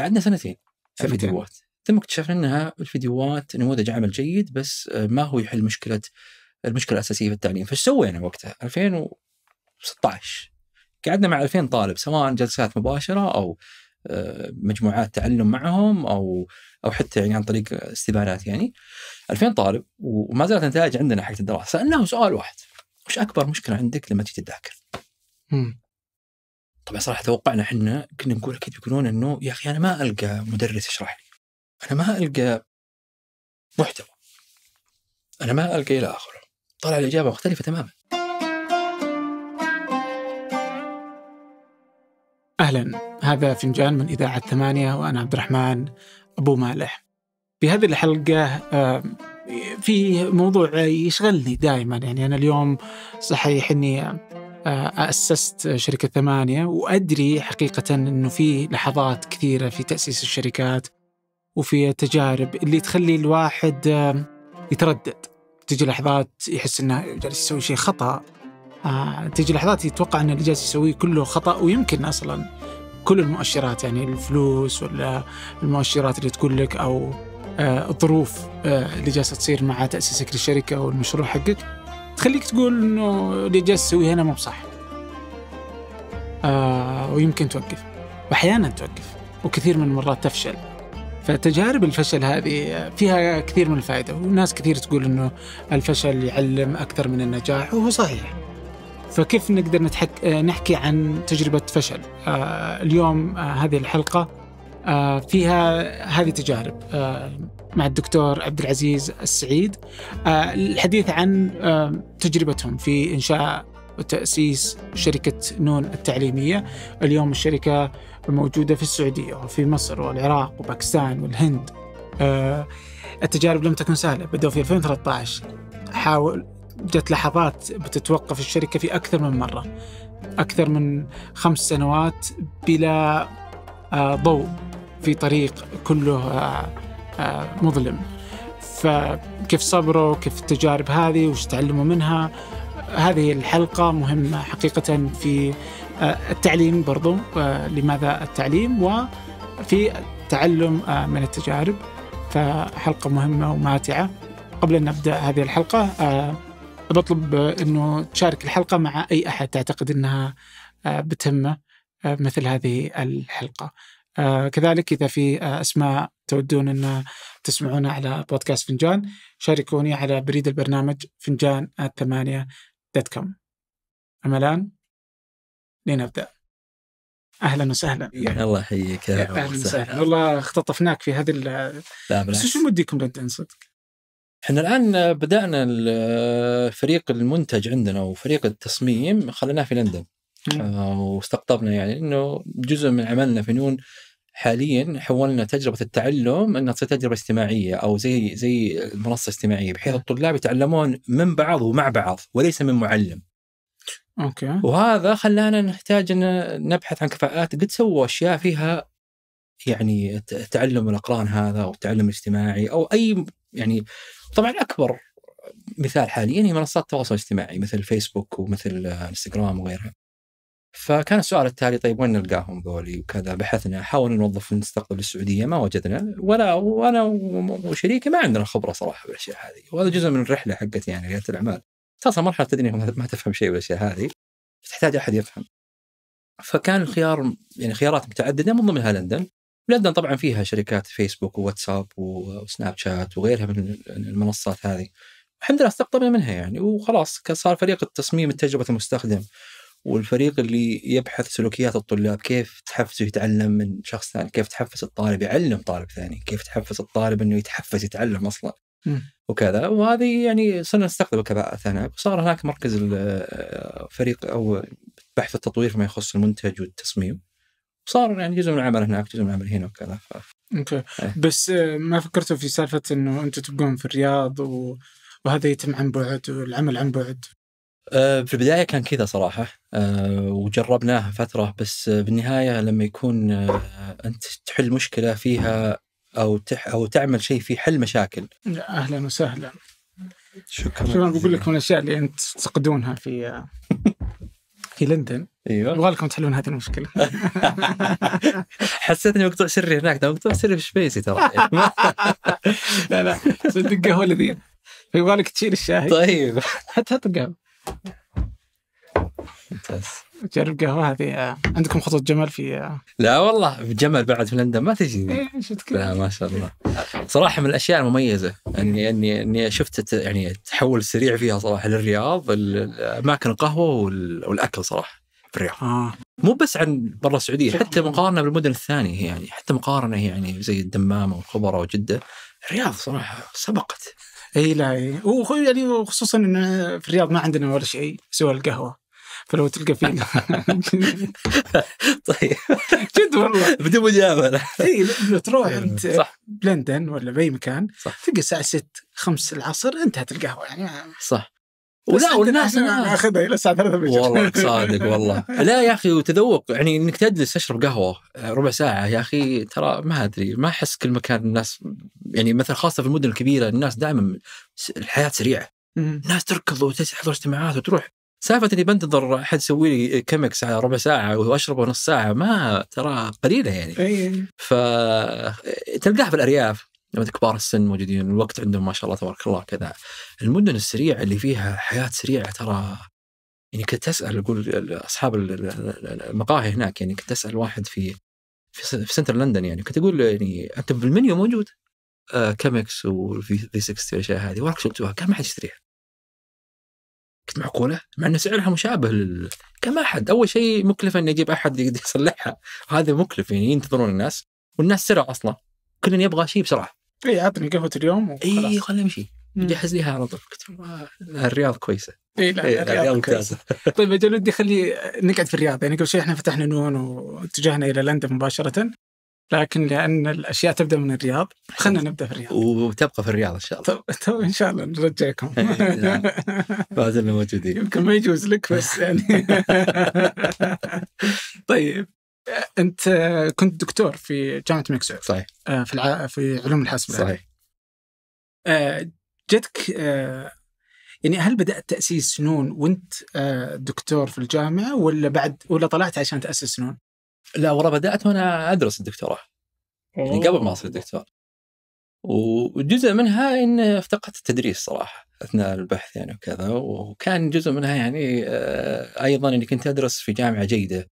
قعدنا سنتين في الفيديوهات ثم اكتشفنا انها الفيديوهات نموذج عمل جيد بس آه، ما هو يحل مشكله المشكله الاساسيه في التعليم فايش سوينا وقتها 2016 قعدنا مع 2000 طالب سواء جلسات مباشره او آه، مجموعات تعلم معهم او او حتى يعني عن طريق استبانات يعني 2000 طالب وما زالت النتائج عندنا حق الدراسه سالناهم سؤال واحد وش اكبر مشكله عندك لما تجي تذاكر؟ طبعا صراحه توقعنا احنا كنا نقول اكيد بيقولون انه يا اخي انا ما القى مدرس يشرح لي انا ما القى محتوى انا ما القى الى اخره طلع الاجابه مختلفه تماما اهلا هذا فنجان من اذاعه ثمانيه وانا عبد الرحمن ابو مالح في هذه الحلقه في موضوع يشغلني دائما يعني انا اليوم صحيح اني آه، أسست شركة ثمانية وأدري حقيقة أنه في لحظات كثيرة في تأسيس الشركات وفي تجارب اللي تخلي الواحد آه، يتردد تجي لحظات يحس أنه جالس يسوي شيء خطأ آه، تجي لحظات يتوقع أن اللي جالس يسويه كله خطأ ويمكن أصلا كل المؤشرات يعني الفلوس ولا المؤشرات اللي تقول لك أو الظروف اللي جالسة تصير مع تأسيسك للشركة والمشروع حقك تخليك تقول انه اللي جالس تسويه هنا مو بصح آه ويمكن توقف واحيانا توقف وكثير من المرات تفشل فتجارب الفشل هذه فيها كثير من الفائده وناس كثير تقول انه الفشل يعلم اكثر من النجاح وهو صحيح فكيف نقدر نتحك... آه، نحكي عن تجربه فشل آه اليوم آه هذه الحلقه آه فيها هذه تجارب آه مع الدكتور عبد العزيز السعيد آه، الحديث عن آه، تجربتهم في إنشاء وتأسيس شركة نون التعليمية اليوم الشركة موجودة في السعودية وفي مصر والعراق وباكستان والهند آه، التجارب لم تكن سهلة بدأوا في 2013 حاول جت لحظات بتتوقف الشركة في أكثر من مرة أكثر من خمس سنوات بلا ضوء في طريق كله آه، مظلم فكيف صبروا كيف التجارب هذه وش تعلموا منها هذه الحلقة مهمة حقيقة في آه، التعليم برضو آه، لماذا التعليم وفي التعلم من التجارب فحلقة مهمة وماتعة قبل أن نبدأ هذه الحلقة بطلب أنه تشارك الحلقة مع أي أحد تعتقد أنها بتهمه مثل هذه الحلقة كذلك إذا في أسماء تودون أن تسمعونا على بودكاست فنجان شاركوني على بريد البرنامج فنجان ثمانية دوت كوم أما الآن لنبدأ اهلا وسهلا الله يحييك اهلا وسهلا والله اختطفناك في هذه لا بس شو موديكم لندن صدق؟ احنا الان بدانا الفريق المنتج عندنا وفريق التصميم خليناه في لندن نعم. آه، واستقطبنا يعني انه جزء من عملنا فنون حاليا حولنا تجربه التعلم انها تصير تجربه اجتماعيه او زي زي منصه اجتماعيه بحيث الطلاب يتعلمون من بعض ومع بعض وليس من معلم. اوكي. وهذا خلانا نحتاج ان نبحث عن كفاءات قد سووا اشياء فيها يعني تعلم الاقران هذا او التعلم الاجتماعي او اي يعني طبعا اكبر مثال حاليا هي منصات التواصل الاجتماعي مثل فيسبوك ومثل انستغرام وغيرها. فكان السؤال التالي طيب وين نلقاهم ذولي وكذا بحثنا حاولنا نوظف نستقبل السعوديه ما وجدنا ولا وانا وشريكي ما عندنا خبره صراحه بالاشياء هذه وهذا جزء من الرحله حقتي يعني رياده الاعمال تصل مرحله تدري ما تفهم شيء بالاشياء هذه تحتاج احد يفهم فكان الخيار يعني خيارات متعدده من ضمنها لندن لندن طبعا فيها شركات فيسبوك وواتساب وسناب شات وغيرها من المنصات هذه الحمد لله استقطبنا منها يعني وخلاص صار فريق التصميم تجربه المستخدم والفريق اللي يبحث سلوكيات الطلاب كيف تحفزه يتعلم من شخص ثاني كيف تحفز الطالب يعلم طالب ثاني كيف تحفز الطالب انه يتحفز يتعلم اصلا م. وكذا وهذه يعني صرنا نستقطب الكفاءات هنا صار هناك مركز الفريق او بحث التطوير فيما يخص المنتج والتصميم صار يعني جزء من العمل هناك جزء من العمل هنا وكذا ف... اوكي إيه. بس آه، ما فكرتوا في سالفه انه انتم تبقون في الرياض و... وهذا يتم عن بعد والعمل عن بعد آه، في البدايه كان كذا صراحه آه، وجربناها فتره بس بالنهايه لما يكون آه، انت تحل مشكله فيها او تح او تعمل شيء في حل مشاكل. اهلا وسهلا. شكرا. شكرا بقول لكم الاشياء اللي انت تقدونها في في لندن ايوه يبغى لكم تحلون هذه المشكله حسيتني مقطوع سري هناك ده مقطوع سري في شبيسي ترى لا لا صدق قهوه لذيذ يبغى لك تشيل الشاهي طيب حتى حط القهوه ممتاز جرب قهوه هذه آه، عندكم خطوط جمل في آه، لا والله في جمل بعد في لندن ما تجيني إيه، لا ما شاء الله صراحه من الاشياء المميزه اني اني اني شفت يعني التحول السريع فيها صراحه للرياض اماكن القهوه والاكل صراحه في الرياض آه. مو بس عن برا السعوديه حتى مقارنه بالمدن الثانيه يعني حتى مقارنه يعني زي الدمام والخبره وجده الرياض صراحه سبقت اي لا اي يعني وخصوصا ان في الرياض ما عندنا ولا شيء سوى القهوه فلو تلقى في طيب جد والله بدون مجامله اي لو تروح إيه، انت صح بلندن ولا باي مكان صح تلقى الساعه 6 5 العصر انتهت القهوه يعني صح ولا والناس اخذها الى الساعه 3 بالليل والله صادق والله لا يا اخي وتذوق يعني انك تجلس تشرب قهوه آه، ربع ساعه يا اخي ترى ما ادري ما احس كل مكان الناس يعني مثلا خاصه في المدن الكبيره الناس دائما الحياه سريعه الناس تركض وتحضر اجتماعات وتروح سالفه اني بنتظر احد يسوي لي كمكس على ربع ساعه واشربه نص ساعه ما ترى قليله يعني إيه. ف فتلقاها في الارياف لما كبار السن موجودين الوقت عندهم ما شاء الله تبارك الله كذا المدن السريعه اللي فيها حياه سريعه ترى يعني كنت اسال اقول اصحاب المقاهي هناك يعني كنت اسال واحد في في, في سنتر لندن يعني كنت اقول يعني انت بالمنيو موجود آه والفي وفي 60 والاشياء هذه وراك شفتوها كان ما حد يشتريها كنت معقوله مع ان سعرها مشابه لل... كان ما حد اول شيء مكلف اني اجيب احد يصلحها هذا مكلف يعني ينتظرون الناس والناس سرع اصلا كلنا يبغى شيء بسرعه اي عطني قهوه اليوم إيه، وخلاص. اي خليني امشي جهز لي على طول قلت الرياض كويسه اي لا إيه، الرياض ممتازه طيب اجل ودي خلي نقعد في الرياض يعني قبل شوي احنا فتحنا نون واتجهنا الى لندن مباشره لكن لان الاشياء تبدا من الرياض خلينا نبدا في الرياض وتبقى في الرياض ان شاء الله طب ان شاء الله نرجعكم ما إيه، زلنا موجودين يمكن ما يجوز لك بس يعني طيب انت كنت دكتور في جامعه الملك سعود صحيح آه، في الع... في علوم الحاسب صحيح آه، جتك آه، يعني هل بدات تاسيس نون وانت دكتور في الجامعه ولا بعد ولا طلعت عشان تاسس نون؟ لا والله بدات وانا ادرس الدكتوراه يعني قبل ما اصير دكتور وجزء منها ان افتقدت التدريس صراحه اثناء البحث يعني وكذا وكان جزء منها يعني ايضا اني كنت ادرس في جامعه جيده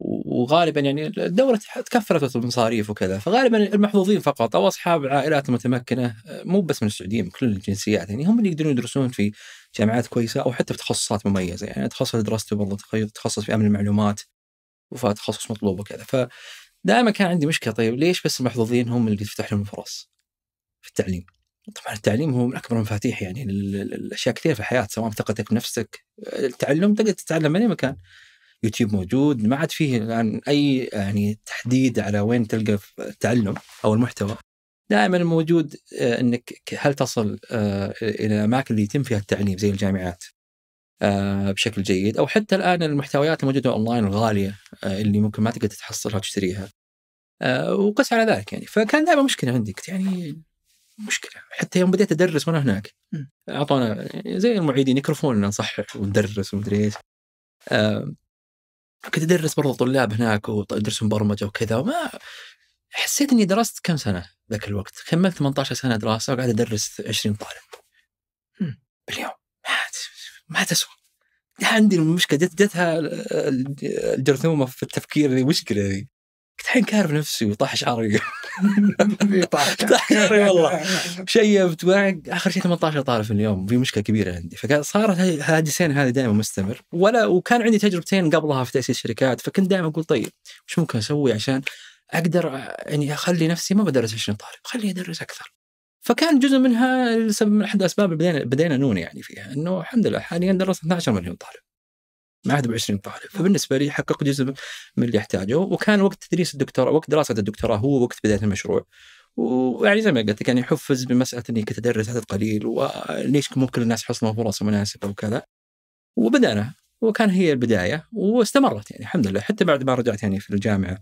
وغالبا يعني الدوله تكفلت المصاريف وكذا فغالبا المحظوظين فقط او اصحاب العائلات المتمكنه مو بس من السعوديه من كل الجنسيات يعني هم اللي يقدرون يدرسون في جامعات كويسه او حتى في تخصصات مميزه يعني التخصص اللي درسته تخصص في امن المعلومات فتخصص مطلوب وكذا فدائما كان عندي مشكله طيب ليش بس المحظوظين هم اللي تفتح لهم الفرص في التعليم طبعا التعليم هو من اكبر المفاتيح يعني الاشياء كثيره في الحياه سواء ثقتك بنفسك التعلم تقدر تتعلم من اي مكان يوتيوب موجود ما عاد فيه الان اي يعني تحديد على وين تلقى التعلم او المحتوى دائما موجود آه، انك هل تصل آه، الى الاماكن اللي يتم فيها التعليم زي الجامعات آه، بشكل جيد او حتى الان المحتويات الموجوده اونلاين الغاليه اللي ممكن ما تقدر تحصلها وتشتريها وقس على ذلك يعني فكان دائما مشكله عندي يعني مشكله حتى يوم بديت ادرس وانا هناك اعطونا زي المعيدين يكرفوننا نصحح وندرس ومدري ايش كنت ادرس برضه طلاب هناك ودرسهم برمجه وكذا وما حسيت اني درست كم سنه ذاك الوقت كملت 18 سنه دراسه وقاعد ادرس 20 طالب باليوم ما تسوى عندي المشكله جت جتها الجرثومه في التفكير ذي مشكله ذي كنت حين كارف نفسي وطاح شعري طاح شعري والله شيبت اخر شيء 18 طالب في اليوم في مشكله كبيره عندي فصارت هذه السنه هذه دائما مستمر ولا وكان عندي تجربتين قبلها في تاسيس شركات فكنت دائما اقول طيب وش ممكن اسوي عشان اقدر يعني اخلي نفسي ما بدرس 20 طالب خليني ادرس اكثر فكان جزء منها من احد الاسباب اللي بدينا بدينا نون يعني فيها انه الحمد لله حاليا درست 12 مليون طالب ما عاد ب 20 طالب فبالنسبه لي حقق جزء من اللي احتاجه وكان وقت تدريس الدكتوراه وقت دراسه الدكتوراه هو وقت بدايه المشروع ويعني زي ما قلت لك يعني حفز بمساله اني كنت ادرس عدد قليل وليش مو كل الناس حصلوا فرص مناسبه وكذا وبدانا وكان هي البدايه واستمرت يعني الحمد لله حتى بعد ما رجعت يعني في الجامعه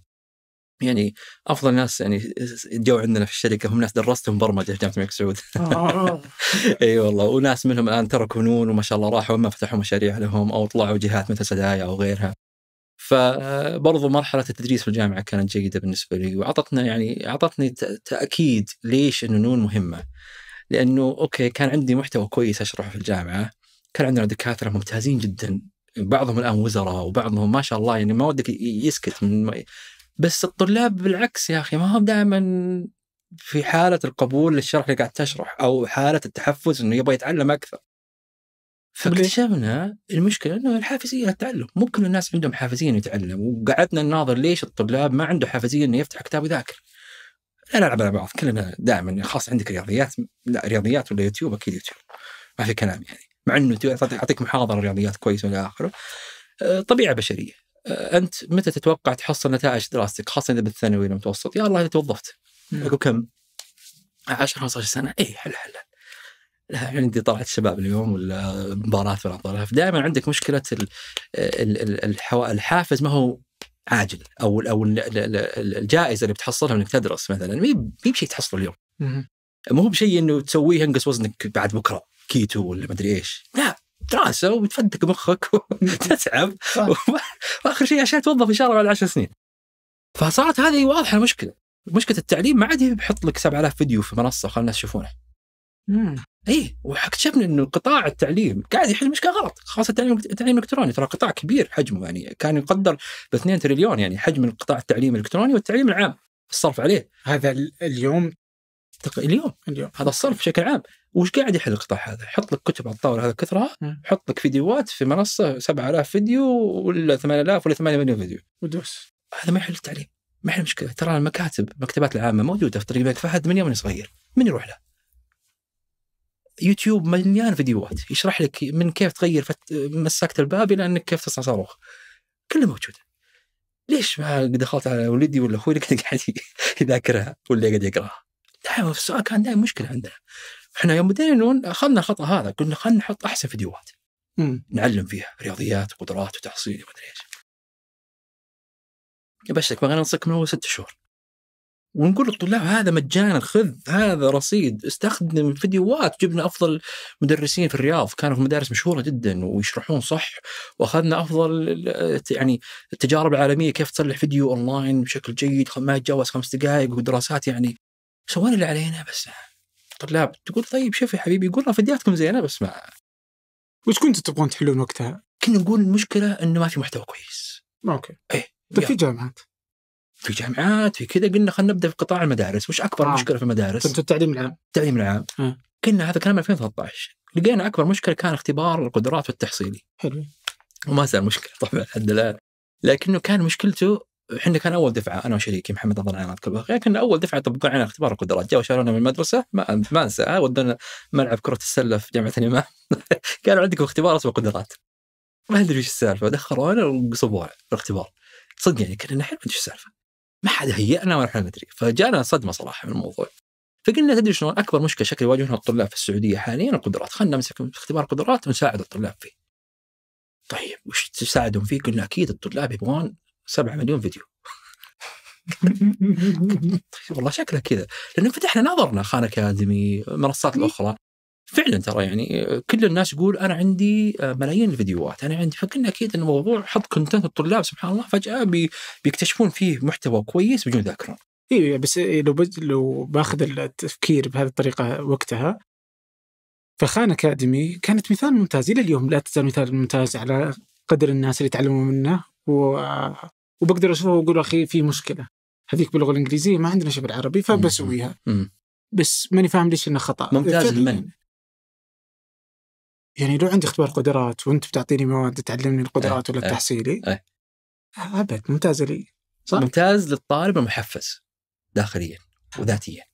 يعني افضل ناس يعني جو عندنا في الشركه هم ناس درستهم برمجه في جامعه الملك سعود آه. اي والله وناس منهم الان تركوا نون وما شاء الله راحوا اما فتحوا مشاريع لهم او طلعوا جهات مثل سدايا او غيرها فبرضو مرحلة التدريس في الجامعة كانت جيدة بالنسبة لي وأعطتنا يعني أعطتني تأكيد ليش أنه نون مهمة لأنه أوكي كان عندي محتوى كويس أشرحه في الجامعة كان عندنا دكاترة ممتازين جدا بعضهم الان وزراء وبعضهم ما شاء الله يعني ما ودك يسكت من بس الطلاب بالعكس يا اخي ما هم دائما في حاله القبول للشرح اللي قاعد تشرح او حاله التحفز انه يبغى يتعلم اكثر طيب فاكتشفنا المشكله انه الحافزيه للتعلم مو كل الناس عندهم حافزيه انه يتعلم وقعدنا نناظر ليش الطلاب ما عنده حافزيه انه يفتح كتاب ويذاكر لا نلعب على بعض كلنا دائما خاص عندك رياضيات لا رياضيات ولا يوتيوب اكيد يوتيوب ما في كلام يعني مع انه يعطيك محاضره رياضيات كويسة والى اخره آه، طبيعه بشريه آه، انت متى تتوقع تحصل نتائج دراستك خاصه اذا بالثانوي المتوسط يا الله اذا توظفت اقول كم 10 15 سنه اي حل حل عندي طلعت شباب اليوم ولا مباراه ولا طرف دائما عندك مشكله الحافز ما هو عاجل او او الجائزه اللي بتحصلها انك تدرس مثلا ما هي بشيء تحصله اليوم مو بشيء انه تسويه ينقص وزنك بعد بكره كيتو ولا مدري ايش لا دراسه وتفدك مخك وتتعب واخر شيء عشان توظف ان شاء الله بعد 10 سنين فصارت هذه واضحه المشكله مشكله التعليم ما عاد يحط لك 7000 فيديو في منصه خلنا الناس يشوفونه اي واكتشفنا انه قطاع التعليم قاعد يحل مشكله غلط خاصه التعليم التعليم الالكتروني ترى قطاع كبير حجمه يعني كان يقدر ب 2 تريليون يعني حجم القطاع التعليم الالكتروني والتعليم العام الصرف عليه هذا اليوم اليوم اليوم هذا الصرف بشكل عام وش قاعد يحل القطاع هذا؟ حط لك كتب على الطاوله هذا كثرها حط لك فيديوهات في منصه 7000 فيديو ولا 8000 ولا 8 مليون فيديو ودوس هذا ما يحل التعليم ما يحل مشكله ترى المكاتب المكتبات العامه موجوده في طريق بيت فهد من يوم صغير من يروح له؟ يوتيوب مليان فيديوهات يشرح لك من كيف تغير فت... مسكت الباب الى انك كيف تصنع صاروخ كله موجوده ليش ما دخلت على ولدي ولا اخوي اللي قاعد يذاكرها ولا قاعد يقراها؟ دائما السؤال كان دائما مشكله عندنا احنا يوم بدينا اخذنا الخطا هذا قلنا خلينا نحط احسن فيديوهات مم. نعلم فيها رياضيات وقدرات وتحصيل ومدري ايش ابشرك بغينا نصك من اول ست شهور ونقول للطلاب هذا مجانا خذ هذا رصيد استخدم فيديوهات جبنا افضل مدرسين في الرياض كانوا في مدارس مشهوره جدا ويشرحون صح واخذنا افضل يعني التجارب العالميه كيف تصلح فيديو اونلاين بشكل جيد ما يتجاوز خمس دقائق ودراسات يعني سوينا اللي علينا بس طلاب تقول طيب شوف يا حبيبي قلنا فدياتكم زينه بس ما وش كنتوا تبغون تحلون وقتها؟ كنا نقول المشكله انه ما في محتوى كويس. اوكي. ايه طيب في جامعات في جامعات في كذا قلنا خلينا نبدا في قطاع المدارس، وش اكبر آه. مشكله في المدارس؟ انتم التعليم العام التعليم العام آه. كنا هذا كلام 2013 لقينا اكبر مشكله كان اختبار القدرات والتحصيلي. حلو. وما زال مشكله طبعا لحد الان لكنه كان مشكلته احنا كان اول دفعه انا وشريكي محمد الله العماد كل بخير كنا اول دفعه طبقوا علينا اختبار القدرات جاوا شالونا من المدرسه ما ما انساها ودونا ملعب كره السله في جامعه الامام كانوا عندكم اختبار اسمه قدرات ما ادري وش السالفه دخلونا وقصبونا الاختبار صدق يعني كنا نحن ما ادري السالفه ما حد هيئنا ولا احنا ندري فجانا صدمه صراحه من الموضوع فقلنا تدري شلون اكبر مشكله شكل يواجهونها الطلاب في السعوديه حاليا القدرات خلينا نمسك اختبار قدرات ونساعد الطلاب فيه طيب وش تساعدهم فيه؟ قلنا اكيد الطلاب يبغون 7 مليون فيديو والله شكله كذا لان فتحنا نظرنا خان اكاديمي منصات الاخرى فعلا ترى يعني كل الناس يقول انا عندي ملايين الفيديوهات انا عندي فكنا اكيد ان الموضوع حط كونتنت الطلاب سبحان الله فجاه بي بيكتشفون فيه محتوى كويس بدون ذاكره ايوه بس إيه، لو لو باخذ التفكير بهذه الطريقه وقتها فخان اكاديمي كانت مثال ممتاز الى اليوم لا تزال مثال ممتاز على قدر الناس اللي تعلموا منه و... وبقدر اشوفه واقول اخي في مشكله هذيك باللغه الانجليزيه ما عندنا شيء بالعربي فبسويها بس ماني فاهم ليش انه خطا ممتاز لمن؟ يعني لو عندي اختبار قدرات وانت بتعطيني مواد تعلمني القدرات أه ولا إيه، التحصيلي أه أه ابد ممتازه لي صح؟ ممتاز للطالب المحفز داخليا وذاتيا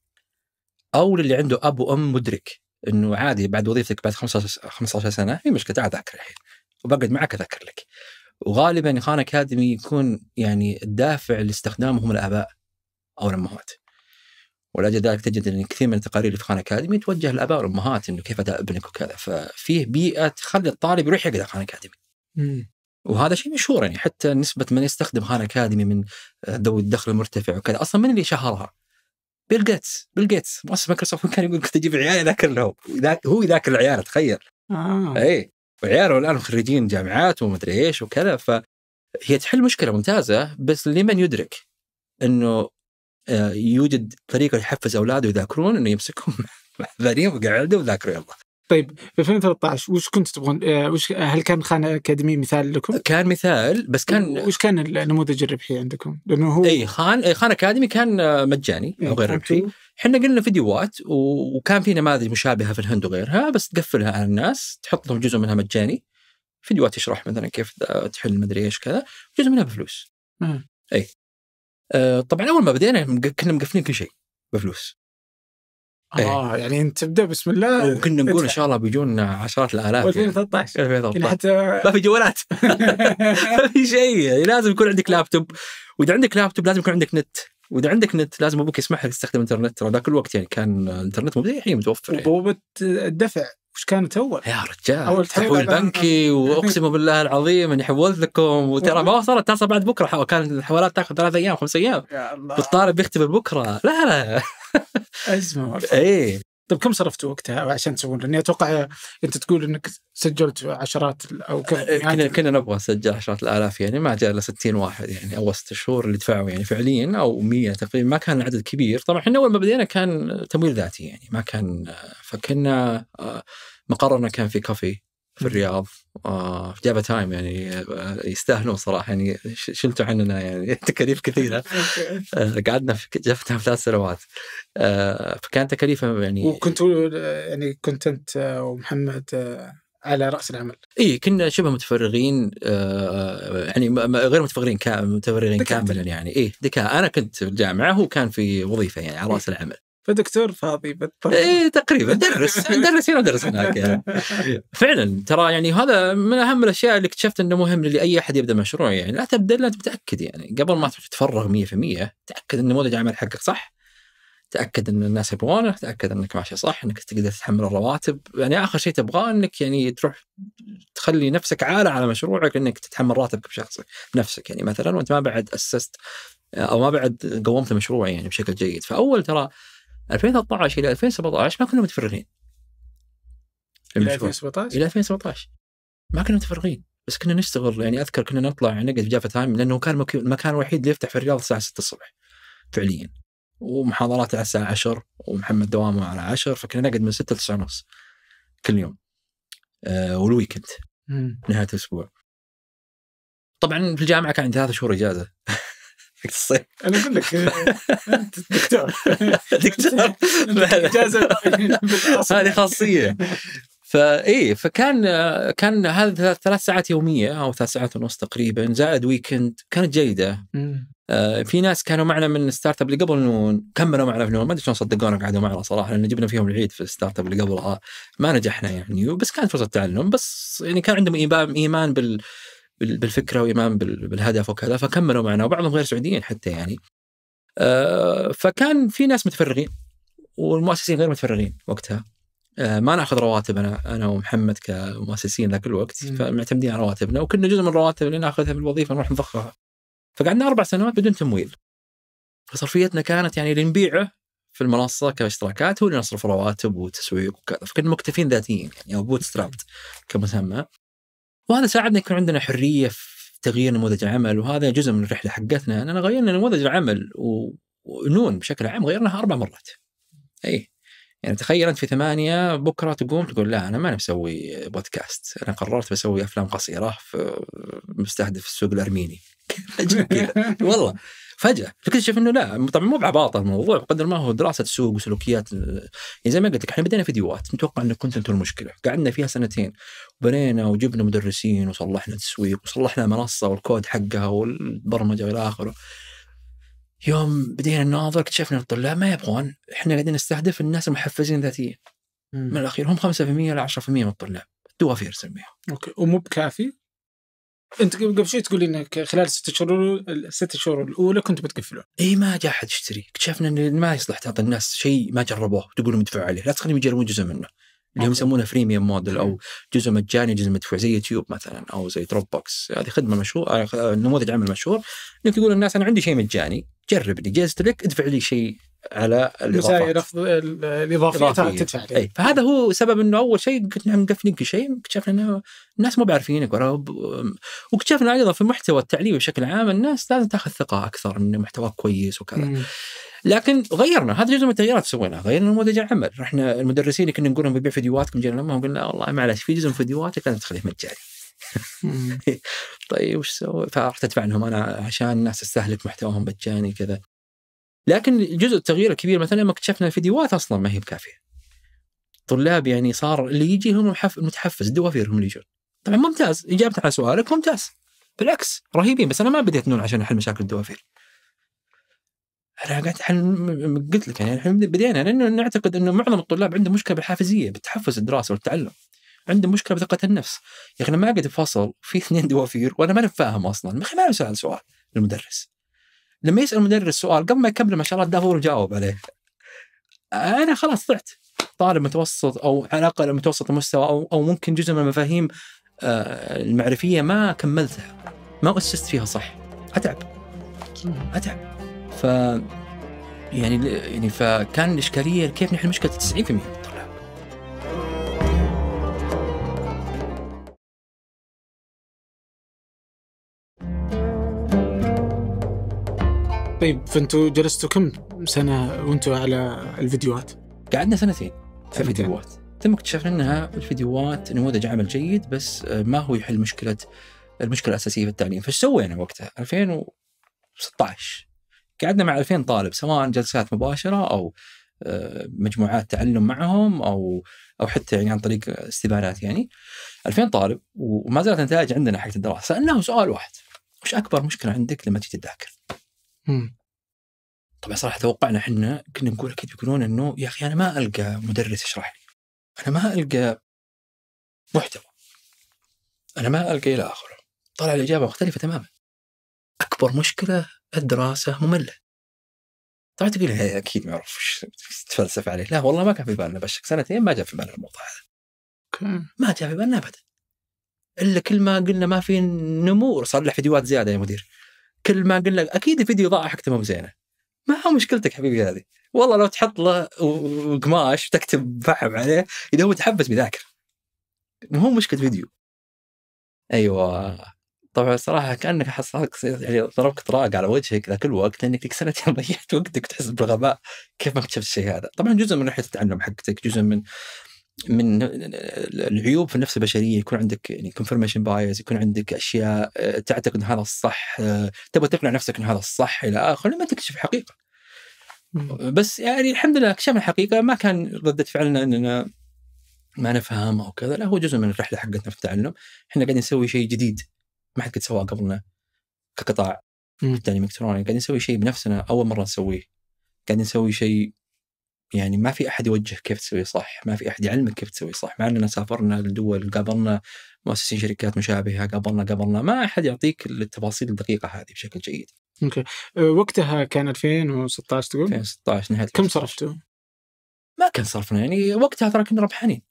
او للي عنده اب وام مدرك انه عادي بعد وظيفتك بعد 15 15 سنه في مشكله تعال ذاكر الحين وبقعد معك اذاكر لك وغالبا خان اكاديمي يكون يعني الدافع هم الاباء او الامهات. ولاجل ذلك تجد ان كثير من التقارير اللي في خان اكاديمي توجه للاباء والامهات انه كيف اداء ابنك وكذا ففيه بيئه تخلي الطالب يروح يقرا خان اكاديمي. وهذا شيء مشهور يعني حتى نسبه من يستخدم خان اكاديمي من ذوي الدخل المرتفع وكذا اصلا من اللي شهرها؟ بيل جيتس بيل جيتس مؤسس مايكروسوفت كان يقول كنت اجيب عيالي اذاكر لهم هو يذاكر العيال تخيل. آه. اي وعياله الان خريجين جامعات ومدري ايش وكذا فهي تحل مشكله ممتازه بس لمن يدرك انه آه، يوجد طريقه يحفز اولاده يذاكرون انه يمسكهم محذرين ويقعدوا وذاكروا يلا طيب في 2013 وش كنت تبغون آه، وش هل كان خان اكاديمي مثال لكم؟ كان مثال بس كان وش كان النموذج الربحي عندكم؟ لانه هو اي خان أي خان اكاديمي كان آه، مجاني او غير ربحي احنا قلنا فيديوهات وكان في نماذج مشابهه في الهند وغيرها بس تقفلها على الناس تحط لهم جزء منها مجاني فيديوهات تشرح مثلا كيف تحل مدري ايش كذا جزء منها بفلوس. آه. اي طبعا اول ما بدينا كنا مقفلين كل شيء بفلوس إيه. اه إيه. يعني انت تبدا بسم الله إيه، وكنا نقول ان شاء الله بيجون عشرات الالاف 2013 يعني. 2013 يعني حتى ما في جوالات ما في شيء يعني لازم يكون عندك لابتوب واذا عندك لابتوب لازم يكون عندك نت واذا عندك نت لازم ابوك يسمح لك تستخدم انترنت ترى ذاك الوقت يعني كان الانترنت مو الحين متوفر وبوابه الدفع وش كانت اول؟ يا رجال اول تحويل بنكي واقسم بالله العظيم اني حولت لكم وترى ما وصلت تصل بعد بكره كان الحوالات تاخذ ثلاث ايام خمس ايام يا الله بيختبر بكره لا لا ازمه ايه طيب كم صرفتوا وقتها عشان تسوون؟ لاني اتوقع انت تقول انك سجلت عشرات او كم آه، آه، يعني كنا نبغى نسجل عشرات الالاف يعني ما جاء الا 60 واحد يعني اول ست شهور اللي دفعوا يعني فعليا او 100 تقريبا ما كان عدد كبير، طبعا احنا اول ما بدينا كان تمويل ذاتي يعني ما كان آه، فكنا مقرنا كان في كوفي في الرياض آه، في جابا تايم يعني آه، يستاهلون صراحه يعني شلتوا عننا يعني تكاليف كثيره آه، قعدنا في جابه تايم ثلاث سنوات فكانت فكان تكاليفه يعني وكنت يعني كنت انت ومحمد على راس العمل اي كنا شبه متفرغين يعني غير متفرغين كامل متفرغين كاملا يعني اي انا كنت في الجامعه هو كان في وظيفه يعني على راس العمل فدكتور فاضي بالطبع ايه تقريبا درس درس هنا درس هناك يعني. فعلا ترى يعني هذا من اهم الاشياء اللي اكتشفت انه مهم لاي احد يبدا مشروع يعني لا تبدا الا انت متاكد يعني قبل ما تتفرغ 100% تاكد ان نموذج العمل حقك صح تاكد ان الناس يبغونه تاكد انك ماشي صح انك تقدر تتحمل الرواتب يعني اخر شيء تبغاه انك يعني تروح تخلي نفسك عاله على مشروعك انك تتحمل راتبك بشخصك بنفسك يعني مثلا وانت ما بعد اسست او ما بعد قومت مشروعي يعني بشكل جيد فاول ترى 2013 الى 2017 ما كنا متفرغين الى 2017 الى 2017 ما كنا متفرغين بس كنا نشتغل يعني اذكر كنا نطلع نقعد في جافا تايم لانه كان المكان الوحيد اللي يفتح في الرياض الساعه 6 الصبح فعليا ومحاضرات على الساعه 10 ومحمد دوامه على 10 فكنا نقعد من 6 ل 9 ونص كل يوم آه والويكند نهايه الاسبوع طبعا في الجامعه كان عندي ثلاث شهور اجازه الصيف انا اقول لك انت دكتور دكتور هذه خاصيه فاي فكان كان هذا ثلاث ساعات يوميه او ثلاث ساعات ونص تقريبا زائد ويكند كانت جيده آه، في ناس كانوا معنا من ستارت اب اللي قبل نون كملوا معنا في نون ما ادري شلون صدقونا قعدوا معنا صراحه لان جبنا فيهم العيد في الستارت اب اللي قبلها ما نجحنا يعني بس كانت فرصه تعلم بس يعني كان عندهم ايمان بال بالفكره وايمان بالهدف وكذا فكملوا معنا وبعضهم غير سعوديين حتى يعني آه، فكان في ناس متفرغين والمؤسسين غير متفرغين وقتها آه، ما ناخذ رواتب انا انا ومحمد كمؤسسين ذاك الوقت فمعتمدين على رواتبنا وكنا جزء من الرواتب اللي ناخذها في الوظيفه نروح نضخها فقعدنا اربع سنوات بدون تمويل فصرفيتنا كانت يعني اللي نبيعه في المنصه كاشتراكات هو اللي نصرف رواتب وتسويق وكذا فكنا مكتفين ذاتيا يعني او بوت كمسمى وهذا ساعدنا يكون عندنا حريه في تغيير نموذج العمل وهذا جزء من الرحله حقتنا اننا غيرنا نموذج العمل و... ونون بشكل عام غيرناها اربع مرات. اي يعني تخيل انت في ثمانيه بكره تقوم تقول لا انا ما بسوي بودكاست، انا قررت بسوي افلام قصيره في مستهدف السوق الارميني. والله فجاه تكتشف انه لا طبعا مو بعباطه الموضوع بقدر ما هو دراسه سوق وسلوكيات آه، يعني زي ما قلت لك احنا بدينا فيديوهات نتوقع ان كنت انتم المشكله قعدنا فيها سنتين وبنينا وجبنا مدرسين وصلحنا تسويق وصلحنا منصه والكود حقها والبرمجه والى اخره يوم بدينا نناظر اكتشفنا ان الطلاب ما يبغون احنا قاعدين نستهدف الناس المحفزين ذاتيا من الاخير هم 5% ل 10% من الطلاب الدوافير نسميهم اوكي ومو بكافي انت قبل شوي تقول انك خلال ست شهور الست شهور الاولى كنت بتقفلون اي ما جاء احد يشتري اكتشفنا انه ما يصلح تعطي الناس شيء ما جربوه تقولوا مدفوع عليه لا تخليهم يجربون جزء منه اللي هم يسمونه فريميوم موديل او جزء مجاني جزء مدفوع زي يوتيوب مثلا او زي دروب بوكس هذه خدمه مشهور آه، نموذج عمل مشهور انك تقول الناس انا عندي شيء مجاني جربني جهزت لك ادفع لي شيء على الاضافات الاضافيه تدفع عليه فهذا هو سبب انه اول شيء كنت مقفلين نعم، كل شيء اكتشفنا انه الناس مو بعارفينك واكتشفنا ايضا في المحتوى التعليمي بشكل عام الناس لازم تاخذ ثقه اكثر ان محتواك كويس وكذا مم. لكن غيرنا هذا جزء من التغييرات سويناها غيرنا نموذج العمل رحنا المدرسين اللي كنا نقول لهم ببيع فيديوهاتكم جينا لهم قلنا والله معلش في جزء من فيديوهاتك لازم تخليه مجاني طيب وش سوي؟ فرحت ادفع لهم انا عشان الناس تستهلك محتواهم مجاني كذا لكن الجزء التغيير الكبير مثلا لما اكتشفنا الفيديوهات اصلا ما هي بكافيه. طلاب يعني صار اللي يجي هم المتحفز الدوافير هم اللي يجون. طبعا ممتاز إجابة على سؤالك ممتاز بالعكس رهيبين بس انا ما بديت نون عشان احل مشاكل الدوافير. انا قاعد حل... قلت لك يعني احنا بدينا لانه نعتقد انه معظم الطلاب عندهم مشكله بالحافزيه بالتحفز الدراسه والتعلم. عندهم مشكله بثقه النفس. يا اخي انا ما قد في فصل في اثنين دوافير وانا ما فاهم اصلا، ما ما سال سؤال للمدرس. لما يسال المدرس سؤال قبل ما يكمل ما شاء الله دافور يجاوب عليه انا خلاص طعت طالب متوسط او على الاقل متوسط المستوى او او ممكن جزء من المفاهيم آه، المعرفيه ما كملتها ما اسست فيها صح اتعب اتعب ف يعني يعني فكان الاشكاليه كيف نحل مشكله 90% طيب فانتوا جلستوا كم سنه وانتوا على الفيديوهات؟ قعدنا سنتين في الفيديوهات ثم اكتشفنا انها الفيديوهات نموذج عمل جيد بس آه، ما هو يحل مشكله المشكله الاساسيه في التعليم فايش سوينا وقتها 2016 قعدنا مع 2000 طالب سواء جلسات مباشره او آه، مجموعات تعلم معهم او او حتى يعني عن طريق استبانات يعني 2000 طالب وما زالت نتائج عندنا حق الدراسه سالناهم سؤال واحد وش اكبر مشكله عندك لما تجي تذاكر؟ طبعا صراحه توقعنا احنا كنا نقول اكيد بيقولون انه يا اخي انا ما القى مدرس يشرح لي انا ما القى محتوى انا ما القى الى اخره طلع الاجابه مختلفه تماما اكبر مشكله الدراسه ممله طبعا تقول إيه، اكيد ما اعرف تفلسف عليه لا والله ما كان في بالنا بشك سنتين ما جاء في بالنا الموضوع هذا ما جاء في بالنا ابدا الا كل ما قلنا ما في نمو صلح فيديوهات زياده يا مدير كل ما قلنا اكيد الفيديو ضاع حقته مو زينه ما هو مشكلتك حبيبي هذه والله لو تحط له قماش وتكتب فحم عليه اذا هو تحبس بيذاكر ما هو مشكله فيديو ايوه طبعا صراحة كأنك حصلك يعني ضربك طراق على وجهك ذاك الوقت لأنك لك سنتين ضيعت وقتك وتحس بالغباء كيف ما اكتشفت الشيء هذا؟ طبعا جزء من رحلة التعلم حقتك، جزء من من العيوب في النفس البشريه يكون عندك يعني كونفرميشن بايز يكون عندك اشياء آه، تعتقد ان هذا الصح آه، تبغى تقنع نفسك ان هذا الصح الى اخره لما تكتشف حقيقه بس يعني الحمد لله اكتشفنا الحقيقه ما كان رده فعلنا اننا ما نفهم او كذا لا هو جزء من الرحله حقتنا في التعلم احنا قاعدين نسوي شيء جديد ما حد قد سواه قبلنا كقطاع التعليم الالكتروني قاعدين نسوي شيء بنفسنا اول مره نسويه قاعدين نسوي شيء يعني ما في احد يوجه كيف تسوي صح، ما في احد يعلمك كيف تسوي صح، مع اننا سافرنا لدول قابلنا مؤسسين شركات مشابهه، قابلنا قابلنا ما احد يعطيك التفاصيل الدقيقه هذه بشكل جيد. اوكي، أه، وقتها كان 2016 تقول؟ 2016 نهايه كم صرفتوا؟ ما كان صرفنا يعني وقتها ترى كنا ربحانين.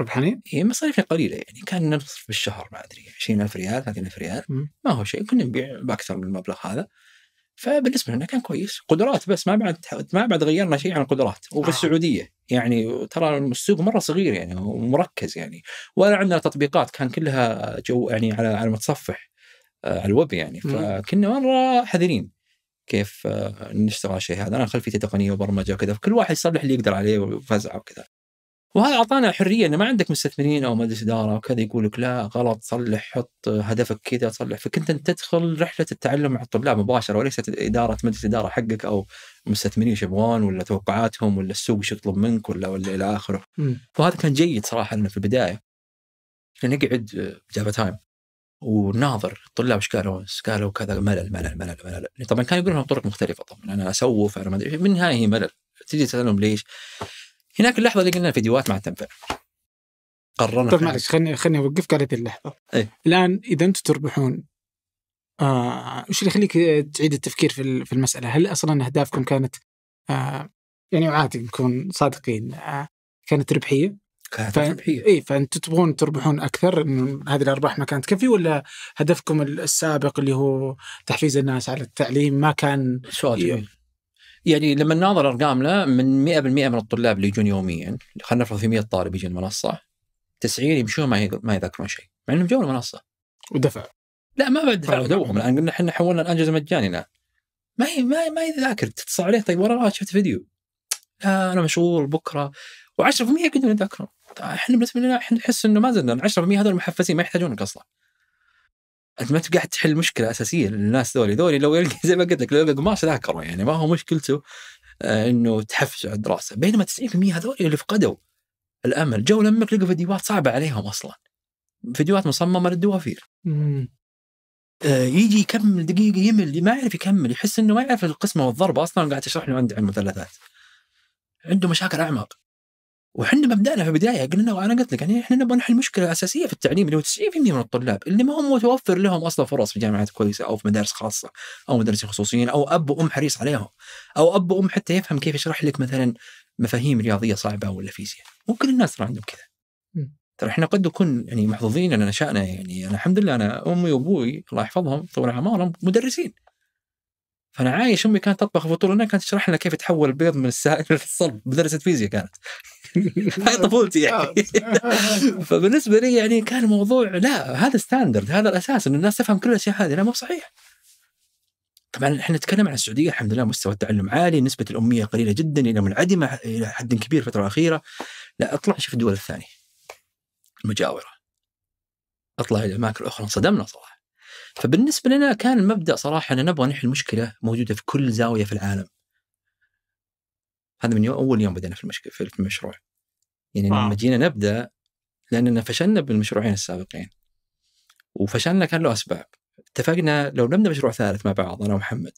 ربحانين؟ اي مصاريفنا قليله يعني كان نصرف بالشهر ما ادري 20000 ريال 30000 ريال ما هو شيء كنا نبيع باكثر من المبلغ هذا. فبالنسبه لنا كان كويس قدرات بس ما بعد ما بعد غيرنا شيء عن القدرات وفي آه. السعوديه يعني ترى السوق مره صغير يعني ومركز يعني ولا عندنا تطبيقات كان كلها جو يعني على على المتصفح آه، على الويب يعني فكنا مره حذرين كيف آه، نشتغل على الشيء هذا انا خلفيتي تقنيه وبرمجه وكذا فكل واحد يصلح اللي يقدر عليه وفزعه وكذا وهذا اعطانا حريه انه ما عندك مستثمرين او مجلس اداره وكذا يقول لك لا غلط صلح حط هدفك كذا صلح فكنت انت تدخل رحله التعلم مع الطلاب مباشره وليست اداره مجلس الاداره حقك او المستثمرين ايش يبغون ولا توقعاتهم ولا السوق ايش يطلب منك ولا ولا الى اخره فهذا كان جيد صراحه لنا في البدايه نقعد جافا تايم وناظر الطلاب ايش قالوا قالوا كذا ملل ملل ملل ملل طبعا كانوا يقولون طرق مختلفه طبعا انا اسوف انا ما ادري بالنهايه هي ملل تجي تسالهم ليش؟ هناك اللحظه اللي قلنا الفيديوهات ما تنفع قررنا طيب معلش خليني خليني اوقفك على هذه اللحظه أي. الان اذا انتم تربحون آه وش اللي يخليك آه، تعيد التفكير في في المساله؟ هل اصلا اهدافكم كانت آه يعني عادي نكون صادقين آه كانت ربحيه؟ كانت ف... ربحيه اي فانتم تبغون تربحون اكثر هذه الارباح ما كانت تكفي ولا هدفكم السابق اللي هو تحفيز الناس على التعليم ما كان سؤال جميل يعني لما ناظر ارقامنا من 100% من الطلاب اللي يجون يوميا خلينا نفرض في 100 طالب يجي المنصه 90 يمشون ما ما يذاكرون شيء مع انهم جو المنصه ودفع لا ما بعد دفع ودوهم الان قلنا احنا حولنا الان جزء مجاني الان ما هي ما ما يذاكر تتصل عليه طيب ورا آه، شفت فيديو لا انا مشغول بكره و10% يقدرون يذاكرون احنا بالنسبه لنا احنا نحس انه ما زلنا 10% هذول محفزين ما يحتاجونك اصلا انت ما تبقى قاعد تحل مشكله اساسيه للناس ذولي، ذولي لو يلقى زي ما قلت لك لو يلقى قماش ذاكره يعني ما هو مشكلته آه، انه تحفز على الدراسه، بينما 90% هذول اللي فقدوا الامل، جو لمك لقوا فيديوهات صعبه عليهم اصلا. فيديوهات مصممه للدوافير. آه، يجي يكمل دقيقه يمل ما يعرف يكمل يحس انه ما يعرف القسمه والضربه اصلا قاعد تشرح له عند المثلثات. عنده مشاكل اعمق. وحنا مبدأنا في البدايه قلنا انا قلت لك يعني احنا نبغى نحل مشكله اساسيه في التعليم اللي هو 90% من الطلاب اللي ما هم متوفر لهم اصلا فرص في جامعات كويسه او في مدارس خاصه او مدارس خصوصيين او اب وام حريص عليهم او اب وام حتى يفهم كيف يشرح لك مثلا مفاهيم رياضيه صعبه ولا فيزياء مو كل الناس ترى عندهم كذا ترى احنا قد نكون يعني محظوظين ان نشانا يعني انا الحمد لله انا امي وابوي الله يحفظهم طول اعمارهم مدرسين فانا عايش امي كانت تطبخ فطور لنا كانت تشرح لنا كيف تحول البيض من السائل للصلب مدرسه فيزياء كانت هاي طفولتي يعني آه. فبالنسبه لي يعني كان الموضوع لا هذا ستاندرد هذا الاساس ان الناس تفهم كل الاشياء هذه لا مو صحيح طبعا احنا نتكلم عن السعوديه الحمد لله مستوى التعلم عالي نسبه الاميه قليله جدا الى منعدمه الى حد كبير الفتره الاخيره لا اطلع شوف الدول الثانيه المجاوره اطلع الى اماكن اخرى انصدمنا صراحه فبالنسبه لنا كان المبدا صراحه ان نبغى نحل مشكله موجوده في كل زاويه في العالم هذا من يوم اول يوم بدينا في المشك... في المشروع يعني لما آه. جينا نبدا لاننا فشلنا بالمشروعين السابقين وفشلنا كان له اسباب اتفقنا لو نبدا مشروع ثالث مع بعض انا ومحمد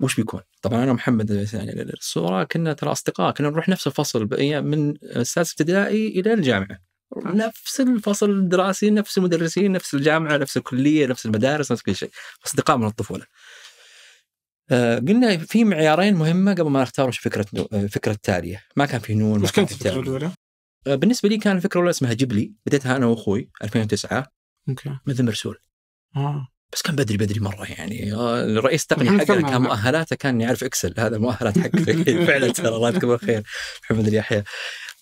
وش بيكون؟ طبعا انا ومحمد يعني الصوره كنا ترى اصدقاء كنا نروح نفس الفصل يعني من سادس ابتدائي الى الجامعه آه. نفس الفصل الدراسي نفس المدرسين نفس الجامعه نفس الكليه نفس المدارس نفس كل شيء اصدقاء من الطفوله آه، قلنا في معيارين مهمه قبل ما نختار وش فكره آه، فكره التاليه ما كان في نون وش كانت الفكره الاولى؟ آه، بالنسبه لي كان الفكره الاولى اسمها جبلي بديتها انا واخوي 2009 اوكي مثل مرسول اه بس كان بدري بدري مره يعني الرئيس التقني حقنا كان مؤهلاته كان يعرف اكسل هذا المؤهلات حقه فعلا ترى الله يذكره بالخير محمد اليحيى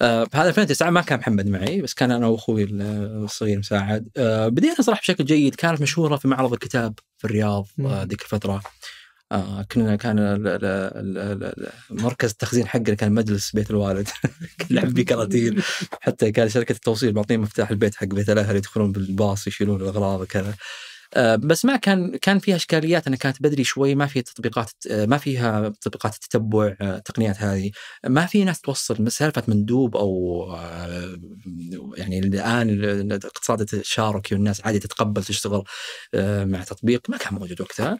فهذا 2009 ما كان محمد معي بس كان انا واخوي الصغير مساعد بدينا صراحه بشكل جيد كانت مشهوره في معرض الكتاب في الرياض ذيك الفتره آه كنا كان مركز التخزين حقنا كان مجلس بيت الوالد نلعب فيه كراتين حتى كان شركه التوصيل معطين مفتاح البيت حق بيت الاهل يدخلون بالباص يشيلون الاغراض وكذا آه بس ما كان كان فيها اشكاليات انها كانت بدري شوي ما في تطبيقات آه، ما فيها تطبيقات التتبع آه، التقنيات هذه ما في ناس توصل سالفه مندوب او آه، يعني الان الاقتصاد التشاركي والناس عادي تتقبل تشتغل مع تطبيق ما كان موجود وقتها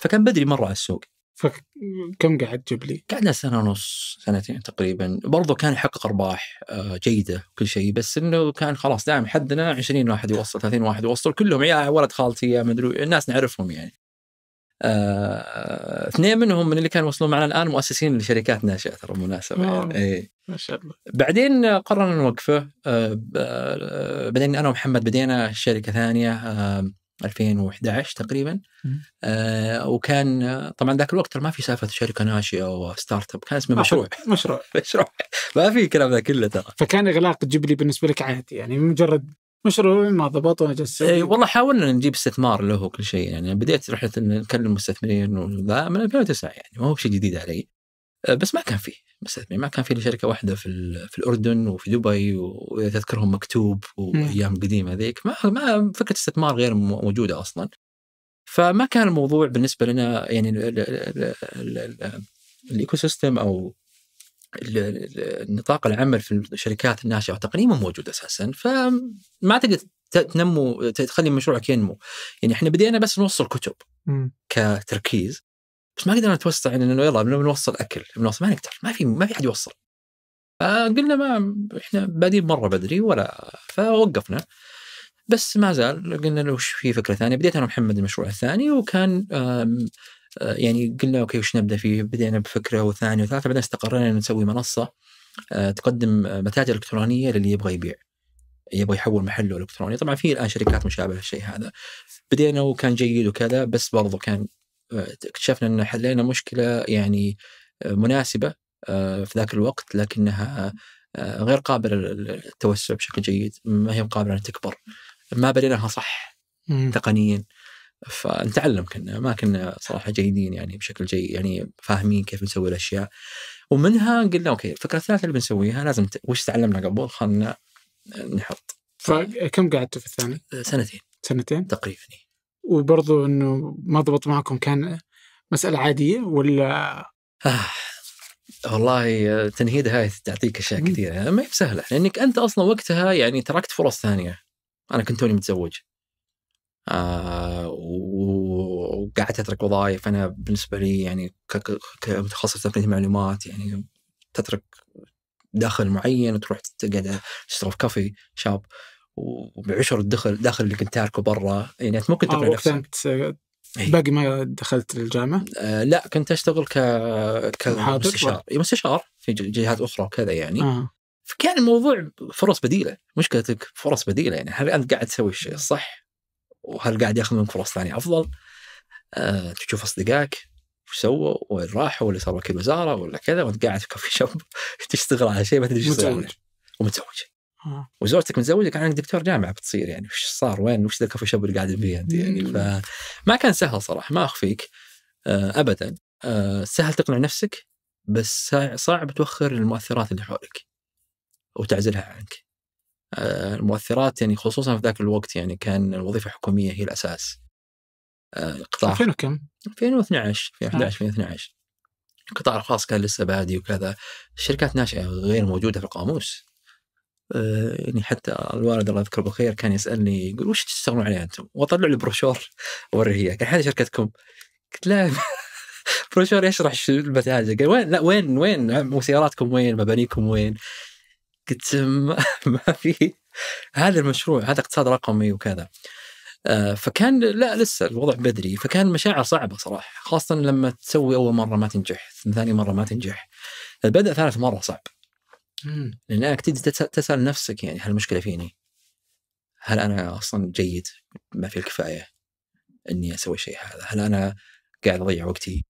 فكان بدري مره على السوق فكم قعد تجيب لي؟ قعدنا سنه ونص سنتين تقريبا برضو كان يحقق ارباح آه، جيده وكل شيء بس انه كان خلاص دائم حدنا 20 واحد يوصل 30 واحد يوصل كلهم يا ولد خالتي يا مدري الناس نعرفهم يعني آه، اثنين منهم من اللي كانوا يوصلون معنا الان مؤسسين لشركات ناشئه ترى بالمناسبه يعني اي ما شاء الله بعدين قررنا نوقفه آه، آه، بعدين انا ومحمد بدينا شركه ثانيه آه، 2011 تقريبا آه وكان طبعا ذاك الوقت ما في سالفه شركه ناشئه وستارت اب كان اسمه آه، مشروع مشروع مشروع ما في الكلام ذا كله ترى فكان اغلاق جبلي بالنسبه لك عادي يعني مجرد مشروع ما ضبط واجس اي والله حاولنا نجيب استثمار له وكل شيء يعني بديت رحله نكلم مستثمرين وذا من 2009 يعني ما هو شيء جديد علي آه، بس ما كان فيه بس يعني ما كان فيه شركه واحده في في الاردن وفي دبي وتذكرهم مكتوب وايام قديمه ذيك ما ما فكره استثمار غير موجوده اصلا فما كان الموضوع بالنسبه لنا يعني الايكو سيستم او نطاق العمل في الشركات الناشئه تقريبا موجود اساسا فما تقدر تنمو تخلي مشروعك ينمو يعني احنا بدينا بس نوصل كتب كتركيز بس ما قدرنا نتوسع يعني انه يلا بنوصل اكل بنوصل ما نقدر ما في ما في احد يوصل فقلنا ما احنا بادين مره بدري ولا فوقفنا بس ما زال قلنا له وش في فكره ثانيه بديت انا محمد المشروع الثاني وكان آه، يعني قلنا اوكي وش نبدا فيه بدينا بفكره وثانيه وثالثه بعدين استقرينا نسوي منصه آه، تقدم آه، متاجر الكترونيه للي يبغى يبيع يبغى يحول محله الكتروني طبعا في الان شركات مشابهه للشيء هذا بدينا وكان جيد وكذا بس برضه كان اكتشفنا ان حلينا مشكله يعني آه، مناسبه آه، في ذاك الوقت لكنها آه، غير قابله للتوسع بشكل جيد ما هي قابله ان تكبر ما بنيناها صح تقنيا فنتعلم كنا ما كنا صراحه جيدين يعني بشكل جيد يعني فاهمين كيف نسوي الاشياء ومنها قلنا اوكي الفكره الثالثه اللي بنسويها لازم ت... وش تعلمنا قبل خلنا نحط فكم قعدتوا في الثاني؟ سنتين سنتين تقريبا وبرضو انه ما ضبط معكم كان مساله عاديه ولا آه. والله تنهيد هاي تعطيك اشياء كثيره ما هي بسهله لانك انت اصلا وقتها يعني تركت فرص ثانيه انا كنت توني متزوج آه وقعدت اترك وظائف انا بالنسبه لي يعني كمتخصص تقنيه معلومات يعني تترك دخل معين وتروح تقعد تشتغل في كافي شاب وبعشر الدخل داخل اللي كنت تاركه برا يعني إيه، انت ممكن تقرا آه، نفسك انت إيه. باقي ما دخلت الجامعه؟ آه لا كنت اشتغل ك كمستشار إيه، مستشار في جهات اخرى وكذا يعني آه. فكان الموضوع فرص بديله مشكلتك فرص بديله يعني هل انت قاعد تسوي الشيء الصح وهل قاعد ياخذ منك فرص ثانيه افضل آه تشوف اصدقائك وش سووا وين راحوا ولا صاروا وكيل وزاره ولا كذا وانت قاعد في كوفي شوب تشتغل على شيء ما تدري ايش متزوج ومتزوج آه. وزوجتك متزوجه كان عندك دكتور جامعه بتصير يعني وش صار وين وش ذا الكافي اللي قاعد فيه انت يعني فما كان سهل صراحه ما اخفيك آه ابدا آه سهل تقنع نفسك بس صعب توخر المؤثرات اللي حولك وتعزلها عنك آه المؤثرات يعني خصوصا في ذاك الوقت يعني كان الوظيفه الحكوميه هي الاساس آه، القطاع 2000 وكم؟ 2012 2011 2012 القطاع الخاص كان لسه بادي وكذا الشركات ناشئه غير موجوده في القاموس آه، يعني حتى الوالد الله يذكره بالخير كان يسالني يقول وش تشتغلون عليه انتم؟ واطلع له بروشور اوريه اياه قال هذه شركتكم قلت لا بروشور يشرح شو المتاجر قال وين لا وين وين وسياراتكم وين مبانيكم وين؟ قلت ما في هذا المشروع هذا اقتصاد رقمي وكذا آه، فكان لا لسه الوضع بدري فكان مشاعر صعبه صراحه خاصه لما تسوي اول مره ما تنجح ثاني مره ما تنجح بدا ثالث مره صعب لانك تبدا تسال نفسك يعني هل المشكله فيني؟ هل انا اصلا جيد ما في الكفايه اني اسوي شيء هذا؟ هل انا قاعد اضيع وقتي؟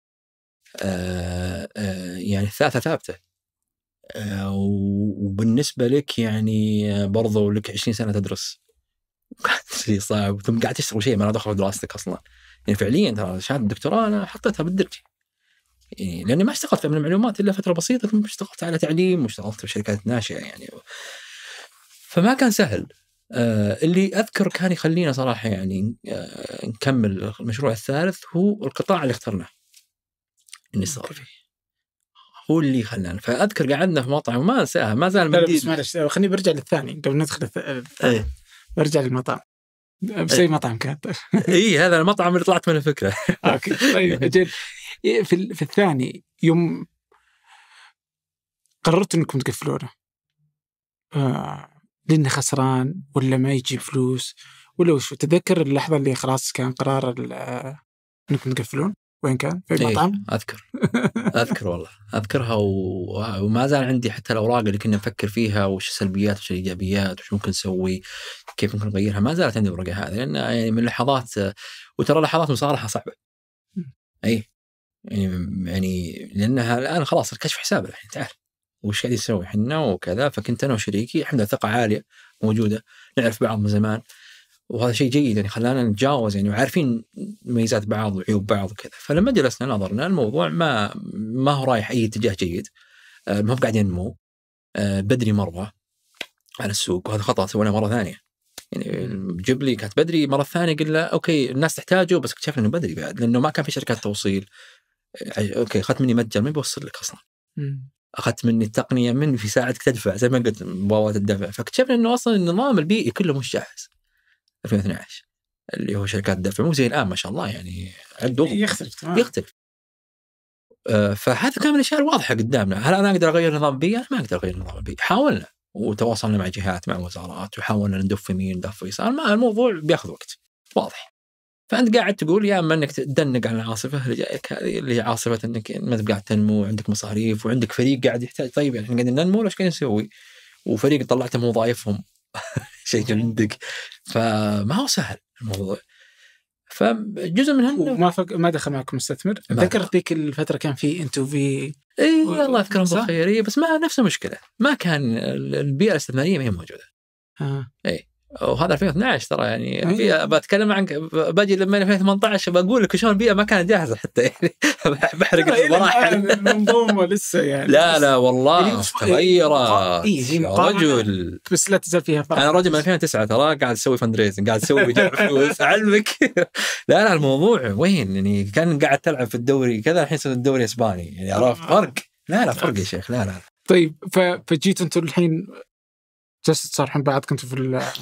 آه آه يعني الثلاثه ثابته آه، وبالنسبه لك يعني آه، برضو لك 20 سنه تدرس شيء صعب ثم قاعد تشتغل شيء ما له دخل دراستك اصلا يعني فعليا ترى شهاده الدكتوراه انا حطيتها بالدرج يعني لاني ما اشتغلت من المعلومات الا فتره بسيطه ثم اشتغلت على تعليم واشتغلت في شركات ناشئه يعني فما كان سهل آه، اللي اذكر كان يخلينا صراحه يعني آه، نكمل المشروع الثالث هو القطاع اللي اخترناه اني صار فيه هو اللي خلانا فاذكر قعدنا في مطعم وما انساها ما زال مدير بس معلش خليني برجع للثاني قبل ندخل ايه برجع للمطعم إيه. بس اي مطعم كان اي هذا المطعم اللي طلعت من الفكره اوكي طيب إيه، في, في الثاني يوم قررت انكم تقفلونه آه خسران ولا ما يجيب فلوس ولا وش تذكر اللحظه اللي خلاص كان قرار انكم تقفلون وين كان؟ في المطعم؟ إيه اذكر اذكر والله اذكرها و... وما زال عندي حتى الاوراق اللي كنا نفكر فيها وش السلبيات وش الايجابيات وش ممكن نسوي كيف ممكن نغيرها ما زالت عندي الورقه هذه لان يعني من لحظات وترى لحظات مصالحه صعبه اي يعني, يعني لانها الان خلاص الكشف حساب الحين تعال وش قاعدين نسوي احنا وكذا فكنت انا وشريكي الحمد لله ثقه عاليه موجوده نعرف بعض من زمان وهذا شيء جيد يعني خلانا نتجاوز يعني وعارفين مميزات بعض وعيوب بعض وكذا فلما جلسنا نظرنا الموضوع ما ما هو رايح اي اتجاه جيد آه، ما هو قاعد ينمو آه، بدري مره على السوق وهذا خطا سويناه مره ثانيه يعني جيب لي كانت بدري مره ثانيه قلنا اوكي الناس تحتاجه بس اكتشفنا انه بدري بعد لانه ما كان في شركات توصيل اوكي اخذت مني متجر من بوصل لك اصلا؟ اخذت مني التقنيه من في ساعتك تدفع زي ما قلت بوابات الدفع فاكتشفنا انه اصلا النظام البيئي كله مش جاهز 2012 اللي هو شركات الدفع مو زي الان ما شاء الله يعني عنده يختلف تمام يختلف آه، فهذا كان من الاشياء الواضحه قدامنا هل انا اقدر اغير نظام البيئي؟ انا ما اقدر اغير نظام البيئي حاولنا وتواصلنا مع جهات مع وزارات وحاولنا ندف يمين ندف يسار ما الموضوع بياخذ وقت واضح فانت قاعد تقول يا اما انك تدنق على العاصفه اللي جايك هذه اللي هي عاصفه انك ما انت قاعد تنمو وعندك مصاريف وعندك فريق قاعد يحتاج طيب يعني قاعدين ننمو ايش قاعدين نسوي؟ وفريق طلعته من وظائفهم شيء عندك فما هو سهل الموضوع فجزء من هن ما فك... ما دخل معكم مستثمر ذكر ذيك الفتره كان في انتو في اي و... الله يذكرهم بالخير بس ما نفس المشكله ما كان البيئه الاستثماريه ما هي موجوده آه. اي وهذا 2012 ترى يعني البيئه إيه. بتكلم عنك باجي لما 2018 بقول لك شلون البيئه ما كانت جاهزه حتى يعني بحرق المراحل المنظومه لسه يعني لا لا والله يعني تغيرت إيه, إيه،, إيه، رجل بس لا تزال فيها فرق انا رجل من 2009 ترى قاعد اسوي فند ريزنج قاعد اسوي جمع فلوس اعلمك لا لا الموضوع وين يعني كان قاعد تلعب في الدوري كذا الحين صرت الدوري اسباني يعني عرفت آه. فرق لا لا فرق يا شيخ لا لا طيب فجيت انتم الحين جلست تصارحون بعض كنت في ال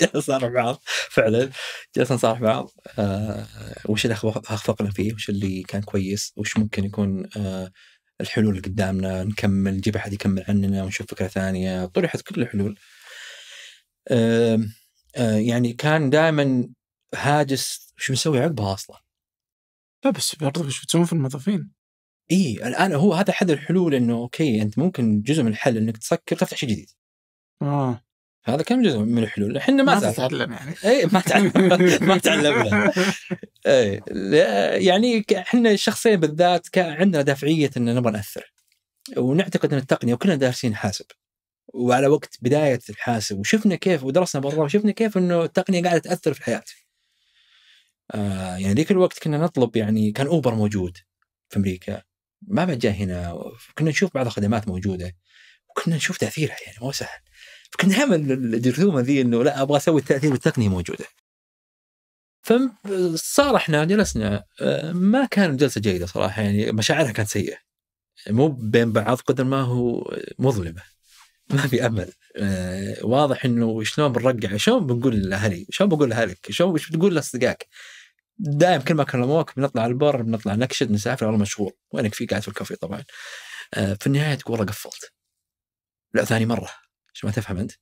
جلسنا نصارح بعض فعلا جلسنا نصارح بعض آه وش اللي اخفقنا فيه وش اللي كان كويس وش ممكن يكون آه الحلول اللي قدامنا نكمل نجيب احد يكمل عننا ونشوف فكره ثانيه طرحت كل الحلول آه آه يعني كان دائما هاجس وش بنسوي عقبها اصلا لا بس برضه وش بتسوون في الموظفين؟ اي الان هو هذا احد الحلول انه اوكي انت ممكن جزء من الحل انك تسكر تفتح شيء جديد اه هذا كم جزء من الحلول احنا ما, ما تعلم يعني اي ما تعلم ما تعلمنا اي يعني احنا الشخصين بالذات كان عندنا دافعيه ان نبغى ناثر ونعتقد ان التقنيه وكلنا دارسين حاسب وعلى وقت بدايه الحاسب وشفنا كيف ودرسنا برا وشفنا كيف انه التقنيه قاعده تاثر في الحياه آه يعني ذيك الوقت كنا نطلب يعني كان اوبر موجود في امريكا ما بعد جاء هنا كنا نشوف بعض الخدمات موجوده وكنا نشوف تاثيرها يعني مو سهل فكنت دائما الجرثومه ذي انه لا ابغى اسوي التاثير التقني موجوده فصار احنا جلسنا ما كانت جلسه جيده صراحه يعني مشاعرها كانت سيئه مو بين بعض قدر ما هو مظلمه ما في امل آه، واضح انه شلون بنرقع شلون بنقول لاهلي شلون بقول لاهلك شلون وش بتقول لاصدقائك دائم كل ما كلموك بنطلع البر بنطلع نكشد نسافر والله مشغول وينك في قاعد في الكافي طبعا آه، في النهايه تقول والله قفلت لا ثاني مره شو ما تفهم انت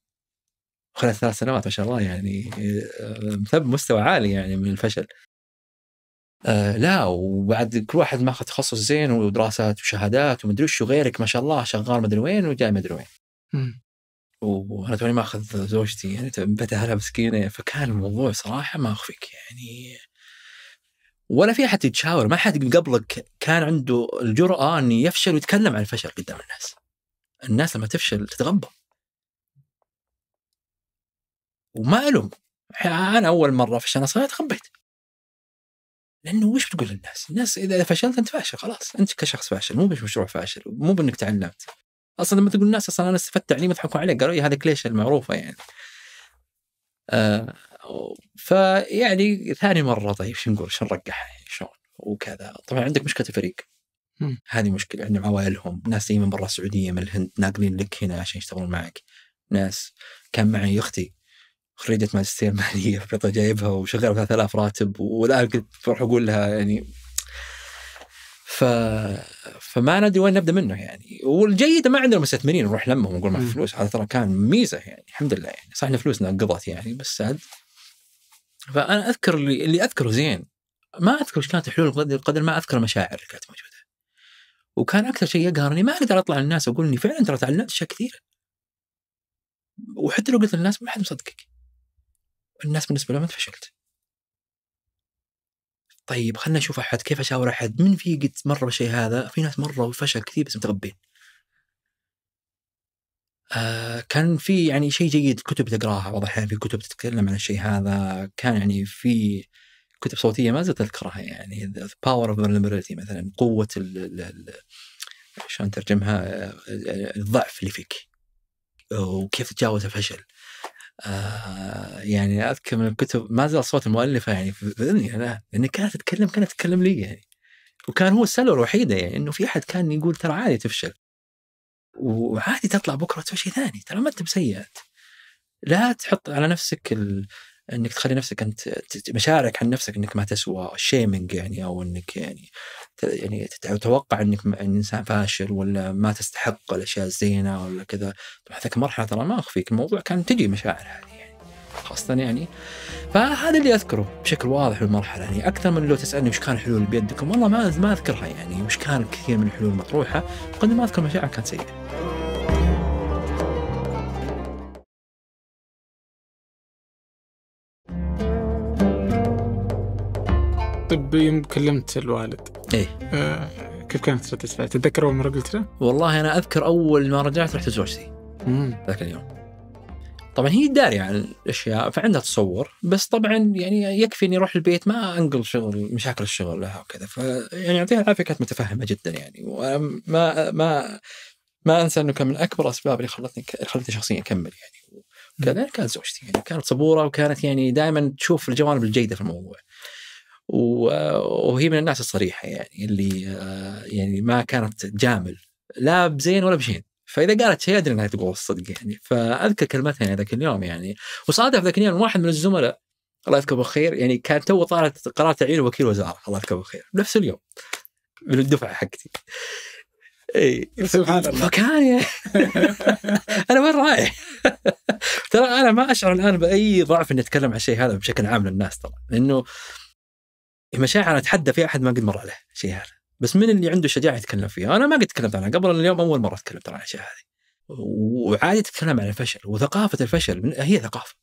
خلال ثلاث سنوات ما شاء الله يعني آه، مثب مستوى عالي يعني من الفشل آه لا وبعد كل واحد ماخذ تخصص زين ودراسات وشهادات ومدري وش وغيرك ما شاء الله شغال مدري وين وجاي مدري وين. وانا توني ماخذ زوجتي يعني اهلها مسكينه فكان الموضوع صراحه ما اخفيك يعني ولا في احد يتشاور ما حد قبلك كان عنده الجراه انه يفشل ويتكلم عن الفشل قدام الناس. الناس لما تفشل تتغبى. وما الوم انا اول مره فشلنا صغير تخبيت لانه وش بتقول للناس؟ الناس اذا فشلت انت فاشل خلاص انت كشخص فاشل مو مشروع فاشل مو بانك تعلمت اصلا لما تقول الناس اصلا انا استفدت تعليم يضحكوا عليك قالوا إيه هذا كليش المعروفه يعني آه فيعني ثاني مره طيب شو نقول شو نرقعها يعني؟ شلون وكذا طبعا عندك مشكله الفريق هذه مشكله عندهم عوائلهم ناس جايين من برا السعوديه من الهند ناقلين لك هنا عشان يشتغلون معك ناس كان معي اختي خريجة ماجستير مالية في جايبها وشغال ب 3000 راتب والآن كنت بروح أقول لها يعني ف... فما ندري وين نبدا منه يعني والجيد ما عندنا مستثمرين نروح لمهم ونقول ما في فلوس هذا ترى كان ميزه يعني الحمد لله يعني صح ان فلوسنا قضت يعني بس سعد فانا اذكر اللي, اللي اذكره زين ما اذكر ايش كانت حلول قدر ما اذكر المشاعر اللي كانت موجوده وكان اكثر شيء يقهرني ما اقدر اطلع للناس واقول اني فعلا ترى تعلمت اشياء كثيره وحتى لو قلت للناس ما حد مصدقك الناس بالنسبه لهم انت فشلت طيب خلنا نشوف احد كيف اشاور احد من في قد مر بالشيء هذا في ناس مروا وفشل كثير بس متغبين آه كان في يعني شيء جيد كتب تقراها بعض الاحيان في كتب تتكلم عن الشيء هذا كان يعني في كتب صوتيه ما زلت اذكرها يعني The Power of Vulnerability مثلا قوه ال شلون ترجمها آه، آه، الضعف اللي فيك وكيف تتجاوز الفشل آه، يعني اذكر من الكتب ما زال صوت المؤلفه يعني في اذني انا لان كانت تتكلم كانت تتكلم لي يعني وكان هو السله الوحيده يعني انه في احد كان يقول ترى عادي تفشل وعادي تطلع بكره تسوي شيء ثاني ترى ما انت بسيئات لا تحط على نفسك ال... انك تخلي نفسك انت مشاعرك عن نفسك انك ما تسوى شيمنج يعني او انك يعني يعني تتوقع انك انسان فاشل ولا ما تستحق الاشياء الزينه ولا كذا هذيك المرحله ترى ما اخفيك الموضوع كان تجي مشاعر هذه يعني خاصه يعني فهذا اللي اذكره بشكل واضح المرحله يعني اكثر من لو تسالني وش كان الحلول بيدكم والله ما ما اذكرها يعني وش كان كثير من الحلول المطروحة قد ما اذكر مشاعر كانت سيئه طب يوم كلمت الوالد ايه آه كيف كانت ردة فعله؟ تتذكر اول مره قلت له؟ والله انا اذكر اول ما رجعت رحت لزوجتي ذاك اليوم طبعا هي دارية عن الاشياء فعندها تصور بس طبعا يعني يكفي اني اروح البيت ما انقل شغل مشاكل الشغل لها وكذا فيعني يعطيها العافيه كانت متفهمه جدا يعني وما ما ما انسى انه كان من اكبر الاسباب اللي خلتني خلتني شخصيا اكمل يعني كذلك كانت زوجتي يعني كانت صبوره وكانت يعني دائما تشوف الجوانب الجيده في الموضوع. وهي من الناس الصريحه يعني اللي آه، يعني ما كانت جامل لا بزين ولا بشين فاذا قالت شيء ادري انها تقول الصدق يعني فاذكر كلمتها يعني ذاك اليوم يعني وصادف ذاك اليوم واحد من الزملاء الله يذكره بالخير يعني كان تو طالت قرار تعيين وكيل وزاره الله يذكره بالخير بنفس اليوم من الدفعه حقتي اي سبحان الله فكان يعني انا وين رايح؟ ترى انا ما اشعر الان باي ضعف اني اتكلم عن الشيء هذا بشكل عام للناس ترى لانه مشاعر اتحدى في احد ما قد مر عليه شيء هذا بس من اللي عنده شجاعه يتكلم فيها انا ما قد تكلمت عنها قبل اليوم اول مره تكلمت عن الاشياء هذه وعادي تتكلم عن الفشل وثقافه الفشل هي ثقافه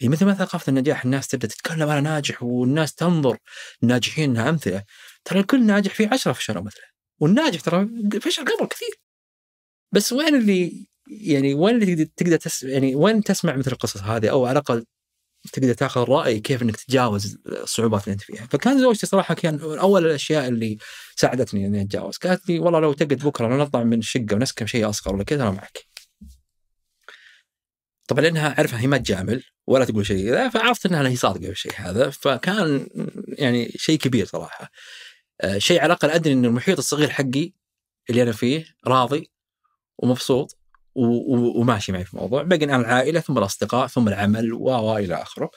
هي مثل ما ثقافه النجاح الناس تبدا تتكلم انا ناجح والناس تنظر الناجحين انها امثله ترى الكل ناجح فيه عشرة فشلوا مثله والناجح ترى فشل قبل كثير بس وين اللي يعني وين اللي تقدر تس يعني وين تسمع مثل القصص هذه او على الاقل تقدر تاخذ راي كيف انك تتجاوز الصعوبات اللي انت فيها، فكان زوجتي صراحه كان اول الاشياء اللي ساعدتني اني اتجاوز، قالت لي والله لو تقعد بكره نطلع من الشقه ونسكن شيء اصغر ولا كذا انا معك. طبعا لانها اعرفها هي ما تجامل ولا تقول شيء كذا فعرفت انها هي صادقه بالشيء هذا فكان يعني شيء كبير صراحه. آه، شيء على الاقل ادري ان المحيط الصغير حقي اللي انا فيه راضي ومبسوط وماشي معي في الموضوع بقينا العائله ثم الاصدقاء ثم العمل والى اخره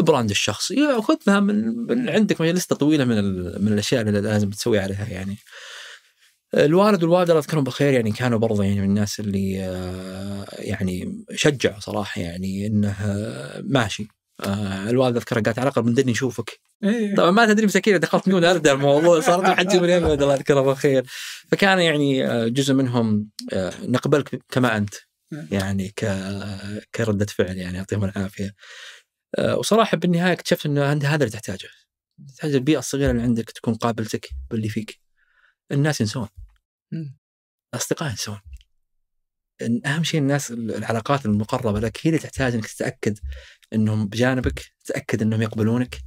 البراند الشخصي خذها من, من عندك لسته طويله من من الاشياء اللي لازم تسوي عليها يعني الوالد والوالده الله يذكرهم بالخير يعني كانوا برضه يعني من الناس اللي آه، يعني شجعوا صراحه يعني انه آه، ماشي آه الوالده اذكرها قالت على الاقل بندني نشوفك إيه. طبعا ما تدري مسكينه دخلت مليون ارد الموضوع صارت حتى من مليون الله يذكره بالخير فكان يعني آه، جزء منهم آه، نقبلك كما انت نعم. يعني ك كرده فعل يعني يعطيهم العافيه آه، وصراحه بالنهايه اكتشفت انه عند هذا اللي تحتاجه تحتاج البيئه الصغيره اللي عندك تكون قابلتك باللي فيك الناس ينسون الاصدقاء ينسون اهم شيء الناس العلاقات المقربه لك هي اللي تحتاج انك تتاكد انهم بجانبك تاكد انهم يقبلونك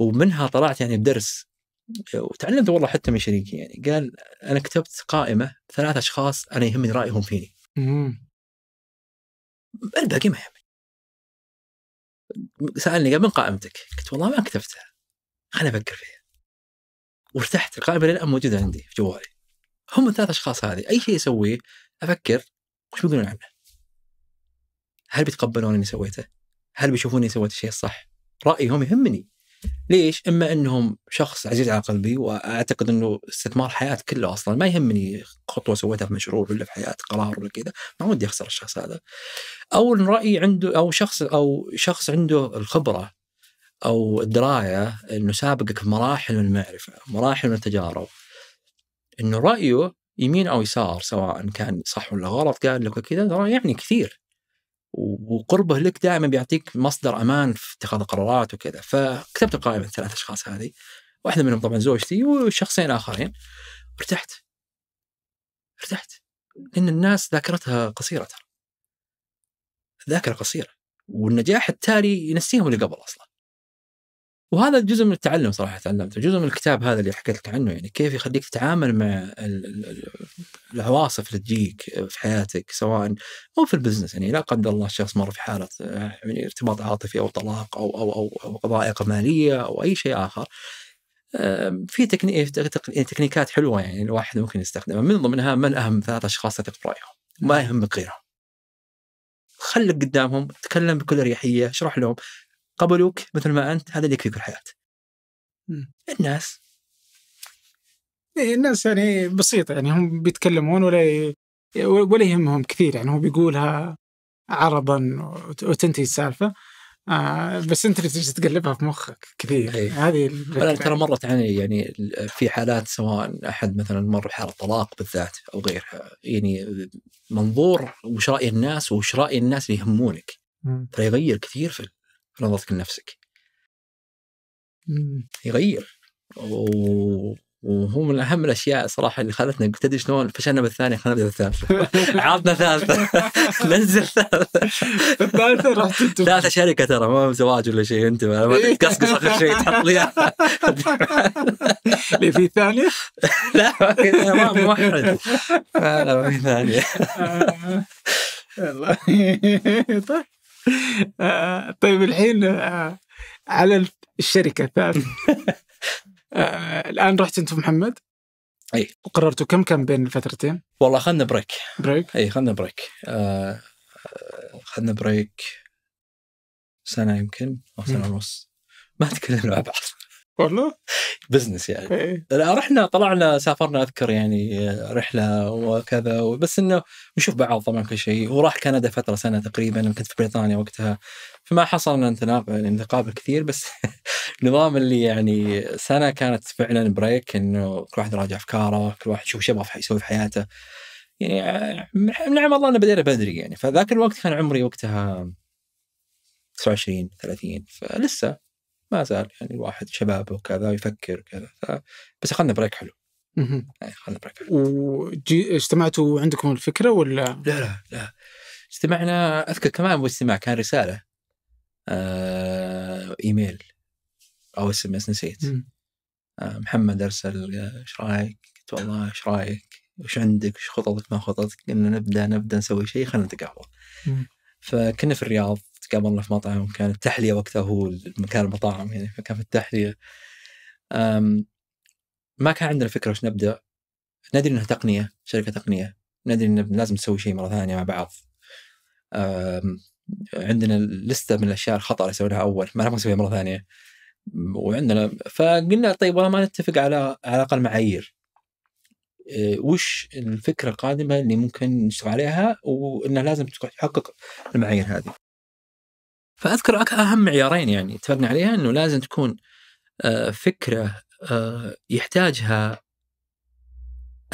ومنها طلعت يعني بدرس وتعلمت والله حتى من شريكي يعني قال انا كتبت قائمه ثلاث اشخاص انا يهمني رايهم فيني الباقي ما يهمني سالني قال من قائمتك؟ قلت والله ما كتبتها خليني افكر فيها وارتحت القائمه الان موجوده عندي في جوالي هم الثلاث اشخاص هذه اي شيء اسويه افكر وش بيقولون عنه؟ هل بيتقبلون اني سويته؟ هل بيشوفوني سويت الشيء الصح؟ رايهم يهمني. ليش؟ اما انهم شخص عزيز على قلبي واعتقد انه استثمار حياتي كله اصلا ما يهمني خطوه سويتها في مشروع ولا في حياه قرار ولا كذا، ما ودي اخسر الشخص هذا. او رايي عنده او شخص او شخص عنده الخبره او الدرايه انه سابقك في مراحل من المعرفه، مراحل من التجارب. انه رايه يمين او يسار سواء كان صح ولا غلط قال لك كذا يعني كثير وقربه لك دائما بيعطيك مصدر امان في اتخاذ القرارات وكذا فكتبت القائمه الثلاث اشخاص هذه واحده منهم طبعا زوجتي وشخصين اخرين ارتحت ارتحت لان الناس ذاكرتها قصيره ترى ذاكره قصيره والنجاح التالي ينسيهم اللي قبل اصلا وهذا جزء من التعلم صراحه تعلمته جزء من الكتاب هذا اللي حكيت لك عنه يعني كيف يخليك تتعامل مع العواصف اللي تجيك في حياتك سواء او في البزنس يعني لا قدر الله الشخص مر في حاله آه، يعني ارتباط عاطفي او طلاق او او او, أو ضائقه ماليه او اي شيء اخر في يعني تكنيكات حلوه يعني الواحد ممكن يستخدمها من ضمنها من اهم ثلاث اشخاص تثق برايهم ما نعم. يهمك غيرهم خلك قدامهم تكلم بكل اريحيه اشرح لهم قبلوك مثل ما انت هذا اللي يكفيك الحياه. الناس إيه، الناس يعني بسيطه يعني هم بيتكلمون ولا ولا يهمهم كثير يعني هو بيقولها عرضا وتنتهي السالفه آه بس انت اللي تجي تقلبها في مخك كثير إيه. هذه انا ترى مرت علي يعني في حالات سواء احد مثلا مر بحاله طلاق بالذات او غيرها يعني منظور وش راي الناس وش راي الناس اللي يهمونك ترى يغير كثير في نظرتك لنفسك يغير وهو من اهم الاشياء صراحه اللي خلتنا تدري شلون فشلنا بالثانيه خلينا نبدا بالثالثه عطنا ثالثه ننزل ثالثه الثالثه راح ثالثه شركه ترى ما زواج ولا شيء انت ما تقصقص اخر شيء تحط لي اللي في ثانيه؟ لا ما محرج لا ما في ثانيه آه. يلا طيب آه، طيب الحين آه، على الشركه الثانية الان رحت انت محمد اي وقررتوا كم كان بين الفترتين؟ والله اخذنا بريك بريك؟ اي اخذنا بريك اخذنا بريك سنه يمكن او سنه ونص ما تكلمنا مع بعض والله بزنس يعني إيه. إيه. رحنا طلعنا سافرنا اذكر يعني رحله وكذا بس انه نشوف بعض طبعا كل شيء وراح كندا فتره سنه تقريبا كنت في بريطانيا وقتها فما حصلنا يعني نتقابل كثير بس نظام اللي يعني سنه كانت فعلا بريك انه كل واحد يراجع افكاره كل واحد يشوف ايش يبغى يسوي في حياته يعني آه، نعم الله انه بدينا بدري يعني فذاك الوقت كان عمري وقتها 29 30 فلسه ما زال يعني الواحد شبابه وكذا يفكر وكذا بس اخذنا بريك حلو اخذنا إيه، بريك حلو واجتمعتوا عندكم الفكره ولا لا لا لا اجتمعنا اذكر كمان مو اجتماع كان رساله آه ايميل او اس ام اس نسيت آه محمد ارسل ايش رايك؟ قلت والله ايش رايك؟ وش عندك؟ وش خططك ما خططك؟ قلنا نبدا نبدا نسوي شيء خلينا نتقهوى فكنا في الرياض تقابلنا في مطعم كان التحليه وقتها هو مكان المطاعم يعني فكان في التحليه ما كان عندنا فكره وش نبدا ندري انها تقنيه شركه تقنيه ندري ان لازم نسوي شيء مره ثانيه مع بعض عندنا لسته من الاشياء الخطا اللي سويناها اول ما نبغى نسويها مره ثانيه وعندنا فقلنا طيب والله ما نتفق على على الاقل معايير أه، وش الفكره القادمه اللي ممكن نشتغل عليها وانها لازم تحقق المعايير هذه فاذكر اهم معيارين يعني اتفقنا عليها انه لازم تكون آه، فكره آه، يحتاجها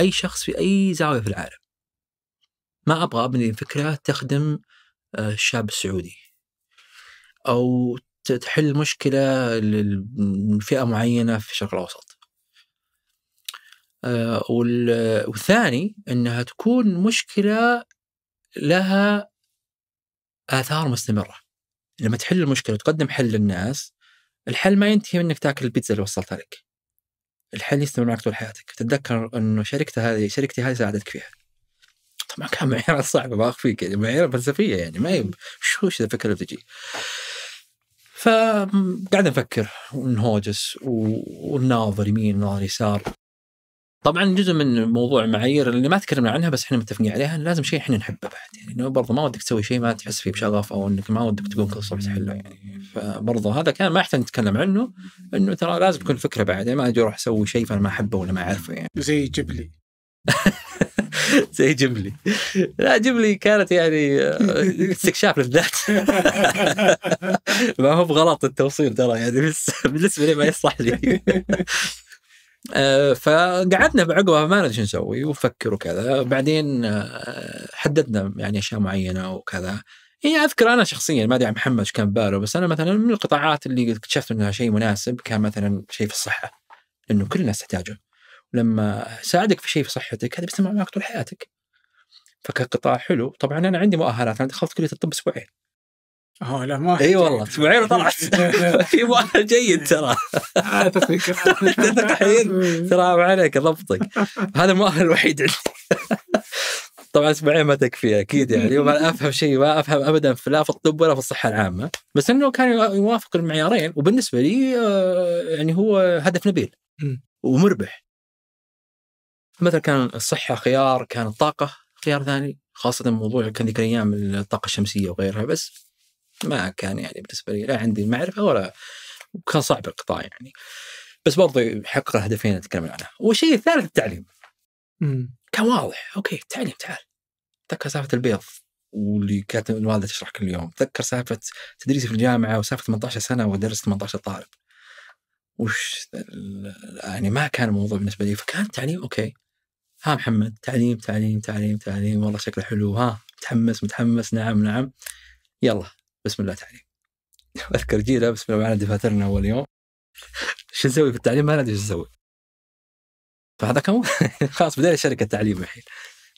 اي شخص في اي زاويه في العالم. ما ابغى ابني فكره تخدم آه، الشاب السعودي او تحل مشكله لفئه معينه في الشرق الاوسط. والثاني انها تكون مشكله لها اثار مستمره. لما تحل المشكله وتقدم حل للناس الحل ما ينتهي انك تاكل البيتزا اللي وصلتها لك الحل يستمر معك طول حياتك تتذكر انه شركتي هذه شركتي هذه ساعدتك فيها طبعا كان معيارات صعبه ما اخفيك يعني معيارات فلسفيه يعني ما يب... شو ذا الفكره اللي بتجي فقاعد نفكر ونهوجس ونناظر يمين ونناظر يسار طبعا جزء من موضوع المعايير اللي ما تكلمنا عنها بس احنا متفقين عليها لازم شيء احنا نحبه بعد يعني انه برضه ما ودك تسوي شيء ما تحس فيه بشغف او انك ما ودك تقوم كل صبح تحله يعني فبرضه هذا كان ما يحتاج نتكلم عنه انه ترى لازم تكون فكره بعد يعني ما اجي اروح اسوي شيء فانا ما احبه ولا ما اعرفه يعني زي جبلي زي جبلي لا جبلي كانت يعني آه، استكشاف للذات ما هو بغلط التوصيل ترى يعني بس بالنسبه لي ما يصلح لي آه، فقعدنا بعقبها ما ندري شو نسوي وفكر وكذا بعدين آه، حددنا يعني اشياء معينه وكذا يعني اذكر انا شخصيا ما ادري محمد ايش كان باله بس انا مثلا من القطاعات اللي اكتشفت انها شيء مناسب كان مثلا شيء في الصحه انه كل الناس تحتاجه لما ساعدك في شيء في صحتك هذا بيستمر معك طول حياتك فكقطاع حلو طبعا انا عندي مؤهلات انا دخلت كليه الطب اسبوعين اه لا ما اي والله اسبوعين أيوة وطلعت في مؤهل جيد ترى عادتك الحين ترى عليك ضبطك هذا المؤهل الوحيد عندي طبعا اسبوعين ما تكفي اكيد يعني وما افهم شيء ما افهم ابدا في لا في الطب ولا في الصحه العامه بس انه كان يوافق المعيارين وبالنسبه لي آه، يعني هو هدف نبيل ومربح مثلا كان الصحه خيار كان الطاقه خيار ثاني خاصه موضوع كان ذيك الايام الطاقه الشمسيه وغيرها بس ما كان يعني بالنسبه لي لا عندي المعرفه ولا كان صعب القطاع يعني بس برضه يحقق هدفين اتكلم عنها والشيء الثالث التعليم مم. كان واضح اوكي التعليم تعال تذكر سالفه البيض واللي كانت الوالده تشرح كل يوم تذكر سالفه تدريسي في الجامعه وسالفه 18 سنه ودرست 18 طالب وش يعني ما كان الموضوع بالنسبه لي فكان تعليم اوكي ها محمد تعليم تعليم تعليم تعليم والله شكله حلو ها متحمس متحمس نعم نعم يلا بسم الله تعليم اذكر بسم الله معنا دفاترنا اول يوم شو نسوي في التعليم ما ندري شو نسوي فهذا كان خلاص بدينا شركه تعليم الحين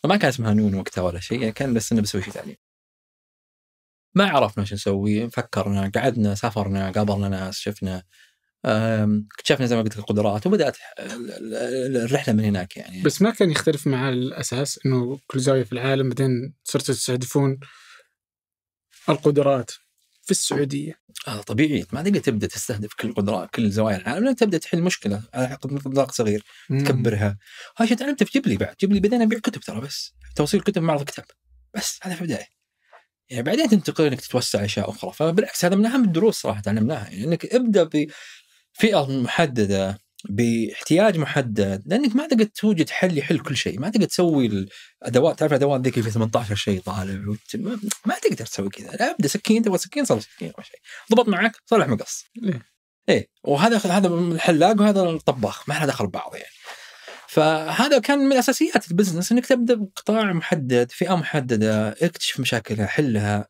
ما كان اسمها نون وقتها ولا شيء يعني كان بس انه بسوي شيء تعليم ما عرفنا شو نسوي فكرنا قعدنا سافرنا قابلنا ناس شفنا اكتشفنا زي ما قلت القدرات وبدات الرحله من هناك يعني بس ما كان يختلف مع الاساس انه كل زاويه في العالم بعدين صرتوا تستهدفون القدرات في السعوديه هذا طبيعي ما تقدر تبدا تستهدف كل قدرات كل زوايا العالم لان تبدا تحل مشكله على حق مطلق صغير مم. تكبرها هاي شيء تعلمته في جبلي بعد جبلي بدينا نبيع كتب ترى بس توصيل كتب معرض كتاب بس هذا في البدايه يعني بعدين تنتقل انك تتوسع اشياء اخرى فبالعكس هذا من اهم الدروس صراحه تعلمناها يعني انك ابدا بفئه محدده باحتياج محدد لانك ما تقدر توجد حل يحل كل شيء، ما تقدر تسوي الادوات تعرف الادوات ذيك في 18 شيء طالع ما تقدر تسوي كذا، لا ابدا سكين تبغى سكين صلح سكين ما شيء، ضبط معك صلح مقص. ايه, إيه، وهذا هذا الحلاق وهذا الطباخ ما لها دخل ببعض يعني. فهذا كان من اساسيات البزنس انك تبدا بقطاع محدد، فئه محدده، اكتشف مشاكلها، حلها،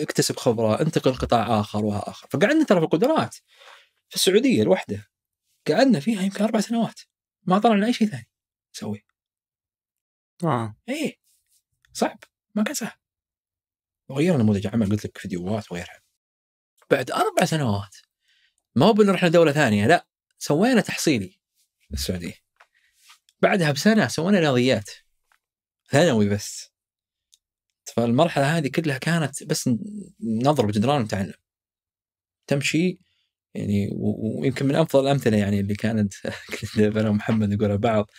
اكتسب خبره، انتقل قطاع اخر واخر، فقعدنا ترى في القدرات في السعوديه لوحده قعدنا فيها يمكن اربع سنوات ما طلع لنا اي شيء ثاني نسويه. اه ايه صعب ما كان سهل. وغيرنا نموذج عمل قلت لك فيديوهات وغيرها. بعد اربع سنوات ما هو بان رحنا دوله ثانيه لا سوينا تحصيلي السعوديه. بعدها بسنه سوينا رياضيات ثانوي بس. فالمرحله هذه كلها كانت بس نضرب جدران ونتعلم. تمشي يعني ويمكن من افضل الامثله يعني اللي كانت كنت انا ومحمد نقولها بعض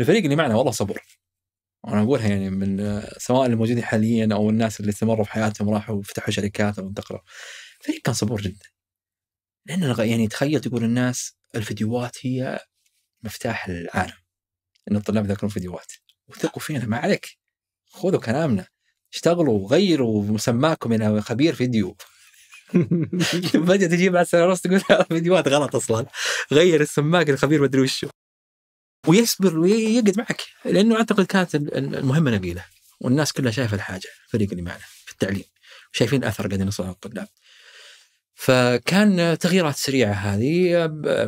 الفريق اللي معنا والله صبور وانا اقولها يعني من سواء الموجودين حاليا او الناس اللي استمروا في حياتهم راحوا فتحوا شركات او انتقلوا الفريق كان صبور جدا لان يعني تخيل تقول الناس الفيديوهات هي مفتاح العالم ان الطلاب يذاكرون فيديوهات وثقوا فينا ما عليك خذوا كلامنا اشتغلوا وغيروا مسماكم الى خبير فيديو فجاه بعد سنه ونص تقول فيديوهات غلط اصلا غير السماك الخبير ما ادري وشو ويصبر ويقعد معك لانه اعتقد كانت المهمه نبيله والناس كلها شايفه الحاجه الفريق اللي معنا في التعليم شايفين اثر قاعدين يصنعه الطلاب فكان تغييرات سريعه هذه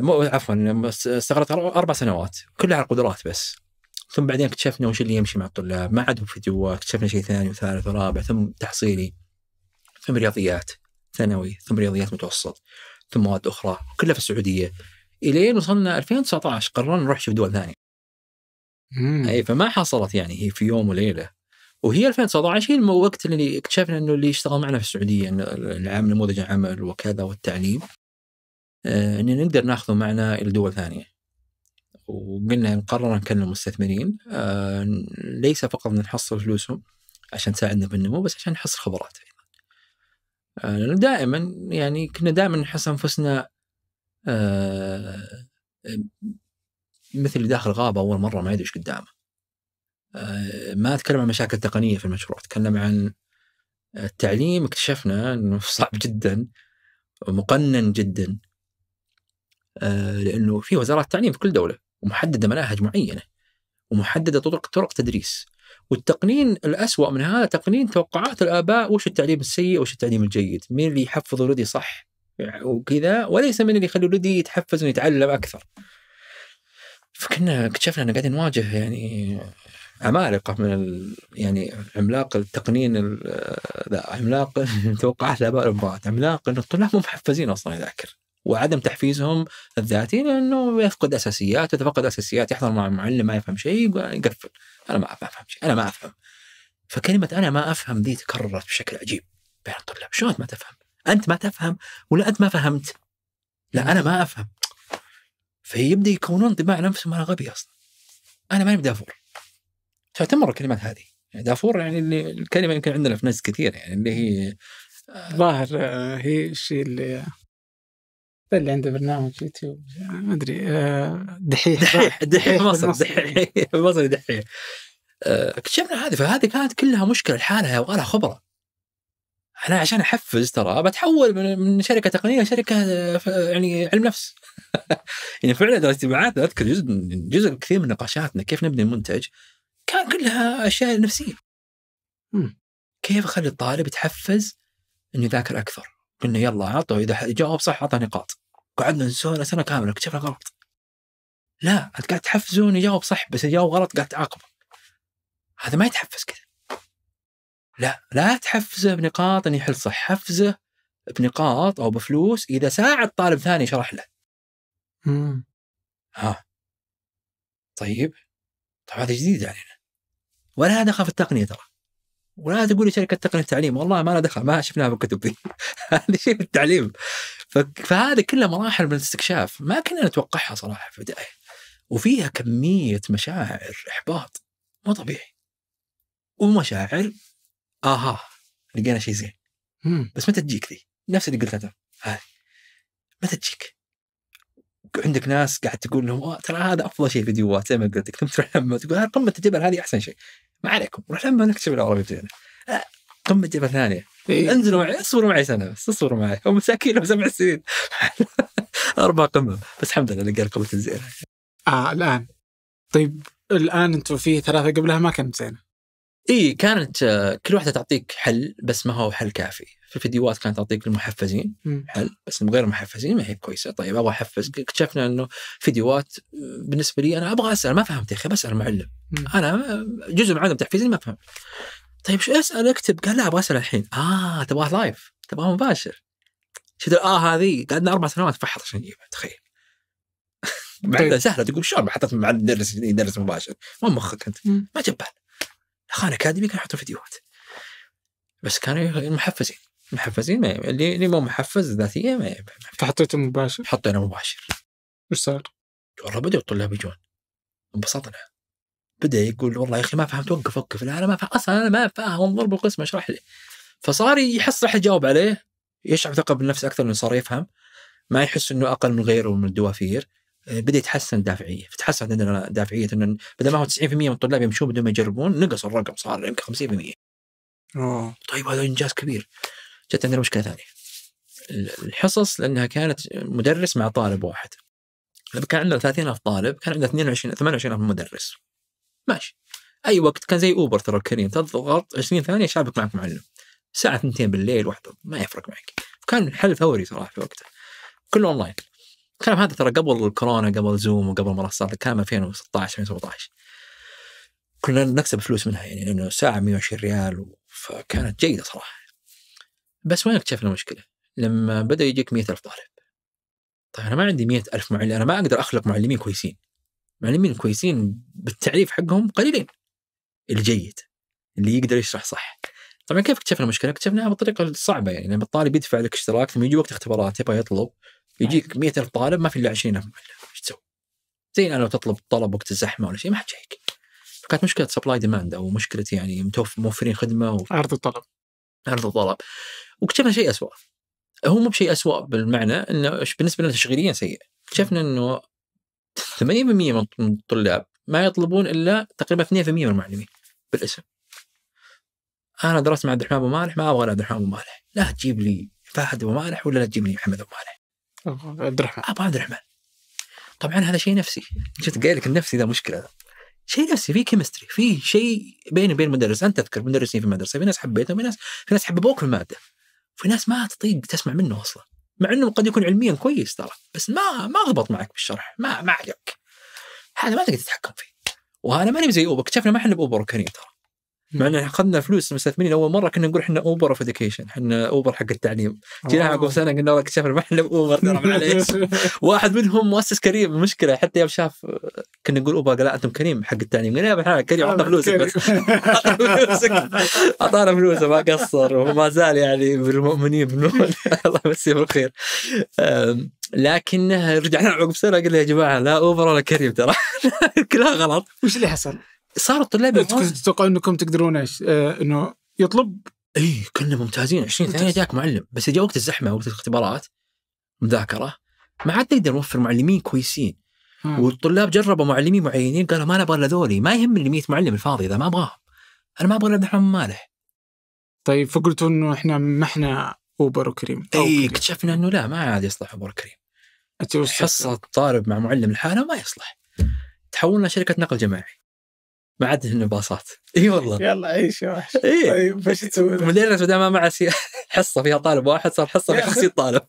عفوا استغرقت اربع سنوات كلها على قدرات بس ثم بعدين اكتشفنا وش اللي يمشي مع الطلاب ما عاد فيديوهات اكتشفنا شيء ثاني وثالث ورابع ثم تحصيلي ثم رياضيات ثانوي ثم رياضيات متوسط ثم مواد اخرى كلها في السعوديه الين وصلنا 2019 قررنا نروح نشوف دول ثانيه. اي فما حصلت يعني هي في يوم وليله وهي 2019 هي الوقت اللي اكتشفنا انه اللي اشتغل معنا في السعوديه العام نموذج العمل وكذا والتعليم آه، انه ان نقدر ناخذه معنا الى دول ثانيه. وقلنا نقرر نكلم المستثمرين آه، ليس فقط نحصل فلوسهم عشان تساعدنا بالنمو بس عشان نحصل خبرات آه، دائما يعني كنا دائما نحس انفسنا آه، مثل اللي داخل غابه اول مره ما يدري ايش قدامه. آه، ما اتكلم عن مشاكل تقنيه في المشروع، اتكلم عن التعليم اكتشفنا انه صعب جدا ومقنن جدا لانه في وزارات تعليم في كل دوله ومحدده مناهج معينه ومحدده طرق طرق تدريس والتقنين الأسوأ من هذا تقنين توقعات الآباء وش التعليم السيء وش التعليم الجيد مين اللي يحفظ ولدي صح وكذا وليس من اللي يخلي ولدي يتحفز ويتعلم أكثر فكنا اكتشفنا أننا قاعدين نواجه يعني عمالقه من ال... يعني عملاق التقنين ال... لا عملاق توقعات الاباء والامهات عملاق ان الطلاب مو محفزين اصلا يذاكر وعدم تحفيزهم الذاتي لانه يفقد اساسيات يتفقد اساسيات يحضر مع معلم ما يفهم شيء يقفل انا ما افهم شيء انا ما افهم فكلمه انا ما افهم ذي تكررت بشكل عجيب بين الطلاب شلون ما تفهم انت ما تفهم ولا انت ما فهمت لا انا ما افهم فيبدا يكونون انطباع نفسهم انا غبي اصلا انا ماني بدافور تعتمر الكلمات هذه يعني دافور يعني اللي الكلمه يمكن عندنا في ناس كثير يعني اللي هي آه، ظاهر آه، هي الشيء اللي طيب اللي عنده برنامج يوتيوب ما ادري آه، دحيح دحيح دحيح مصر دحيح مصر دحيح اكتشفنا آه، هذه فهذه كانت كلها مشكله لحالها يبغى لها خبره انا عشان احفز ترى بتحول من شركه تقنيه لشركه آه، يعني علم نفس يعني فعلا الاجتماعات اذكر جزء جزء كثير من نقاشاتنا كيف نبني المنتج كان كلها اشياء نفسيه كيف اخلي الطالب يتحفز انه يذاكر اكثر قلنا يلا اعطوا اذا جاوب صح اعطى نقاط قعدنا نسولف سنه كامله اكتشفنا غلط لا انت قاعد تحفزوني يجاوب صح بس يجاوب غلط قاعد تعاقبه هذا ما يتحفز كذا لا لا تحفزه بنقاط انه يحل صح حفزه بنقاط او بفلوس اذا ساعد طالب ثاني شرح له امم ها طيب طبعا هذا جديد علينا ولا دخل في التقنيه ترى ولا تقول لي شركه تقنيه التعليم والله ما لها دخل ما شفناها بالكتب ذي هذا شيء في التعليم فهذا كلها مراحل من الاستكشاف ما كنا نتوقعها صراحه في البدايه وفيها كميه مشاعر احباط مو طبيعي ومشاعر اها لقينا شيء زين بس متى تجيك ذي؟ نفس اللي قلتها هذه متى تجيك؟ عندك ناس قاعد تقول لهم ترى هذا افضل شيء فيديوهات زي ما قلت لك ثم تروح لما تقول قمه الجبل هذه احسن شيء ما عليكم روح لما نكتشف العربي بتاعنا آه، قمه جبل ثانيه إيه؟ انزلوا معي اصبروا معي سنه بس اصبروا معي هم مساكين سبع سنين اربع قمم بس الحمد لله لقى قمه زينه اه الان طيب الان انتم في ثلاثه قبلها ما كانت زينه اي كانت آه، كل واحده تعطيك حل بس ما هو حل كافي في الفيديوهات كانت تعطيك المحفزين حل بس غير المحفزين ما هي كويسه طيب ابغى احفز اكتشفنا انه فيديوهات آه، بالنسبه لي انا ابغى اسال ما فهمت يا اخي بسال المعلم انا آه، جزء من عدم تحفيزي ما فهمت طيب شو اسال اكتب قال لا ابغى اسال الحين اه تبغاه لايف تبغاه مباشر شفت الاه هذه قعدنا اربع سنوات فحط عشان نجيبها تخيل بعدها طيب. سهله تقول شلون حطيت مع المدرس يدرس مباشر ما مخك انت ما جاب خان اكاديمي كان يحط فيديوهات بس كانوا المحفزين محفزين ما اللي اللي مو محفز ذاتيا ما فحطيته مباشر؟ حطينا مباشر وش صار؟ والله بدأوا الطلاب يجون انبسطنا بدا يقول والله يا اخي ما فهمت وقف وقف لا انا ما فهم اصلا انا ما فاهم ضرب القسم اشرح لي فصار يحس راح يجاوب عليه يشعر ثقه بالنفس اكثر انه صار يفهم ما يحس انه اقل من غيره من الدوافير آه، بدا يتحسن دافعيه فتحسنت عندنا دافعيه انه بدل ما هو 90% من الطلاب يمشون بدون ما يجربون نقص الرقم صار يمكن 50% أوه. آه. طيب هذا انجاز كبير جت عندنا مشكله ثانيه الحصص لانها كانت مدرس مع طالب واحد لما كان عندنا 30000 طالب كان عندنا 22 28000 مدرس ماشي اي وقت كان زي اوبر ترى الكريم تضغط 20 ثانيه شابك معك معلم ساعه اثنتين بالليل واحده ما يفرق معك كان حل فوري صراحه في وقتها كله اونلاين الكلام هذا ترى قبل الكورونا قبل زوم وقبل منصات الكلام 2016 2017 كنا نكسب فلوس منها يعني لانه ساعه 120 ريال فكانت جيده صراحه بس وين اكتشفنا المشكله؟ لما بدا يجيك 100000 طالب طيب انا ما عندي 100000 معلم انا ما اقدر اخلق معلمين كويسين معلمين كويسين بالتعريف حقهم قليلين الجيد اللي يقدر يشرح صح طبعا كيف اكتشفنا المشكله؟ اكتشفناها بالطريقه الصعبه يعني لما الطالب يدفع لك اشتراك ثم يجي وقت اختبارات يبغى يطلب يجيك 100000 أيوة. طالب ما في الا 20000 معلم ايش تسوي؟ زي انا لو تطلب طلب وقت الزحمه ولا شيء ما حد جايك فكانت مشكله سبلاي ديماند او مشكله يعني موفرين خدمه و... عرض وطلب عرض وطلب واكتشفنا شيء اسوء هو مو بشيء اسوء بالمعنى انه بالنسبه لنا تشغيليا سيء اكتشفنا انه 80% من الطلاب ما يطلبون الا تقريبا 2% من المعلمين بالاسم انا درست مع عبد الرحمن ابو مالح ما ابغى عبد الرحمن ابو مالح لا تجيب لي فهد ابو مالح ولا لا تجيب لي محمد ابو مالح عبد الرحمن ابغى عبد الرحمن طبعا هذا شيء نفسي جيت قايل لك النفسي ذا مشكله ده. شيء نفسي في كيمستري في شيء بيني وبين المدرس انت تذكر مدرسين في المدرسه في ناس حبيتهم في ناس في ناس حببوك في الماده في ناس ما تطيق تسمع منه اصلا مع انه قد يكون علميا كويس ترى بس ما ما ضبط معك بالشرح ما ما عليك هذا ما تقدر تتحكم فيه وانا ماني زي اوبر اكتشفنا ما احنا باوبر كريم ترى مع ان اخذنا فلوس المستثمرين اول مره كنا نقول احنا اوبر اوف اديوكيشن احنا اوبر حق التعليم جينا عقب آه. سنه قلنا والله اكتشفنا ما احنا اوبر ترى معليش واحد منهم مؤسس كريم مشكله حتى يوم شاف كنا نقول اوبر لا انتم كريم حق التعليم قلنا يا كريم اعطنا آه، فلوسك بس اعطنا اعطانا فلوسه ما قصر وما زال يعني من المؤمنين الله يمسيه بالخير لكن رجعنا عقب سنه قلنا يا جماعه لا اوبر ولا كريم ترى كلها غلط وش اللي حصل؟ صار الطلاب تتوقع انكم تقدرون ايش؟ آه انه يطلب اي كنا ممتازين 20 ثانيه جاك معلم بس جاء وقت الزحمه وقت الاختبارات مذاكره ما عاد نقدر نوفر معلمين كويسين مم. والطلاب جربوا معلمين معينين قالوا ما نبغى الا ذولي ما يهمني ال 100 معلم الفاضي اذا ما ابغاهم انا ما ابغى عبد محمد مالح طيب فقلتوا انه احنا ما احنا اوبر وكريم اي اكتشفنا انه لا ما عاد يصلح اوبر كريم حصه طالب مع معلم لحاله ما يصلح تحولنا شركه نقل جماعي ما عاد باصات اي والله يلا عيش يا وحش إيه؟ طيب ايش تسوي مدرس ما معه حصه فيها طالب واحد صار حصه فيها 50 طالب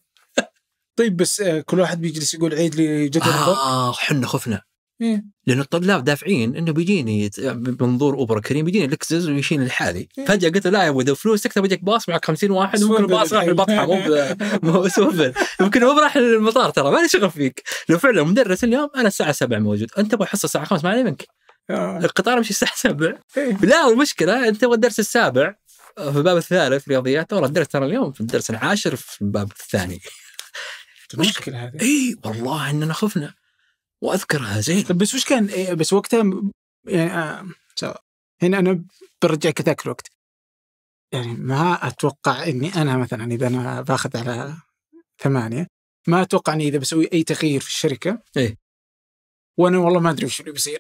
طيب بس آه، كل واحد بيجلس يقول عيد لي جدول اه حنا خفنا إيه؟ لان الطلاب دافعين انه بيجيني بمنظور اوبر كريم بيجيني لكزز ويشيل لحالي إيه؟ فجاه قلت له لا يا ابو فلوس تكتب يجيك باص معك 50 واحد ممكن الباص راح البطحه مو مو سوفر ممكن هو راح المطار ترى ما لي شغل فيك لو فعلا مدرس اليوم انا الساعه 7 موجود انت تبغى حصه الساعه 5 ما علي منك آه. القطار مش الساعه 7 إيه. لا والمشكله انت تبغى الدرس السابع في الباب الثالث رياضيات والله الدرس ترى اليوم في الدرس العاشر في الباب الثاني المشكله هذه اي والله اننا خفنا واذكرها زين طيب بس وش كان إيه بس وقتها يعني آه هنا انا برجع كذاك الوقت يعني ما اتوقع اني انا مثلا اذا انا باخذ على ثمانيه ما اتوقع اني اذا بسوي اي تغيير في الشركه إيه؟ وانا والله ما ادري وش اللي بيصير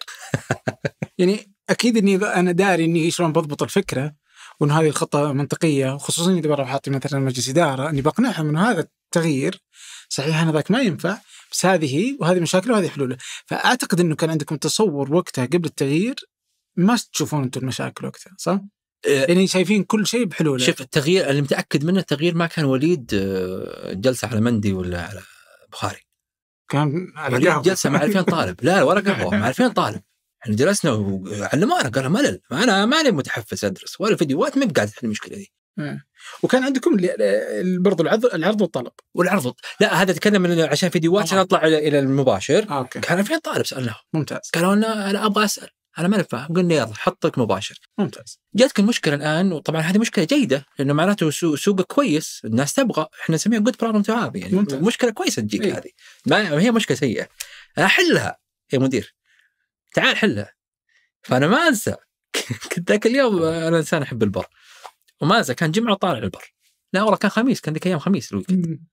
يعني اكيد اني انا داري اني شلون بضبط الفكره وان هذه الخطه منطقيه وخصوصا اذا برا حاطين مثلا مجلس اداره اني بقنعهم انه هذا التغيير صحيح انا ذاك ما ينفع بس هذه وهذه مشاكله وهذه حلوله فاعتقد انه كان عندكم تصور وقتها قبل التغيير ما تشوفون انتم المشاكل وقتها صح؟ إيه. يعني شايفين كل شيء بحلوله شوف التغيير اللي متاكد منه التغيير ما كان وليد آه، جلسه على مندي ولا على بخاري كان على يعني قهوه جلسه مع 2000 طالب لا ولا قهوه مع 2000 طالب احنا يعني جلسنا وعلمونا قال ملل انا ماني متحفز ادرس ولا فيديوهات ما قاعد احل المشكله دي وكان عندكم برضو العرض العرض والطلب والعرض لا هذا تكلم عشان فيديوهات عشان آه. اطلع الى المباشر آه، اوكي كان 2000 طالب سالناهم ممتاز قالوا لنا انا ابغى اسال انا ما فاهم قلنا يلا حطك مباشر ممتاز جاتك المشكله الان وطبعا هذه مشكله جيده لانه معناته سوق كويس الناس تبغى احنا نسميها جود بروبلم تو هاف يعني ممتاز. مشكله كويسه تجيك إيه؟ هذه ما هي مشكله سيئه احلها يا مدير تعال حلها فانا ما انسى كنت ذاك اليوم إيه. انا انسان احب البر وما انسى كان جمعه طالع البر لا والله كان خميس كان ذيك ايام خميس الويكند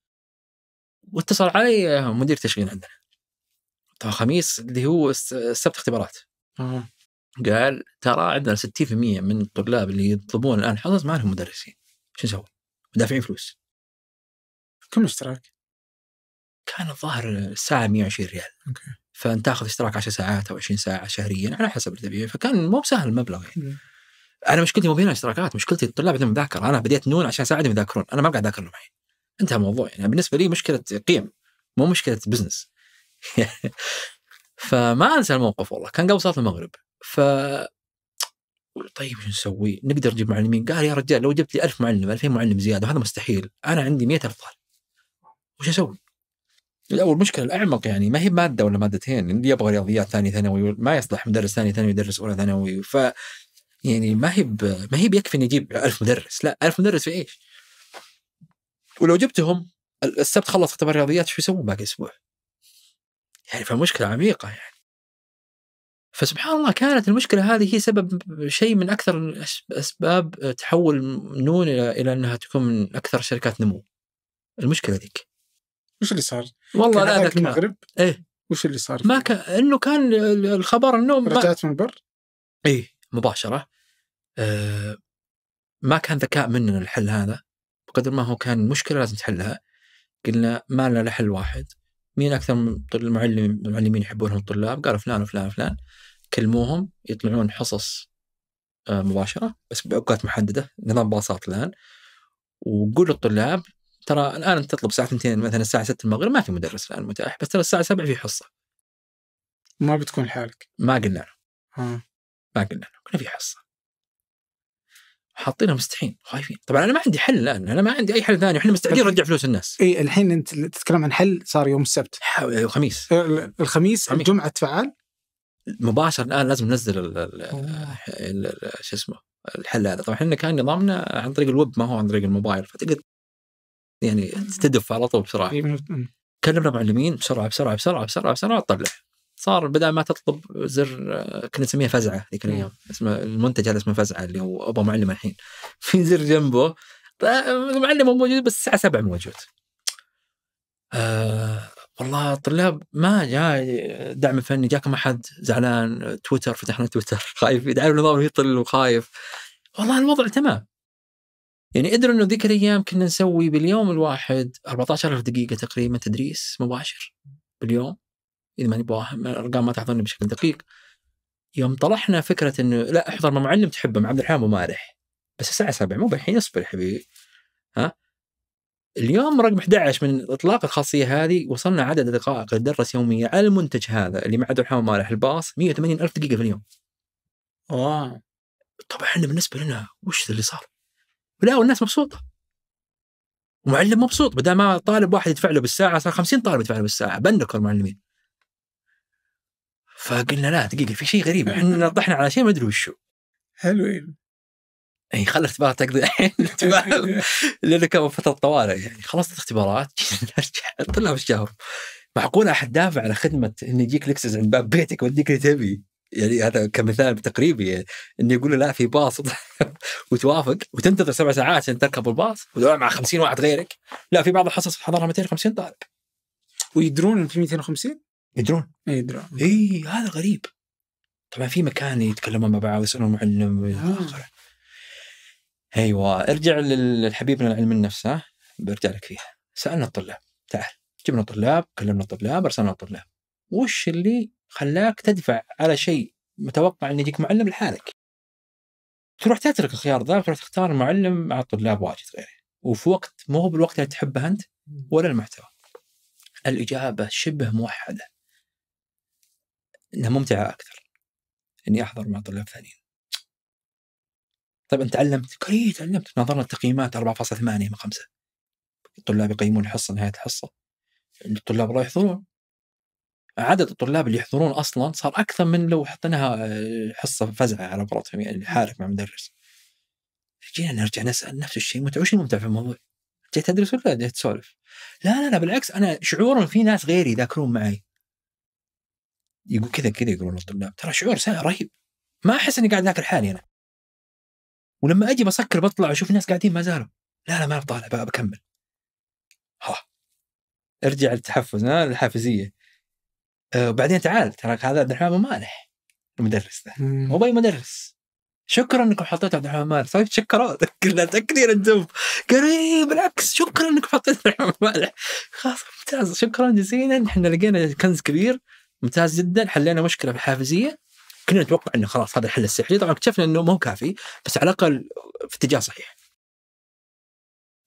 واتصل علي مدير تشغيل عندنا طبعا خميس اللي هو السبت اختبارات قال ترى عندنا 60% من الطلاب اللي يطلبون الان حصص ما لهم مدرسين شو نسوي؟ دافعين فلوس كم الاشتراك؟ كان الظاهر الساعة 120 ريال أوكي. فانت تاخذ اشتراك 10 ساعات او 20 ساعة شهريا على حسب اللي تبيه فكان مو بسهل المبلغ يعني مم. انا مشكلتي مو بين الاشتراكات مشكلتي الطلاب عندهم مذاكرة انا بديت نون عشان اساعدهم يذاكرون انا ما قاعد اذاكر معي انتهى الموضوع يعني بالنسبة لي مشكلة قيم مو مشكلة بزنس فما انسى الموقف والله كان قبل صلاه المغرب ف طيب شو نسوي؟ نقدر نجيب معلمين؟ قال يا رجال لو جبت لي 1000 معلم 2000 معلم زياده هذا مستحيل انا عندي 100000 طالب وش اسوي؟ الاول مشكله الاعمق يعني ما هي ماده ولا مادتين اللي يبغى رياضيات ثاني ثانوي ما يصلح مدرس ثاني ثانوي يدرس اولى ثانوي ف يعني ما هي ب... ما هي بيكفي اني اجيب 1000 مدرس لا 1000 مدرس في ايش؟ ولو جبتهم السبت خلص اختبار رياضيات شو يسوون باقي اسبوع؟ يعني فمشكلة عميقة يعني فسبحان الله كانت المشكلة هذه هي سبب شيء من أكثر أسباب تحول نون إلى أنها تكون من أكثر شركات نمو المشكلة ذيك وش اللي صار؟ والله لا ذاك المغرب؟ ايه وش اللي صار؟ ما كان انه كان الخبر انه ما... رجعت من البر؟ ايه مباشره آه ما كان ذكاء مننا الحل هذا بقدر ما هو كان مشكله لازم تحلها قلنا ما لنا حل واحد مين اكثر من المعلم المعلمين يحبونهم الطلاب قالوا فلان وفلان وفلان كلموهم يطلعون حصص آه، مباشره بس باوقات محدده نظام باصات الان وقول للطلاب ترى الان انت تطلب الساعه 2 مثلا الساعه 6 المغرب ما في مدرس الان متاح بس ترى الساعه 7 في حصه ما بتكون لحالك ما قلنا له آه. ما قلنا له قلنا في حصه حاطينها مستحين خايفين طبعا انا ما عندي حل الان انا ما عندي اي حل ثاني احنا مستعدين نرجع فلوس الناس اي الحين انت تتكلم عن حل صار يوم السبت أه، الخميس الخميس الجمعه تفعل مباشر الان لازم ننزل شو اسمه الحل هذا طبعا احنا كان نظامنا عن طريق الويب ما هو عن طريق الموبايل فتقدر يعني تدف على طول بسرعه كلمنا معلمين بسرعه بسرعه بسرعه بسرعه بسرعه طلع صار بدل ما تطلب زر آه، كنا نسميها فزعه ذيك الايام اسمه المنتج هذا اسمه فزعه اللي هو ابغى معلم الحين في زر جنبه المعلم مو موجود بس الساعه 7 موجود آه والله الطلاب ما جاء آه، دعم فني جاكم احد زعلان آه، تويتر فتحنا تويتر خايف يدعم النظام يطل وخايف والله الوضع تمام يعني قدروا انه ذيك الايام كنا نسوي باليوم الواحد 14000 دقيقه تقريبا تدريس مباشر باليوم اذا ماني بواهم الارقام ما تحضرني بشكل دقيق يوم طرحنا فكره انه لا احضر مع معلم تحبه مع عبد الرحمن ابو مارح بس الساعه 7 مو بالحين اصبر يا حبيبي ها اليوم رقم 11 من اطلاق الخاصيه هذه وصلنا عدد دقائق تدرس يوميا على المنتج هذا اللي مع عبد ابو مارح الباص 180 الف دقيقه في اليوم. اه طبعا احنا بالنسبه لنا وش اللي صار؟ لا والناس مبسوطه. ومعلم مبسوط بدل ما طالب واحد يدفع له بالساعه صار 50 طالب يدفع له بالساعه بندكر معلمين. فقلنا لا دقيقه في شيء غريب أه. احنا نطحنا على شيء ما ادري وشو حلوين اي إيه، خلى الاختبارات تقضي الحين لانه كان فتره طوارئ يعني خلصت الاختبارات طلع في الشهر معقوله احد دافع على خدمه انه يجيك لكسس عند باب بيتك وديك اللي تبي يعني هذا كمثال تقريبي يعني انه يقول له لا في باص وتوافق وتنتظر سبع ساعات عشان تركب الباص مع 50 واحد غيرك لا في بعض الحصص حضرها 250 طالب ويدرون ان في 250 يدرون يدرون اي هذا غريب طبعا في مكان يتكلمون مع بعض يسالون معلم آه. اخره ايوه ارجع لحبيبنا العلم النفس ها برجع لك فيها سالنا الطلاب تعال جبنا طلاب كلمنا طلاب ارسلنا طلاب وش اللي خلاك تدفع على شيء متوقع ان يجيك معلم لحالك تروح تترك الخيار ذا تروح تختار معلم مع الطلاب واجد غيره وفي وقت مو بالوقت اللي تحبه انت ولا المحتوى الاجابه شبه موحده انها ممتعه اكثر اني احضر مع طلاب ثانيين طيب انت تعلمت؟ قال اي تعلمت نظرنا التقييمات 4.8 من 5 الطلاب يقيمون الحصه نهايه الحصه الطلاب راح يحضرون عدد الطلاب اللي يحضرون اصلا صار اكثر من لو حطيناها آه، حصه فزعه على قولتهم يعني حالك مع مدرس جينا نرجع نسال نفس الشيء متعه وش الممتع في الموضوع؟ جيت تدرس ولا جيت تسولف؟ لا لا لا بالعكس انا شعور في ناس غيري يذاكرون معي يقول كذا كذا يقولون للطلاب نعم. ترى شعور رهيب ما احس اني قاعد اكل حالي انا ولما اجي بسكر بطلع اشوف الناس قاعدين ما زالوا لا لا ما بطالع بكمل ها ارجع للتحفز الحافزيه أه وبعدين تعال ترى هذا عبد الرحمن مالح المدرس ذا مو باي مدرس شكرا انكم حطيتوا عبد الرحمن مالح صحيح شكرات كنا تكثير الدب قريب بالعكس شكرا انكم حطيتوا عبد الرحمن مالح خلاص ممتاز شكرا جزيلا احنا لقينا كنز كبير ممتاز جدا حلينا مشكله في الحافزيه كنا نتوقع انه خلاص هذا الحل السحري طبعا اكتشفنا انه مو كافي بس على الاقل في اتجاه صحيح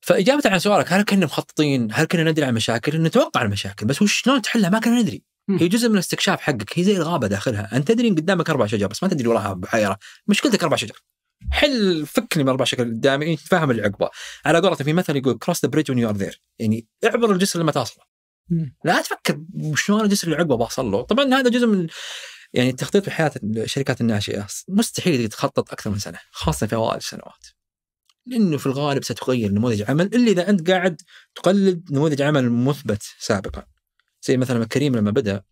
فاجابه على سؤالك هل كنا مخططين هل كنا ندري عن مشاكل نتوقع المشاكل بس وش شلون تحلها ما كنا ندري هي جزء من الاستكشاف حقك هي زي الغابه داخلها انت تدري ان قدامك اربع شجر بس ما تدري وراها بحيره مشكلتك اربع شجر حل فكني من اربع شجر قدامي تفهم اللي عقبه على قولتهم في مثل يقول كروس ذا بريدج وين يو ار ذير يعني اعبر الجسر لما توصله. لا تفكر شلون الجسر اللي عقبه بوصل له طبعا هذا جزء من يعني التخطيط في حياه الشركات الناشئه مستحيل تخطط اكثر من سنه خاصه في اوائل السنوات لانه في الغالب ستغير نموذج عمل الا اذا انت قاعد تقلد نموذج عمل مثبت سابقا زي مثلا كريم لما بدا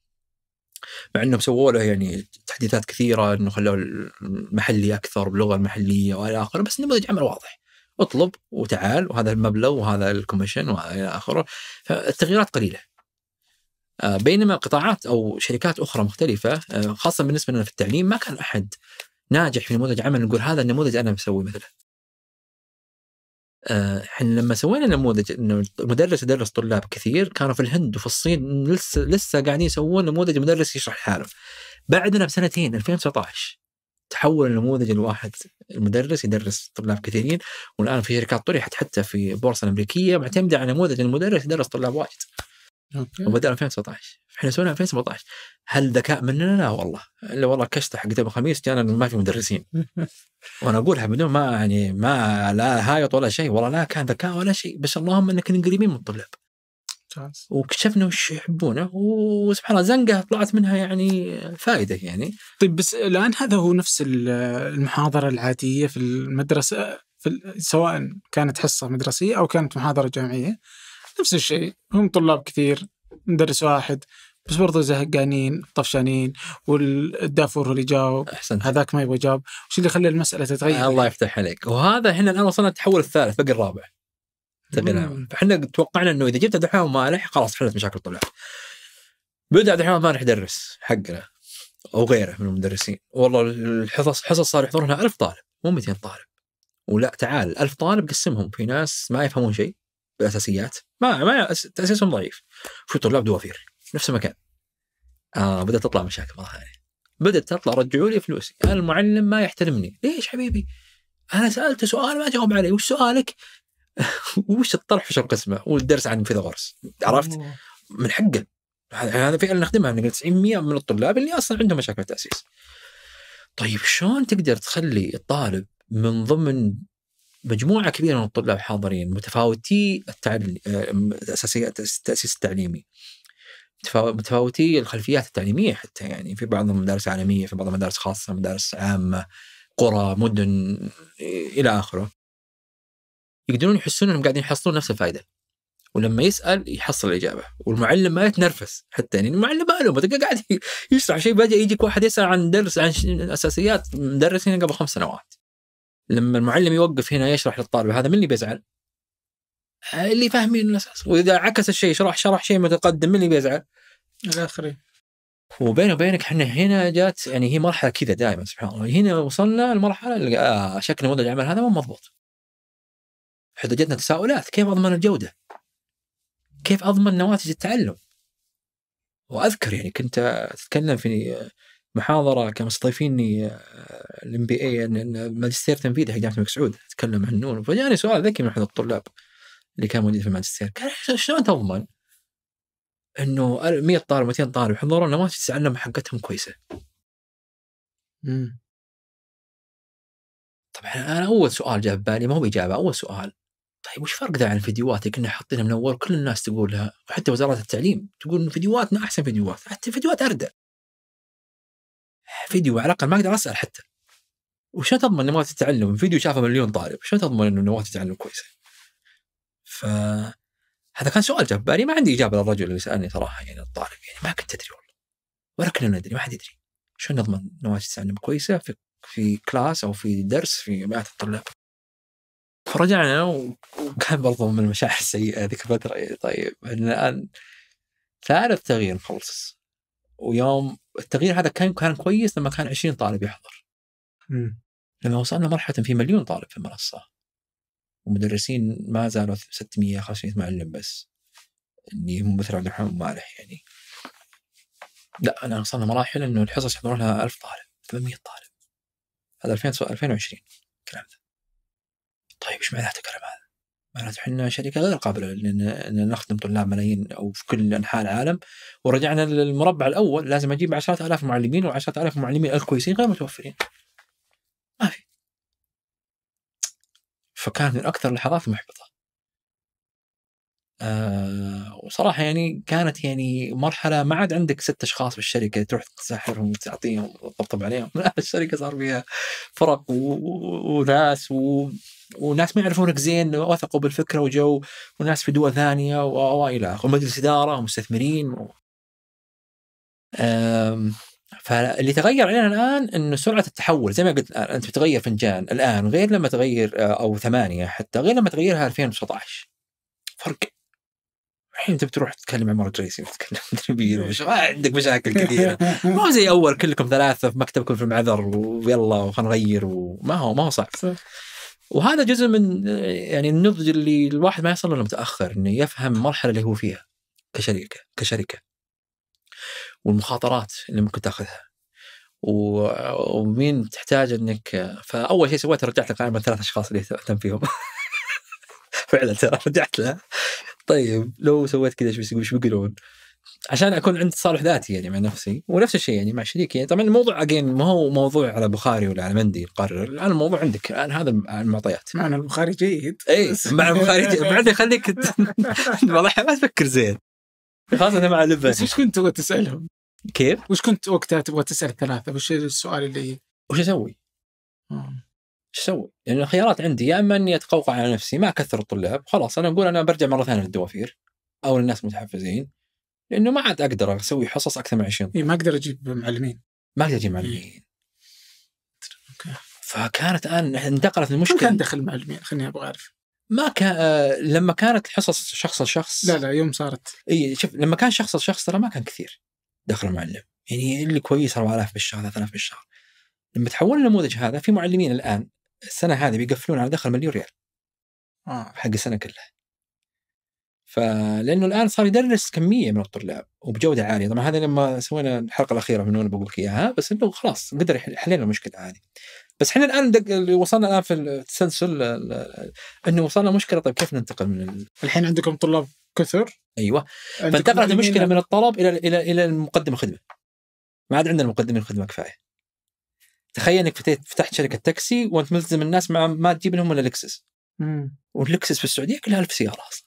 مع انهم سووا له يعني تحديثات كثيره انه خلوه المحلي اكثر باللغه المحليه والى اخره بس نموذج عمل واضح اطلب وتعال وهذا المبلغ وهذا الكوميشن والى اخره فالتغييرات قليله آه، بينما قطاعات او شركات اخرى مختلفه آه، خاصه بالنسبه لنا في التعليم ما كان احد ناجح في نموذج عمل نقول هذا النموذج انا بسوي مثله. آه، احنا لما سوينا نموذج انه مدرس يدرس طلاب كثير كانوا في الهند وفي الصين لسه لسه قاعدين يسوون نموذج مدرس يشرح حاله. بعدنا بسنتين 2019 تحول النموذج الواحد المدرس يدرس طلاب كثيرين والان في شركات طرحت حتى في البورصه الامريكيه معتمده على نموذج المدرس يدرس طلاب واجد وبدا 2019 احنا سوينا 2017 هل ذكاء مننا؟ لا والله الا والله كشطه حقت ابو خميس جانا ما في مدرسين وانا اقولها بدون ما يعني ما لا هايط ولا شيء والله لا كان ذكاء ولا شيء بس اللهم انك قريبين من الطلاب ممتاز واكتشفنا وش يحبونه وسبحان الله زنقه طلعت منها يعني فائده يعني طيب بس الان هذا هو نفس المحاضره العاديه في المدرسه في سواء كانت حصه مدرسيه او كانت محاضره جامعيه نفس الشيء هم طلاب كثير مدرس واحد بس برضه زهقانين طفشانين والدافور اللي جاوب احسنت هذاك ما يبغى يجاوب وش اللي خلى المساله تتغير الله يفتح عليك وهذا احنا الان وصلنا التحول الثالث بقى الرابع تغيير فاحنا توقعنا انه اذا جبت عبد الرحمن مالح خلاص حلت مشاكل طلع بدا عبد الرحمن مالح يدرس حقنا او غيره من المدرسين والله الحصص حصص صار يحضرونها ألف طالب مو 200 طالب ولا تعال ألف طالب قسمهم في ناس ما يفهمون شيء بالاساسيات ما ما تاسيسهم ضعيف في طلاب دوافير نفس المكان آه بدات تطلع مشاكل مره ثانيه بدات تطلع رجعوا لي فلوسي المعلم ما يحترمني ليش حبيبي انا سالته سؤال ما جاوب علي وش سؤالك وش الطرح وش القسمه والدرس عن فيثاغورس عرفت؟ من حقه هذا فعلا نخدمها من 90% من الطلاب اللي اصلا عندهم مشاكل التاسيس. طيب شلون تقدر تخلي الطالب من ضمن مجموعه كبيره من الطلاب حاضرين متفاوتي التعلم آه، اساسيات التاسيس التعليمي متفاوتي الخلفيات التعليميه حتى يعني في بعضهم مدارس عالميه في بعضهم مدارس خاصه مدارس عامه قرى مدن الى اخره يقدرون يحسون انهم قاعدين يحصلون نفس الفائده ولما يسال يحصل الاجابه والمعلم ما يتنرفز حتى يعني المعلم ما قاعد يشرح شيء بدا يجيك واحد يسال عن درس عن اساسيات مدرسين قبل خمس سنوات لما المعلم يوقف هنا يشرح للطالب هذا من اللي بيزعل؟ اللي فاهمين الاساس واذا عكس الشيء شرح شرح شيء متقدم من اللي بيزعل؟ الاخرين وبيني وبينك احنا هنا جات يعني هي مرحله كذا دائما سبحان الله هنا وصلنا لمرحله آه شكل نموذج العمل هذا مو مضبوط حدجتنا تساؤلات كيف اضمن الجوده؟ كيف اضمن نواتج التعلم؟ واذكر يعني كنت اتكلم في محاضره كانوا مستضيفيني الام بي اي ماجستير تنفيذي حق جامعه الملك سعود اتكلم عن نون فجاني سؤال ذكي من احد الطلاب اللي كان موجود في الماجستير قال شلون تضمن انه 100 طالب 200 طالب يحضرون نواتج تتعلم حقتهم كويسه. امم طبعا انا اول سؤال جاء في بالي ما هو اجابه اول سؤال طيب وش فرق ذا عن الفيديوهات اللي كنا حاطينها من اول كل الناس تقولها وحتى وزاره التعليم تقول ان فيديوهاتنا احسن فيديوهات حتى فيديوهات اردى فيديو على الاقل ما اقدر اسال حتى وشلون تضمن نواة التعلم فيديو شافه مليون طالب شلون تضمن انه نواة التعلم كويسه ف هذا كان سؤال جاب بالي ما عندي اجابه للرجل اللي سالني صراحه يعني الطالب يعني ما كنت ادري والله ولا كنا ندري ما حد يدري شلون نضمن نواة التعلم كويسه في في كلاس او في درس في مئات الطلاب فرجعنا وكان برضو من المشاعر السيئه ذيك الفتره إيه، طيب الان ثالث تغيير نخلص ويوم التغيير هذا كان كان كويس لما كان 20 طالب يحضر م. لما وصلنا مرحله في مليون طالب في المنصه ومدرسين ما زالوا 600 500 معلم بس اللي هم مثل عبد الرحمن مالح يعني لا انا وصلنا مراحل انه الحصص يحضرونها 1000 طالب 800 طالب هذا 2000 2020 الكلام ذا طيب ايش معناته الكلام هذا؟ معناته احنا شركه غير قابله لان نخدم طلاب ملايين او في كل انحاء العالم ورجعنا للمربع الاول لازم اجيب الاف معلمين وعشرات الاف معلمين الكويسين غير متوفرين. ما في. فكان من اكثر اللحظات المحبطه. آه وصراحه يعني كانت يعني مرحله ما عاد عندك ست اشخاص بالشركه تروح تسحرهم وتعطيهم وتطبطب عليهم لا الشركه صار فيها فرق وناس و... وناس ما يعرفونك زين وثقوا بالفكره وجو وناس في دول ثانيه والى اخره ومجلس اداره ومستثمرين و... آم... فاللي تغير علينا الان انه سرعه التحول زي ما قلت انت بتغير فنجان الان غير لما تغير آه، او ثمانيه حتى غير لما تغيرها 2019 فرق الحين انت بتروح تتكلم عمر الجريسي يعني وتتكلم تريبيرو إيه. ما عندك مشاكل كثيره ما هو زي اول كلكم ثلاثه في مكتبكم في المعذر ويلا خلينا نغير وما هو ما هو صعب صح. وهذا جزء من يعني النضج اللي الواحد ما يصل له متاخر انه يفهم المرحله اللي هو فيها كشركه كشركه والمخاطرات اللي ممكن تاخذها ومين تحتاج انك فاول شيء سويته رجعت لقائمه ثلاث اشخاص اللي اهتم فيهم فعلا ترى رجعت لها طيب لو سويت كذا ايش بيسوي ايش بيقولون؟ عشان اكون عند تصالح ذاتي يعني مع نفسي ونفس الشيء يعني مع شريكي يعني طبعا الموضوع اجين ما هو موضوع على بخاري ولا على مندي القرر الان الموضوع عندك الان هذا المعطيات معنى البخاري جيد اي مع البخاري جيد بعدين خليك والله ما تفكر زين خاصة مع لبس وش كنت تبغى تسألهم؟ كيف؟ وش كنت وقتها تبغى تسأل الثلاثة؟ وش السؤال اللي وش اسوي؟ آه. شو اسوي؟ لان يعني الخيارات عندي يا اما اني اتقوقع على نفسي ما اكثر الطلاب خلاص انا اقول انا برجع مره ثانيه للدوافير او للناس المتحفزين لانه ما عاد اقدر اسوي حصص اكثر من 20 اي ما اقدر اجيب معلمين ما اقدر اجيب إيه. معلمين فكانت الان انتقلت المشكله كم كان دخل المعلمين خليني ابغى اعرف ما كان آه، لما كانت الحصص شخص لشخص لا لا يوم صارت اي شوف لما كان شخص لشخص ترى ما كان كثير دخل المعلم يعني اللي كويس 4000 بالشهر 3000 بالشهر لما تحولنا النموذج هذا في معلمين الان السنه هذه بيقفلون على دخل مليون ريال آه. حق السنه كلها فلانه الان صار يدرس كميه من الطلاب وبجوده عاليه طبعا هذا لما سوينا الحلقه الاخيره من وين بقول لك اياها بس انه خلاص قدر حلينا المشكله هذه بس احنا الان دق... وصلنا الان في التسلسل انه وصلنا مشكله طيب كيف ننتقل من ال... الحين عندكم طلاب كثر ايوه فانتقلت المشكله من الطلب الى الى الى المقدم الخدمه ما عاد عندنا مقدمين خدمه كفايه تخيل انك فتحت شركه تاكسي وانت ملتزم الناس ما, ما تجيب لهم الا لكسس واللكسس في السعوديه كلها ألف سياره اصلا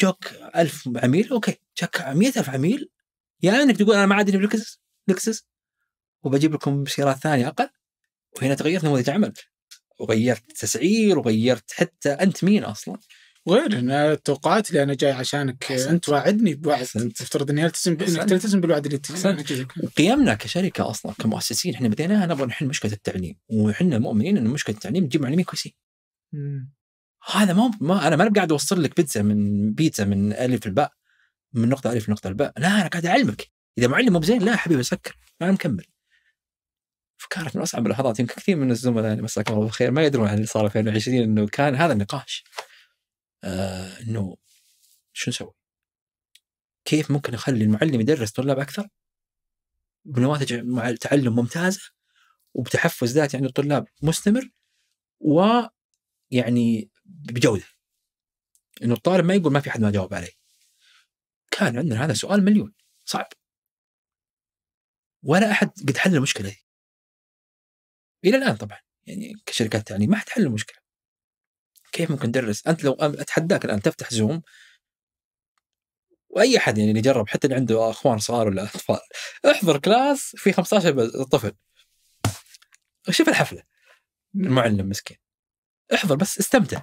جوك ألف عميل اوكي جاك 100000 عميل يا يعني انك تقول انا ما عاد اجيب لكسس لكسس وبجيب لكم سيارات ثانيه اقل وهنا تغيرت نموذج عمل وغيرت تسعير وغيرت حتى انت مين اصلا غير انا التوقعات لي انا جاي عشانك حسنت. انت واعدني بوعد افترض اني التزم انك تلتزم بالوعد اللي تلتزم قيمنا كشركه اصلا كمؤسسين احنا بديناها نبغى نحل مشكله التعليم وحنا مؤمنين ان مشكله التعليم تجيب معلمين كويسين هذا ما, ما انا ما قاعد اوصل لك بيتزا من بيتزا من الف الباء من نقطه الف لنقطه الباء لا انا قاعد اعلمك اذا معلم مو بزين لا حبيبي سكر انا مكمل فكانت من اصعب اللحظات يمكن كثير من الزملاء يعني مساكم الله بالخير ما يدرون عن اللي صار 2020 انه كان هذا النقاش آه، انه شو نسوي؟ كيف ممكن اخلي المعلم يدرس طلاب اكثر بنماذج مع تعلم ممتازه وبتحفز ذاتي عند الطلاب مستمر و يعني بجوده انه الطالب ما يقول ما في حد ما جاوب عليه كان عندنا هذا سؤال مليون صعب ولا احد قد حل المشكله دي الى الان طبعا يعني كشركات تعليم ما حد حل المشكله كيف ممكن تدرس؟ انت لو اتحداك الان تفتح زوم واي احد يعني اللي جرب حتى اللي عنده اخوان صغار ولا اطفال احضر كلاس في 15 طفل شوف الحفله المعلم مسكين احضر بس استمتع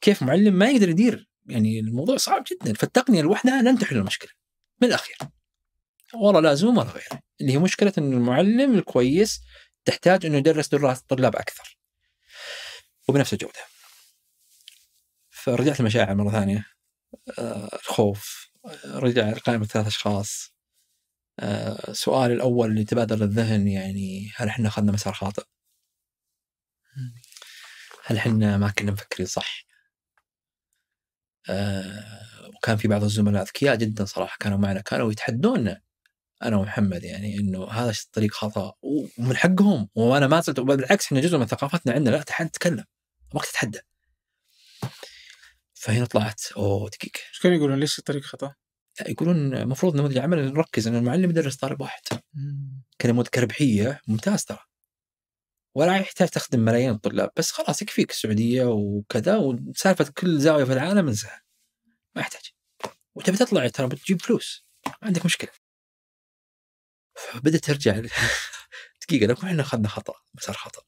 كيف معلم ما يقدر يدير يعني الموضوع صعب جدا فالتقنيه لوحدها لن تحل المشكله من الاخير ولا لا زوم ولا غيره اللي هي مشكله ان المعلم الكويس تحتاج انه يدرس طلاب اكثر وبنفس الجوده فرجعت المشاعر مره ثانيه آه، الخوف رجع قائمه ثلاث اشخاص آه، سؤال الاول اللي تبادر للذهن يعني هل احنا اخذنا مسار خاطئ؟ هل احنا ما كنا مفكرين صح؟ آه، وكان في بعض الزملاء اذكياء جدا صراحه كانوا معنا كانوا يتحدونا انا ومحمد يعني انه هذا الطريق خطا ومن حقهم وانا ما زلت بالعكس احنا جزء من ثقافتنا عندنا لا تحد تتكلم ابغاك تتحدى فهنا طلعت اوه دقيقه ايش كانوا يقولون ليش الطريق خطا؟ لا يقولون المفروض نموذج العمل نركز ان المعلم يدرس طالب واحد كنموذج كربحيه ممتاز ترى ولا يحتاج تخدم ملايين الطلاب بس خلاص يكفيك السعوديه وكذا وسالفه كل زاويه في العالم انساها ما يحتاج وتبي تطلع ترى بتجيب فلوس ما عندك مشكله فبدأت ترجع دقيقة لو احنا اخذنا خطأ مسار خطأ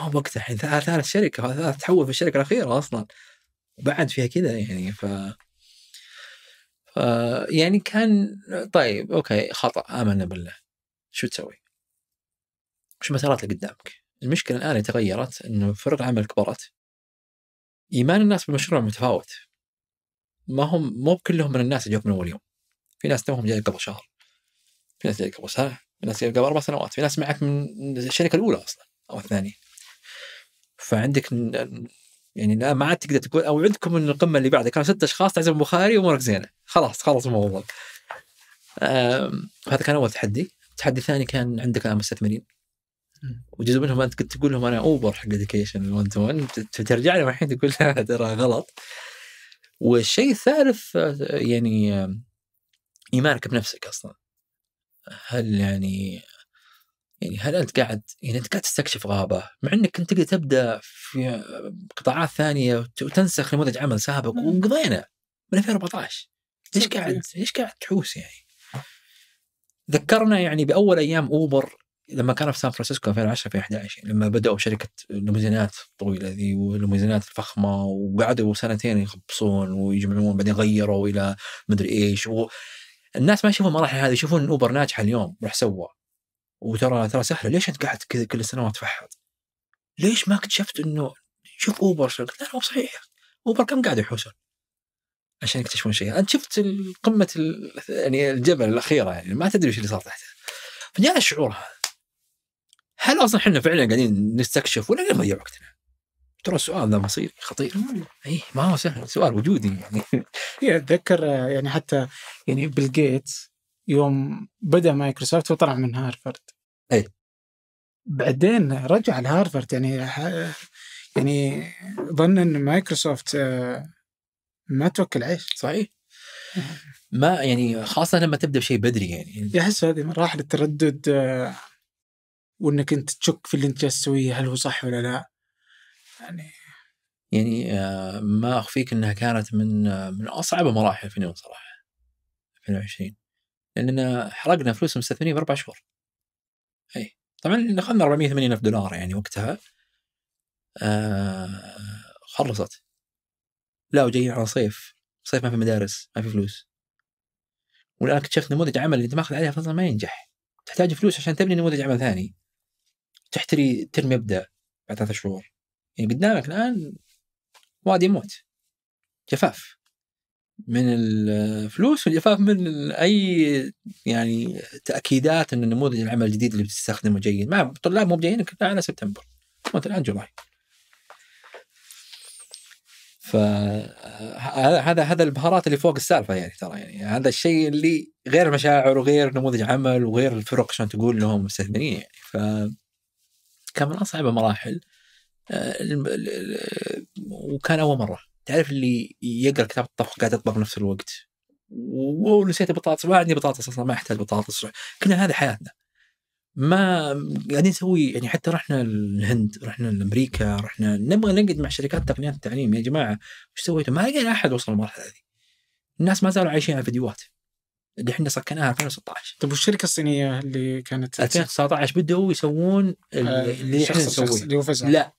ما هو وقتها الحين ثالث شركة ثالث تحول في الشركة الأخيرة أصلا بعد فيها كذا يعني ف ف يعني كان طيب اوكي خطا امنا بالله شو تسوي؟ شو المسارات اللي قدامك؟ المشكله الان اللي تغيرت انه فرق العمل كبرت ايمان الناس بالمشروع متفاوت ما هم مو كلهم من الناس اللي جوك من اول يوم في ناس توهم جاي قبل شهر في ناس جاي قبل سنه في ناس جاي قبل اربع سنوات في ناس معك من الشركه الاولى اصلا او الثانيه فعندك يعني الان ما عاد تقدر تقول اوعدكم ان القمه اللي بعدها كانوا ست اشخاص تعزم البخاري وامورك زينه خلاص خلص الموضوع هذا كان اول تحدي التحدي الثاني كان عندك الان مستثمرين وجزء منهم انت كنت تقول لهم انا اوبر حق اديوكيشن 1 تو 1 ترجع لهم الحين تقول لا ترى غلط والشيء الثالث يعني ايمانك بنفسك اصلا هل يعني يعني هل انت قاعد يعني انت قاعد تستكشف غابه مع انك كنت تقدر تبدا في قطاعات ثانيه وتنسخ نموذج عمل سابق وقضينا من 2014 ليش قاعد ليش قاعد تحوس يعني؟ ذكرنا يعني باول ايام اوبر لما كان في سان فرانسيسكو 2010 2011 لما بداوا شركه الليموزينات الطويله ذي والليموزينات الفخمه وقعدوا سنتين يخبصون ويجمعون بعدين غيروا الى مدري ايش و... الناس ما يشوفون المراحل هذه يشوفون ان اوبر ناجحه اليوم راح سوى وترى ترى سهله ليش انت قاعد كذا كل السنوات تفحط؟ ليش ما اكتشفت انه شوف اوبر شو لا مو صحيح اوبر كم قاعد يحوسون؟ عشان يكتشفون شيء، انت شفت قمه يعني الجبل الاخيره يعني ما تدري ايش اللي صار تحته. فجاء الشعور هذا. هل اصلا احنا فعلا قاعدين نستكشف ولا نضيع وقتنا؟ ترى السؤال ذا مصيري خطير اي ما هو سهل سؤال وجودي يعني. يعني اتذكر يعني حتى يعني بيل جيتس يوم بدا مايكروسوفت وطلع من هارفرد اي بعدين رجع لهارفرد يعني يعني ظن ان مايكروسوفت آه، ما توكل عيش صحيح آه. ما يعني خاصه لما تبدا بشيء بدري يعني يحس هذه مراحل التردد آه، وانك انت تشك في اللي انت جالس تسويه هل هو صح ولا لا يعني يعني ما اخفيك انها كانت من من اصعب مراحل في اليوم صراحه 2020 لاننا حرقنا فلوس المستثمرين باربع شهور اي طبعا اخذنا 480 الف دولار يعني وقتها آه خلصت لا وجايين على صيف صيف ما في مدارس ما في فلوس والان اكتشفت نموذج عمل اللي انت ماخذ عليها فلوس ما ينجح تحتاج فلوس عشان تبني نموذج عمل ثاني تحتري ترم يبدا بعد ثلاث شهور يعني قدامك الان وادي موت جفاف من الفلوس والإفاف من اي يعني تاكيدات ان نموذج العمل الجديد اللي بتستخدمه جيد مع الطلاب مو جايين على سبتمبر وانت الان جولاي فهذا هذا البهارات اللي فوق السالفه يعني ترى يعني هذا الشيء اللي غير مشاعر وغير نموذج عمل وغير الفرق عشان تقول لهم مستثمرين يعني ف كان من اصعب المراحل آه، وكان اول مره تعرف اللي يقرا كتاب الطبخ قاعد يطبخ نفس الوقت ونسيت البطاطس ما عندي بطاطس اصلا ما احتاج بطاطس كنا هذه حياتنا ما قاعدين نسوي يعني حتى رحنا الهند رحنا لامريكا رحنا نبغى نقعد مع شركات تقنيات التعليم يا جماعه وش سويتوا؟ ما لقينا احد وصل للمرحله هذه. الناس ما زالوا عايشين على فيديوهات اللي احنا سكناها 2016 طيب والشركه الصينيه اللي كانت 2019 بدأوا يسوون آه، اللي احنا نسويه اللي هو فزع لا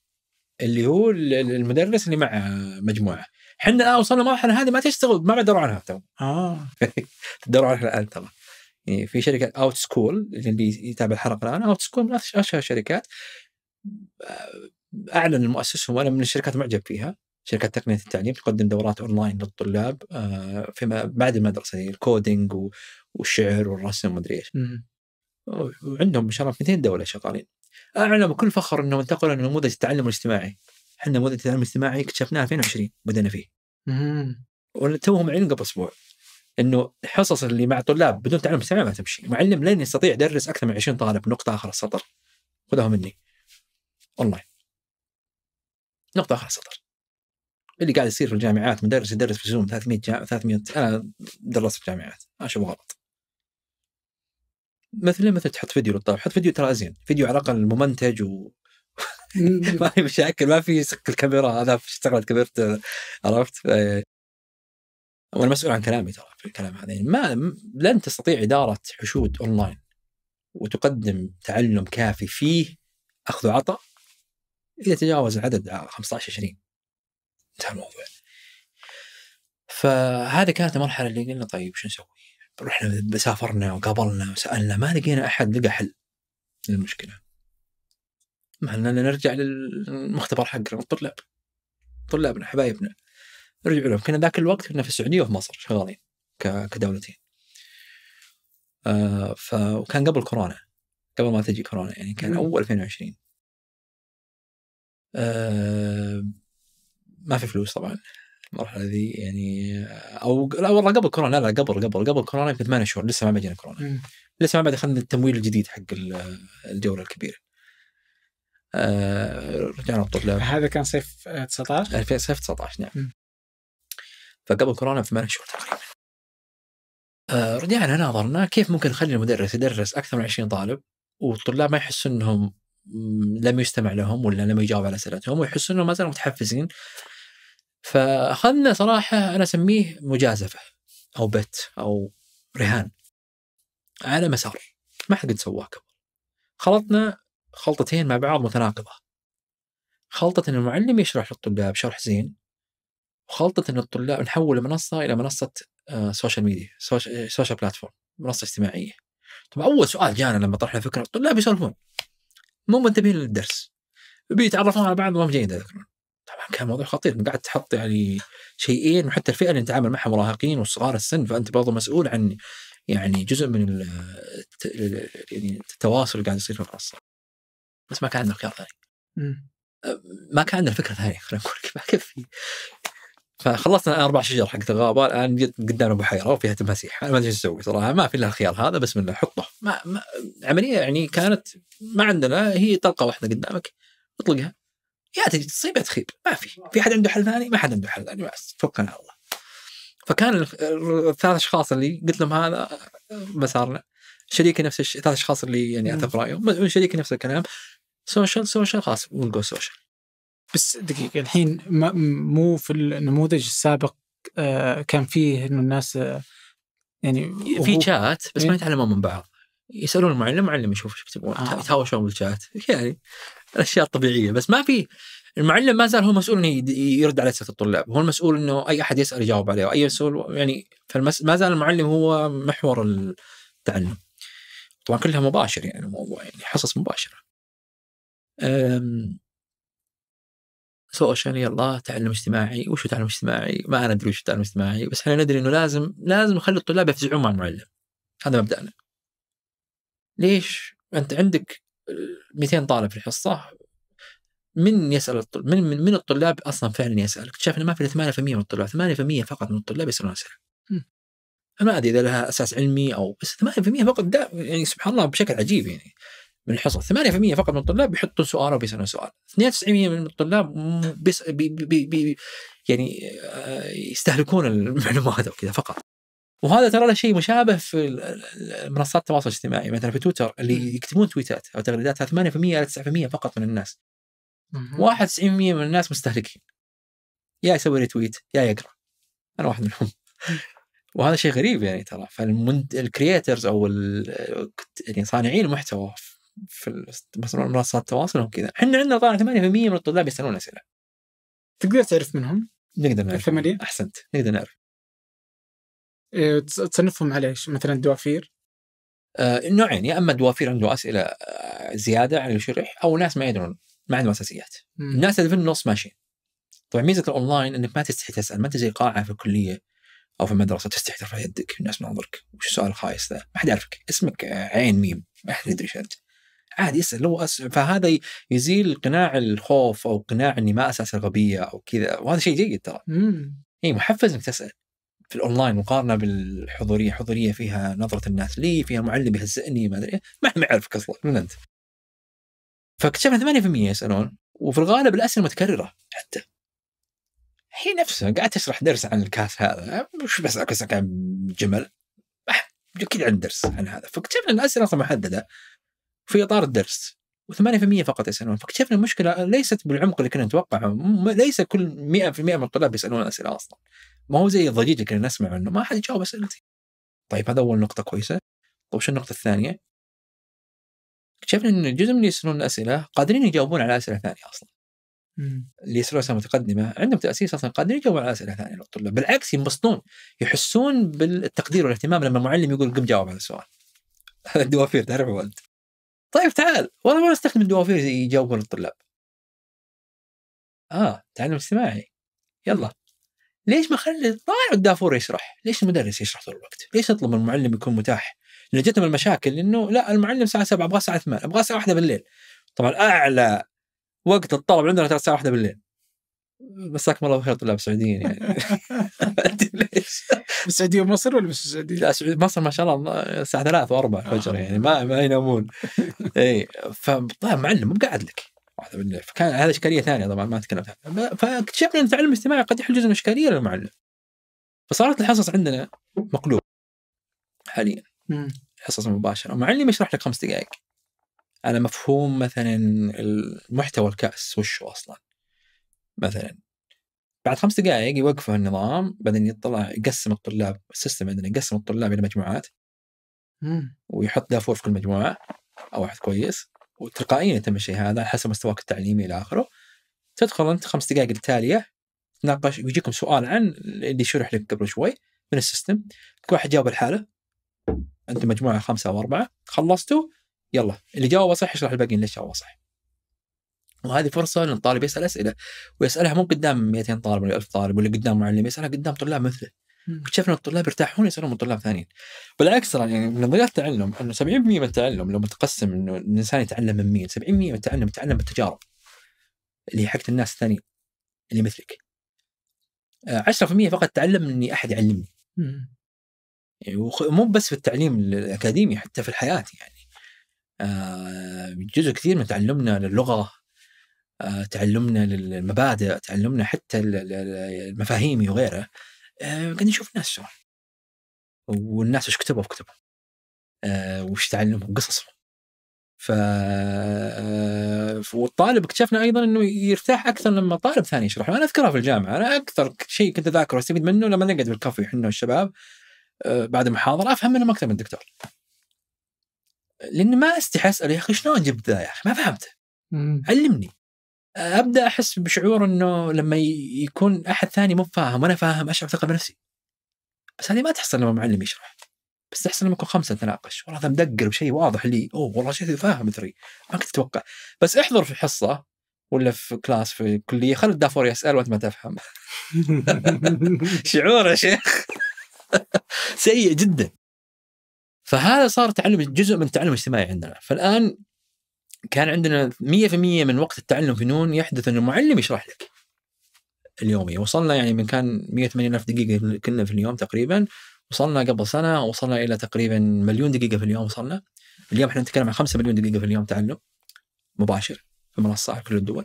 اللي هو المدرس اللي مع مجموعه احنا الان آه، وصلنا مرحله هذه ما تشتغل ما بعد عنها تو اه تدروا عنها الان ترى يعني في شركه اوت سكول اللي يتابع الحلقه الان اوت سكول من اشهر الشركات آه، اعلن المؤسس وانا من الشركات معجب فيها شركه تقنيه التعليم تقدم دورات اونلاين للطلاب آه، فيما بعد المدرسه الكودينج يعني والشعر والرسم ومدري ايش وعندهم ان شاء الله 200 دوله شغالين اعلن بكل فخر انهم انتقلوا لنموذج التعلم الاجتماعي. احنا نموذج التعلم الاجتماعي اكتشفناه 2020 بدينا فيه. وتوهم علم قبل اسبوع انه الحصص اللي مع طلاب بدون تعلم اجتماعي ما تمشي، معلم لن يستطيع يدرس اكثر من 20 طالب نقطه اخر السطر. خذها مني. اونلاين. نقطه اخر السطر. اللي قاعد يصير في الجامعات مدرس يدرس في زوم 300 جا... 300 انا درست في انا اشوفه غلط مثلا مثلا تحط فيديو للطاوله حط فيديو ترى زين فيديو على الاقل ممنتج و ما في مشاكل ما في سك الكاميرا هذا اشتغلت كبرت عرفت وانا مسؤول عن كلامي ترى في الكلام هذا يعني ما لن تستطيع اداره حشود اونلاين وتقدم تعلم كافي فيه اخذ وعطاء اذا تجاوز العدد 15 20 انتهى الموضوع فهذه كانت المرحله اللي قلنا طيب شو نسوي؟ رحنا سافرنا وقابلنا وسالنا ما لقينا احد لقى حل للمشكله مع اننا نرجع للمختبر حقنا الطلاب طلابنا حبايبنا رجعوا لهم كنا ذاك الوقت كنا في السعوديه وفي مصر شغالين كدولتين آه، ف فكان قبل كورونا قبل ما تجي كورونا يعني كان اول 2020 آه، ما في فلوس طبعا المرحله ذي يعني او لا والله قبل كورونا لا لا قبل قبل قبل كورونا يمكن ثمان شهور لسه ما بدينا كورونا م. لسه ما بعد اخذنا التمويل الجديد حق الجوله الكبيره. آه رجعنا الطلاب هذا كان صيف 19 صيف 19 نعم م. فقبل كورونا بثمان شهور تقريبا آه رجعنا ناظرنا كيف ممكن نخلي المدرس يدرس اكثر من 20 طالب والطلاب ما يحسوا انهم لم يستمع لهم ولا لم يجاوب على اسئلتهم ويحسوا انهم ما زالوا متحفزين فاخذنا صراحه انا اسميه مجازفه او بت او رهان على مسار ما حد قد سواه قبل خلطنا خلطتين مع بعض متناقضه خلطة أن المعلم يشرح للطلاب شرح زين وخلطة أن الطلاب نحول المنصة إلى منصة سوشيال ميديا سوشيال بلاتفورم منصة اجتماعية طبعا أول سؤال جانا لما طرحنا فكرة الطلاب يسولفون مو منتبهين للدرس بيتعرفون على بعض وهم جايين يذكرون طبعا كان موضوع خطير قاعد تحط يعني شيئين وحتى الفئه اللي نتعامل معها مراهقين وصغار السن فانت برضو مسؤول عن يعني جزء من يعني التواصل اللي قاعد يصير في المنصه بس ما كان عندنا خيار ثاني ما كان عندنا فكره ثانيه خلينا نقول ما كفي فخلصنا فخلصنا اربع شجر حقت الغابه الان قدامنا بحيره وفيها تماسيح انا ما ادري ايش اسوي صراحه ما في الا الخيار هذا بسم الله حطه ما, ما عمليه يعني كانت ما عندنا هي طلقه واحده قدامك اطلقها يا تصيب يا تخيب ما في في حد عنده حل ثاني ما حد عنده حل ثاني بس توكلنا على الله فكان الثلاث اشخاص اللي قلت لهم هذا آه، مسارنا شريكي نفس الشيء ثلاث اشخاص اللي يعني اثر رايهم شريكي نفس الكلام سوشيال سوشيال خلاص ونجو سوشيال بس دقيقه الحين مو في النموذج السابق آه، كان فيه انه الناس آه، يعني في شات بس ما إيه؟ يتعلمون من بعض يسالون المعلم المعلم يشوف ايش يكتبون آه. يتهاوشون بالشات يعني الاشياء الطبيعيه بس ما في المعلم ما زال هو مسؤول انه يرد على اسئله الطلاب، هو المسؤول انه اي احد يسال يجاوب عليه، اي مسؤول يعني فالمس... ما زال المعلم هو محور التعلم. طبعا كلها مباشر يعني الموضوع يعني حصص مباشره. أم... سوشيال يلا تعلم اجتماعي، وش تعلم اجتماعي؟ ما انا ادري وش تعلم اجتماعي، بس احنا ندري انه لازم لازم نخلي الطلاب يفزعون مع المعلم. هذا مبدأنا. ليش؟ انت عندك 200 طالب في الحصه من يسال الطلاب من, من الطلاب اصلا فعلا يسال انه ما في 8% من الطلاب 8% فقط من الطلاب يسالون اسئله انا ما ادري اذا لها اساس علمي او بس 8% فقط دا يعني سبحان الله بشكل عجيب يعني من الحصص 8% فقط من الطلاب بيحطوا سؤال او بيسالون سؤال 92% من الطلاب بيس بي بي بي يعني آه، يستهلكون المعلومات وكذا فقط وهذا ترى له شيء مشابه في منصات التواصل الاجتماعي مثلا في تويتر اللي يكتبون تويتات او تغريدات 8% الى 9% فقط من الناس 91% من الناس مستهلكين يا يسوي ريتويت يا يقرا انا واحد منهم وهذا شيء غريب يعني ترى فالكريترز او يعني صانعين المحتوى في منصات التواصل هم كذا احنا عندنا طبعا 8% من الطلاب يسالون اسئله تقدر تعرف منهم؟ نقدر نعرف الثمانية؟ احسنت نقدر نعرف إيه، تصنفهم على ايش؟ مثلا الدوافير؟ آه نوعين يا اما دوافير عنده اسئله آه، زياده عن الشرح او ناس ما يدرون ما عندهم اساسيات. مم. الناس اللي في النص ماشيين. طبعا ميزه الاونلاين انك ما تستحي تسال ما انت زي قاعه في الكليه او في المدرسه تستحي ترفع يدك الناس منظرك وش السؤال الخايس ذا؟ ما حد يعرفك اسمك آه، عين ميم ما حد يدري ايش انت. عادي اسال لو أسأل فهذا يزيل قناع الخوف او قناع اني ما اسال غبيه او كذا وهذا شيء جيد ترى. اي محفز انك تسال. في الاونلاين مقارنه بالحضوريه حضوريه فيها نظره الناس لي فيها معلم يهزئني ما ادري إيه. ما ما يعرفك اصلا من انت فاكتشفنا 8% يسالون وفي الغالب الاسئله متكرره حتى هي نفسها قاعد تشرح درس عن الكاس هذا مش بس اسالك عن جمل اكيد عن درس عن هذا فاكتشفنا الاسئله اصلا محدده في اطار الدرس و8% فقط يسالون فاكتشفنا المشكله ليست بالعمق اللي كنا نتوقعه ليس كل 100% من الطلاب يسالون اسئله اصلا ما هو زي الضجيج اللي كنا نسمع انه ما حد يجاوب اسئلتي طيب هذا اول نقطه كويسه طيب شو النقطه الثانيه اكتشفنا ان جزء من اللي يسالون الاسئله قادرين يجاوبون على اسئله ثانيه اصلا اللي يسالون اسئله متقدمه عندهم تاسيس اصلا قادرين يجاوبون على اسئله ثانيه للطلاب بالعكس ينبسطون يحسون بالتقدير والاهتمام لما المعلم يقول قم جاوب على السؤال الدوافير تعرفه انت طيب تعال والله ما استخدم الدوافير يجاوبون الطلاب اه تعلم اجتماعي يلا ليش ما خلي طالع الدافور يشرح؟ ليش المدرس يشرح طول الوقت؟ ليش نطلب من المعلم يكون متاح؟ لان جتهم المشاكل انه لا المعلم الساعه 7 ابغاه الساعه 8 ابغاه الساعه 1 بالليل. طبعا اعلى وقت الطلب عندنا ترى الساعه 1 بالليل. مساكم الله بالخير طلاب سعوديين يعني ليش السعوديه ومصر ولا بس السعوديه؟ لا مصر ما شاء الله الساعه 3 و4 الفجر يعني ما ما ينامون اي معلم مو قاعد لك واحده من فكان هذا اشكاليه ثانيه طبعا ما تكلمت عنها فاكتشفنا ان التعلم الاجتماعي قد يحل جزء من اشكاليه للمعلم فصارت الحصص عندنا مقلوب حاليا حصص مباشره معلم يشرح لك خمس دقائق على مفهوم مثلا المحتوى الكاس وش اصلا مثلا بعد خمس دقائق يوقفه النظام بعدين يطلع يقسم الطلاب السيستم عندنا يقسم الطلاب الى مجموعات ويحط دافور في كل مجموعه او واحد كويس وتلقائيا يتم الشيء هذا على حسب مستواك التعليمي الى اخره تدخل انت خمس دقائق التاليه تناقش ويجيكم سؤال عن اللي شرح لك قبل شوي من السيستم كل واحد جاوب الحاله انت مجموعه خمسه او اربعه خلصتوا يلا اللي جاوبه صح يشرح الباقيين ليش جاوبه صح وهذه فرصه للطالب يسال اسئله ويسالها مو قدام 200 طالب ولا 1000 طالب ولا قدام معلم يسالها قدام طلاب مثله اكتشفنا الطلاب يرتاحون يصيرون من طلاب ثانيين بالعكس ترى يعني نظريات التعلم انه 70% من التعلم لو متقسم انه الانسان يتعلم من مين 70% من التعلم يتعلم بالتجارب اللي حقت الناس الثانيين اللي مثلك 10% آه، فقط تعلم اني احد يعلمني يعني مو بس في التعليم الاكاديمي حتى في الحياه يعني آه، جزء كثير من تعلمنا للغه آه، تعلمنا للمبادئ تعلمنا حتى المفاهيمي وغيره قاعدين آه، نشوف الناس شلون والناس وش كتبوا في كتبهم آه، وش تعلمهم قصصهم ف آه، والطالب اكتشفنا ايضا انه يرتاح اكثر لما طالب ثاني يشرح له انا اذكرها في الجامعه انا اكثر شيء كنت اذاكره واستفيد منه لما نقعد بالكافي احنا والشباب بعد المحاضره افهم منه اكثر من الدكتور لاني ما استحي اساله يا اخي شلون جبت ذا يا اخي ما فهمته علمني ابدا احس بشعور انه لما يكون احد ثاني مو فاهم وانا فاهم اشعر ثقه بنفسي بس هذه ما تحصل لما معلم يشرح بس تحصل لما يكون خمسه نتناقش والله هذا مدقر بشيء واضح لي اوه والله شيء فاهم ثري ما كنت اتوقع بس احضر في حصه ولا في كلاس في كليه خلي الدافور يسال وانت ما تفهم شعور يا شيخ سيء جدا فهذا صار تعلم جزء من التعلم الاجتماعي عندنا فالان كان عندنا 100% من وقت التعلم في نون يحدث انه المعلم يشرح لك اليومي وصلنا يعني من كان 180 الف دقيقه كنا في اليوم تقريبا وصلنا قبل سنه وصلنا الى تقريبا مليون دقيقه في اليوم وصلنا اليوم احنا نتكلم عن 5 مليون دقيقه في اليوم تعلم مباشر في منصات كل الدول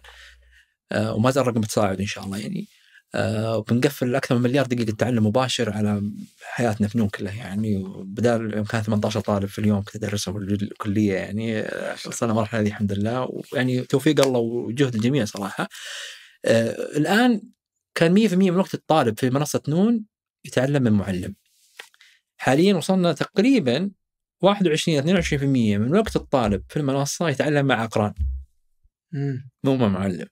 آه، وما زال الرقم بتصاعد ان شاء الله يعني آه، وبنقفل اكثر من مليار دقيقه تعلم مباشر على حياتنا فنون كلها يعني وبدال يوم كان 18 طالب في اليوم كنت ادرسهم الكليه يعني آه، وصلنا المرحله هذه الحمد لله ويعني توفيق الله وجهد الجميع صراحه. آه، الان كان 100% من وقت الطالب في منصه نون يتعلم من معلم. حاليا وصلنا تقريبا 21 22% من وقت الطالب في المنصه يتعلم مع اقران. مو مع معلم.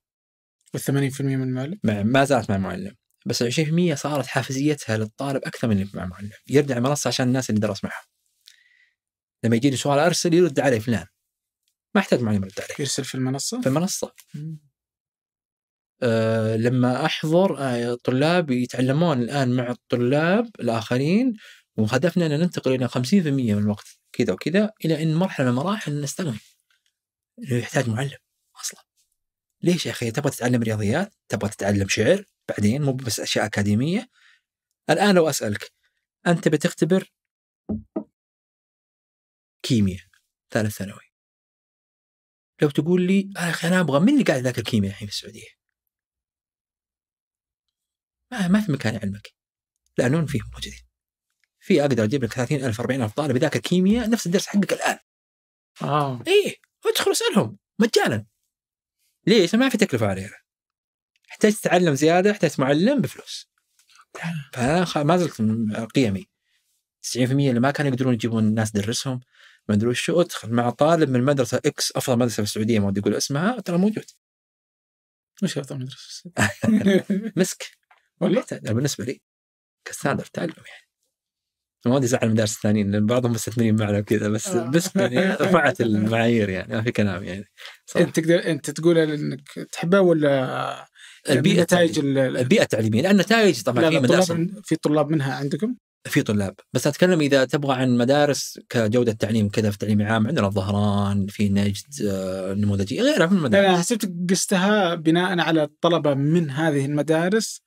وال80% من المعلم؟ ما زالت مع المعلم بس ال 20% صارت حافزيتها للطالب اكثر من مع المعلم، يرجع المنصه عشان الناس اللي درس معهم. لما يجيني سؤال ارسل يرد علي فلان. ما احتاج معلم يرد علي. يرسل في المنصه؟ في المنصه. أه لما احضر آه طلاب يتعلمون الان مع الطلاب الاخرين وهدفنا ان ننتقل الى 50% من الوقت كذا وكذا الى ان مرحله من المراحل نستغني. يحتاج معلم. ليش يا اخي تبغى تتعلم رياضيات تبغى تتعلم شعر بعدين مو بس اشياء اكاديميه الان لو اسالك انت بتختبر كيمياء ثالث ثانوي لو تقول لي آه يا اخي انا ابغى من اللي قاعد يذاكر كيمياء الحين في السعوديه؟ ما ما في مكان علمك لانه فيهم موجودين في اقدر اجيب لك 30000 40000 طالب يذاكر كيمياء نفس الدرس حقك الان اه ايه ادخل اسالهم مجانا ليش؟ ما في تكلفه علينا احتاج تتعلم زياده احتاج معلم بفلوس فانا ما زلت قيمي 90% اللي ما كانوا يقدرون يجيبون الناس تدرسهم ما ادري وش ادخل مع طالب من مدرسه اكس افضل مدرسه في السعوديه ما ودي اقول اسمها ترى موجود وش افضل مدرسه مسك والله بالنسبه لي كستاندر تعلم يعني ما ودي ازعل المدارس الثانيين لان بعضهم مستثمرين معنا وكذا بس آه. بس يعني رفعت المعايير يعني ما في كلام يعني صح. انت تقدر انت تقول انك تحبه ولا يعني البيئه نتائج البيئه التعليميه لان النتائج طبعا لا في مدارس في طلاب منها عندكم؟ في طلاب بس اتكلم اذا تبغى عن مدارس كجوده تعليم كذا في التعليم العام عندنا الظهران في نجد النموذجيه آه، غيرها من المدارس انا حسبت قستها بناء على الطلبه من هذه المدارس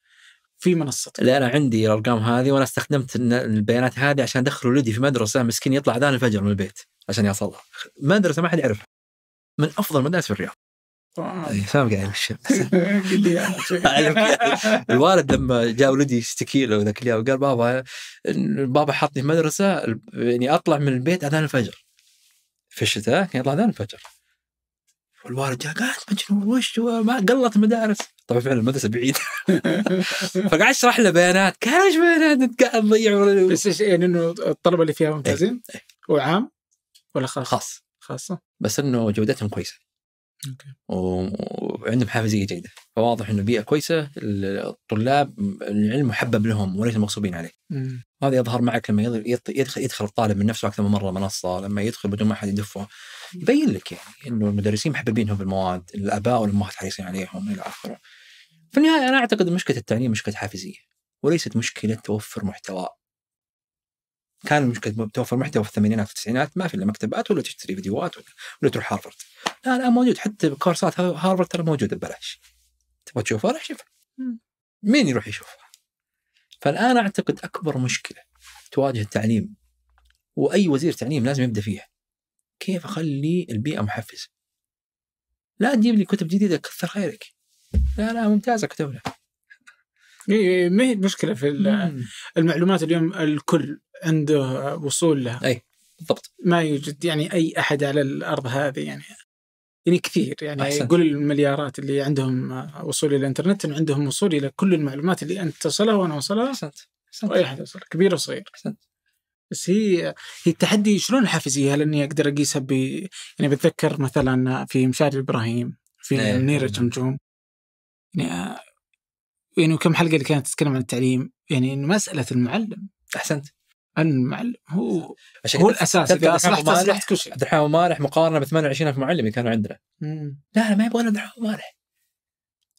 في منصتك لا انا عندي الارقام هذه وانا استخدمت البيانات هذه عشان ادخل ولدي في مدرسه مسكين يطلع اذان الفجر من البيت عشان يوصلها مدرسه ما حد يعرفها من افضل مدارس في الرياض إيه، سام قاعد يمشي الوالد لما جاء ولدي يشتكي له ذاك اليوم قال بابا بابا حطني في مدرسه يعني اطلع من البيت اذان الفجر في الشتاء كان يطلع اذان الفجر والوالد جاء قال انت مجنون وش ما قلت مدارس طبعا فعلا المدرسه بعيد فقعدت اشرح له بيانات كان ايش بيانات قاعد تضيع بس ايش يعني انه الطلبه اللي فيها إيه، ممتازين ايه. وعام ولا خاص؟ خاص خاصه بس انه جودتهم كويسه اوكي وعندهم حافزيه جيده فواضح انه بيئه كويسه الطلاب العلم محبب لهم وليس مغصوبين عليه وهذا يظهر معك لما يدخل يدخل, يدخل الطالب من نفسه اكثر من مره منصه لما يدخل بدون ما احد يدفه يبين لك يعني انه المدرسين محببينهم بالمواد الاباء والامهات حريصين عليهم الى اخره في النهاية أنا أعتقد مشكلة التعليم مشكلة حافزية وليست مشكلة توفر محتوى كان مشكلة توفر محتوى في الثمانينات والتسعينات ما في الا مكتبات ولا تشتري فيديوهات ولا, ولا تروح هارفرد. لا الان موجود حتى كورسات هارفرد ترى موجوده ببلاش. تبغى تشوفها روح شوفها. مين يروح يشوفها؟ فالان اعتقد اكبر مشكله تواجه التعليم واي وزير تعليم لازم يبدا فيها. كيف اخلي البيئه محفزه؟ لا تجيب لي كتب جديده كثر خيرك. لا لا ممتازه كتب اي ما هي المشكله في المعلومات اليوم الكل عنده وصول لها اي بالضبط ما يوجد يعني اي احد على الارض هذه يعني يعني كثير يعني أحسن. يقول المليارات اللي عندهم وصول الى الانترنت إن عندهم وصول الى كل المعلومات اللي انت توصلها وانا اوصلها احسنت احسنت واي احد يوصلها كبير وصغير احسنت بس هي هي التحدي شلون هل اني اقدر اقيسها ب يعني بتذكر مثلا في مشاري ابراهيم في إيه. نيرة جمجوم يعني آه، يعني كم حلقه اللي كانت تتكلم عن التعليم يعني انه مساله المعلم احسنت المعلم هو هو الاساس اذا اصلحت اصلحت كل شيء عبد الرحمن مالح مقارنه ب 28000 معلم اللي كانوا عندنا مم. لا لا ما يبغون عبد الرحمن مالح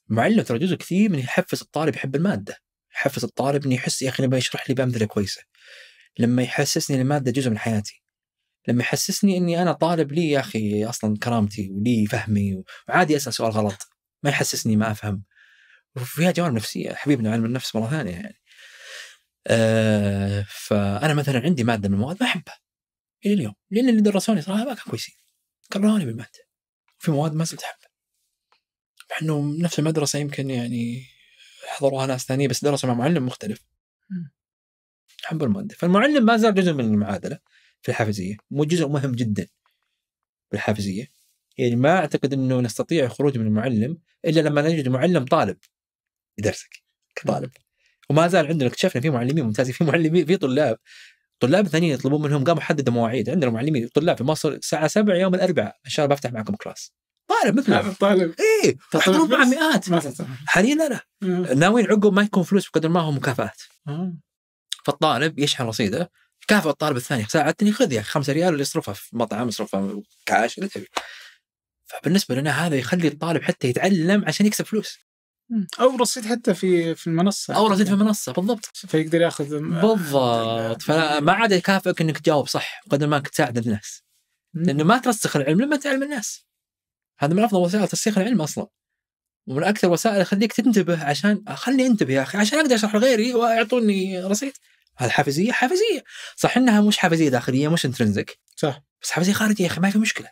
معلم ترى جزء كثير من يحفز الطالب يحب الماده يحفز الطالب انه يحس يا اخي نبغى يشرح لي بامثله كويسه لما يحسسني الماده جزء من حياتي لما يحسسني اني انا طالب لي يا اخي اصلا كرامتي ولي فهمي وعادي اسال سؤال غلط ما يحسسني ما افهم وفيها جوانب نفسيه حبيبنا علم النفس مره ثانيه يعني آه فانا مثلا عندي ماده من المواد ما احبها الى اليوم لان اللي درسوني صراحه ما كانوا كويسين كرهوني بالماده في مواد ما زلت احبها مع انه نفس المدرسه يمكن يعني حضروها ناس ثانيه بس درسوا مع معلم مختلف حبوا الماده فالمعلم ما زال جزء من المعادله في الحافزيه مو جزء مهم جدا بالحافزيه يعني ما اعتقد انه نستطيع الخروج من المعلم الا لما نجد معلم طالب لدرسك كطالب وما زال عندنا اكتشفنا في معلمين ممتازين في معلمين في طلاب طلاب ثانيين يطلبون منهم قاموا حددوا مواعيد عندنا معلمين طلاب في مصر الساعه 7 يوم الاربعاء ان شاء الله بفتح معكم كلاس طالب مثلنا طالب اي تحضرون مع مئات حاليا لا ناويين عقب ما يكون فلوس بقدر ما هو مكافآت فالطالب يشحن رصيده كافئ الطالب الثاني ساعدتني خذ يا اخي 5 ريال اللي يصرفها في مطعم يصرفها كاش اللي تبي فبالنسبه لنا هذا يخلي الطالب حتى يتعلم عشان يكسب فلوس او رصيد حتى في في المنصه او رصيد في المنصه بالضبط فيقدر ياخذ بالضبط فما عاد يكافئك انك تجاوب صح قدر ما انك تساعد الناس لانه ما ترسخ العلم لما تعلم الناس هذا من افضل وسائل ترسيخ العلم اصلا ومن اكثر وسائل يخليك تنتبه عشان خلني انتبه يا اخي عشان اقدر اشرح لغيري ويعطوني رصيد هذه حافزيه حافزيه صح انها مش حافزيه داخليه مش انترنزك صح بس حافزيه خارجيه يا اخي ما في مشكله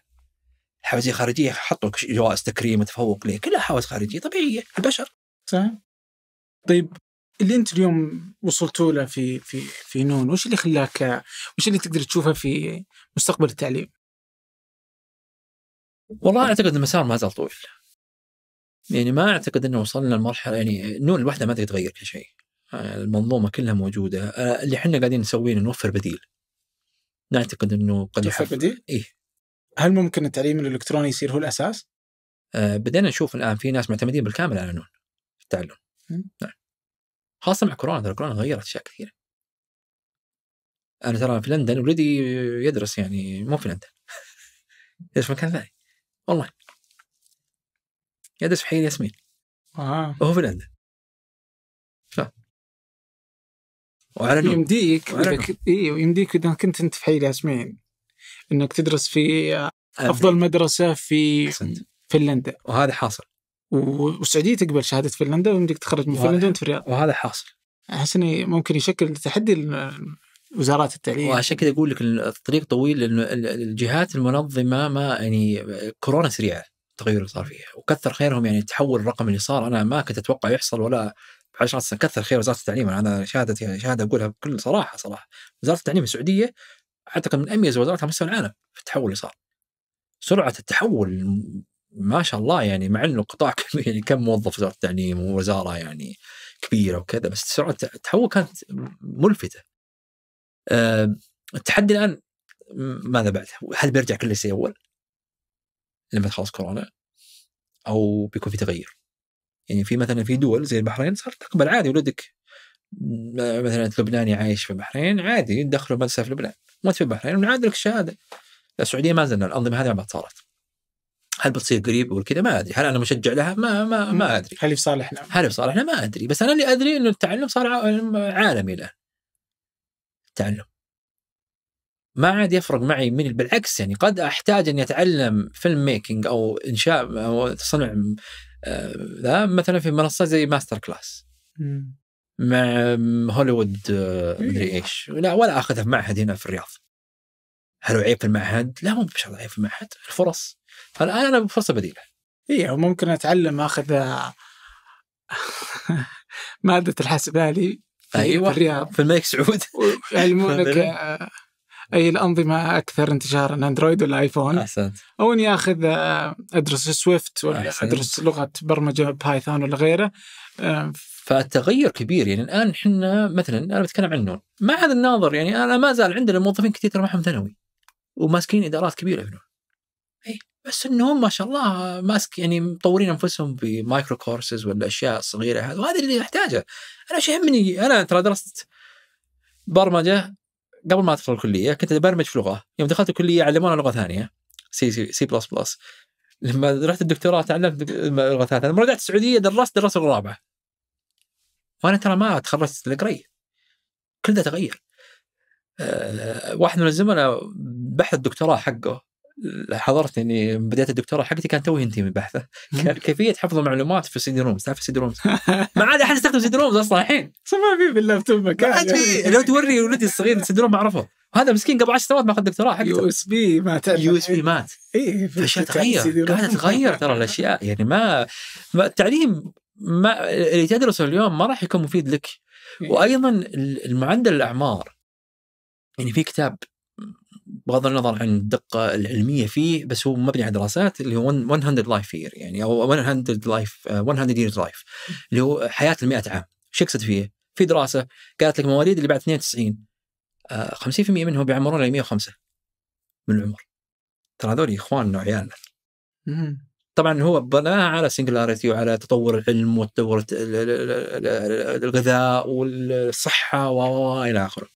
حواديت خارجيه حطوا جوائز تكريم وتفوق ليه كلها حواديت خارجيه طبيعيه البشر صحيح طيب اللي انت اليوم وصلتوا له في في في نون وش اللي خلاك وش اللي تقدر تشوفه في مستقبل التعليم؟ والله اعتقد المسار ما زال طويل يعني ما اعتقد انه وصلنا لمرحله يعني نون الوحده ما تتغير كل شيء آه، المنظومه كلها موجوده آه، اللي احنا قاعدين نسويه نوفر بديل نعتقد انه قد يحب بديل؟ ايه هل ممكن التعليم الالكتروني يصير هو الاساس؟ آه بدينا نشوف الان في ناس معتمدين بالكامل على نون في التعلم نعم خاصه مع كورونا ترى كورونا غيرت اشياء كثيره انا ترى في لندن ولدي يدرس يعني مو في لندن يدرس في مكان ثاني والله يدرس في حي ياسمين آه. وهو في لندن ف... وعلى يمديك إيه، يمديك اذا كنت انت في حي ياسمين انك تدرس في افضل مدرسه في فنلندا وهذا حاصل والسعوديه تقبل شهاده فنلندا ويمديك تخرج من فنلندا وانت في الرياض وهذا حاصل احس انه ممكن يشكل تحدي وزارات التعليم وعشان كذا اقول لك الطريق طويل لان الجهات المنظمه ما يعني كورونا سريعه التغير اللي صار فيها وكثر خيرهم يعني التحول الرقمي اللي صار انا ما كنت اتوقع يحصل ولا 10 سنين كثر خير وزاره التعليم انا شهادتي شهاده اقولها بكل صراحه صراحه وزاره التعليم السعوديه اعتقد من اميز الوزارات على مستوى العالم في التحول اللي صار. سرعه التحول ما شاء الله يعني مع انه قطاع كبير يعني كم موظف وزاره التعليم ووزاره يعني كبيره وكذا بس سرعه التحول كانت ملفته. أه التحدي الان ماذا بعد؟ هل بيرجع كل زي اول؟ لما تخلص كورونا او بيكون في تغير؟ يعني في مثلا في دول زي البحرين صار تقبل عادي ولدك مثلا لبناني عايش في البحرين عادي تدخله مدرسه في لبنان موت في البحرين يعني ونعاد لك الشهاده السعوديه ما زلنا الانظمه هذه ما صارت هل بتصير قريب ولا كذا ما ادري هل انا مشجع لها ما ما ما ادري هل في صالحنا هل في صالحنا ما ادري بس انا اللي ادري انه التعلم صار عالمي الان التعلم ما عاد يفرق معي من بالعكس يعني قد احتاج اني اتعلم فيلم ميكنج او انشاء او تصنع آه، ذا مثلا في منصه زي ماستر كلاس مع هوليوود آه، مدري إيه. ايش لا ولا اخذها في معهد هنا في الرياض هل عيب في المعهد؟ لا مو بشرط عيب في المعهد الفرص فالان انا بفرصه بديله اي وممكن يعني اتعلم اخذ ماده الالي في ايوه في الرياض في الملك سعود يعلمونك آه، اي الانظمه اكثر انتشارا اندرويد ولا ايفون احسنت او اني اخذ آه، ادرس سويفت ولا ادرس لغه برمجه بايثون ولا غيره فالتغير كبير يعني الان احنا مثلا انا بتكلم عن النون ما هذا الناظر يعني انا ما زال عندنا موظفين كثير ترى معهم ثانوي وماسكين ادارات كبيره في اي بس انهم ما شاء الله ماسك يعني مطورين انفسهم بمايكرو كورسز ولا اشياء صغيره هذا وهذا اللي احتاجه انا ايش يهمني انا ترى درست برمجه قبل ما ادخل الكليه كنت ابرمج في لغه يوم دخلت الكليه علمونا لغه ثانيه سي سي, سي بلس بلس لما رحت الدكتوراه تعلمت لغه ثالثه لما رجعت السعوديه درست درست الرابعه وانا ترى ما تخرجت لقري كل ده تغير آه، واحد من الزملاء بحث الدكتوراه حقه حضرت اني بديت الدكتوراه حقتي كان توي ينتهي من بحثه كيفيه حفظ المعلومات في السيدي رومز تعرف السيدي رومز ما عاد احد يستخدم سيدي رومز اصلا الحين ما في باللابتوب مكان ما عاد في لو توري ولدي الصغير سيدي رومز ما عرفه هذا مسكين قبل 10 سنوات ما اخذ دكتوراه حقته يو اس بي مات يو اس بي مات اي فالاشياء تغير قاعده تغير ترى الاشياء يعني ما, ما التعليم ما اللي تدرسه اليوم ما راح يكون مفيد لك إيه. وايضا المعدل الاعمار يعني في كتاب بغض النظر عن الدقة العلمية فيه بس هو مبني على دراسات اللي هو 100 لايف يير يعني او 100 لايف 100 يير لايف اللي هو حياة ال 100 عام ايش يقصد فيه؟ في دراسة قالت لك مواليد اللي بعد 92 50% آه، منهم بيعمرون ل 105 من العمر ترى هذول اخواننا وعيالنا طبعا هو بناء على سنجلاريتي وعلى تطور العلم وتطور الغذاء والصحه والى اخره.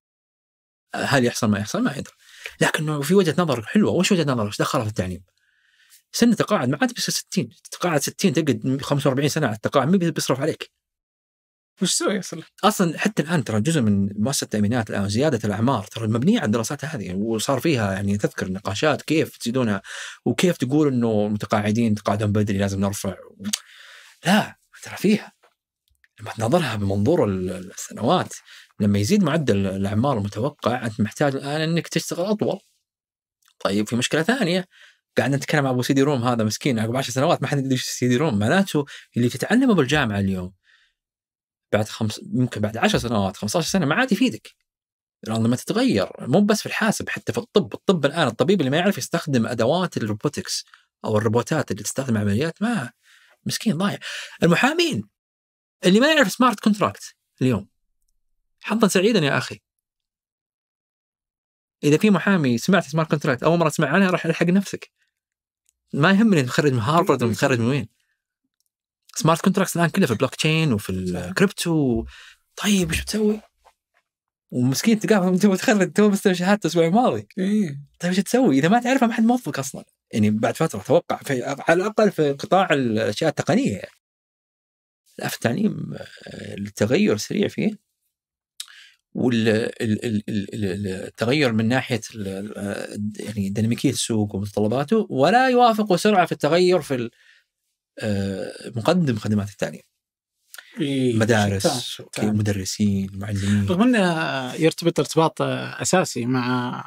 هل يحصل ما يحصل؟ ما يدري. لكن في وجهه نظر حلوه، وش وجهه نظر؟ دخلها في التعليم. سن التقاعد ما عاد بيصير 60 تقاعد 60 تقعد 45 سنه على التقاعد ما بيصرف عليك وش سوي اصلا؟ اصلا حتى الان ترى جزء من مؤسسه التامينات الان زياده الاعمار ترى مبنيه على الدراسات هذه وصار فيها يعني تذكر نقاشات كيف تزيدونها وكيف تقول انه المتقاعدين تقاعدهم بدري لازم نرفع لا ترى فيها لما تناظرها بمنظور السنوات لما يزيد معدل الاعمار المتوقع انت محتاج الان انك تشتغل اطول طيب في مشكله ثانيه قاعد نتكلم عن ابو سيدي روم هذا مسكين عقب 10 سنوات ما حد يدري ايش سيدي روم معناته اللي تتعلمه بالجامعه اليوم بعد خمس ممكن بعد 10 سنوات 15 سنه ما عاد يفيدك الانظمه تتغير مو بس في الحاسب حتى في الطب الطب الان الطبيب اللي ما يعرف يستخدم ادوات الروبوتكس او الروبوتات اللي تستخدم عمليات ما مسكين ضايع المحامين اللي ما يعرف سمارت كونتراكت اليوم حظا سعيدا يا اخي اذا في محامي سمعت سمارت كونتراكت اول مره تسمع عنها راح الحق نفسك ما يهمني متخرج من هارفرد متخرج من وين سمارت كونتراكتس الان كلها في البلوك تشين وفي الكريبتو طيب ايش بتسوي؟ ومسكين تقابل تو تخرج تو مستوى شهادته الاسبوع الماضي إيه؟ طيب ايش تسوي؟ اذا ما تعرفها ما حد موظفك اصلا يعني بعد فتره اتوقع في على الاقل في قطاع الاشياء التقنيه يعني. لا في التعليم التغير سريع فيه والتغير من ناحيه يعني ديناميكيه السوق ومتطلباته ولا يوافق سرعه في التغير في آه، مقدم خدمات التعليم إيه مدارس تعال. تعال. مدرسين معلمين رغم انه يرتبط ارتباط اساسي مع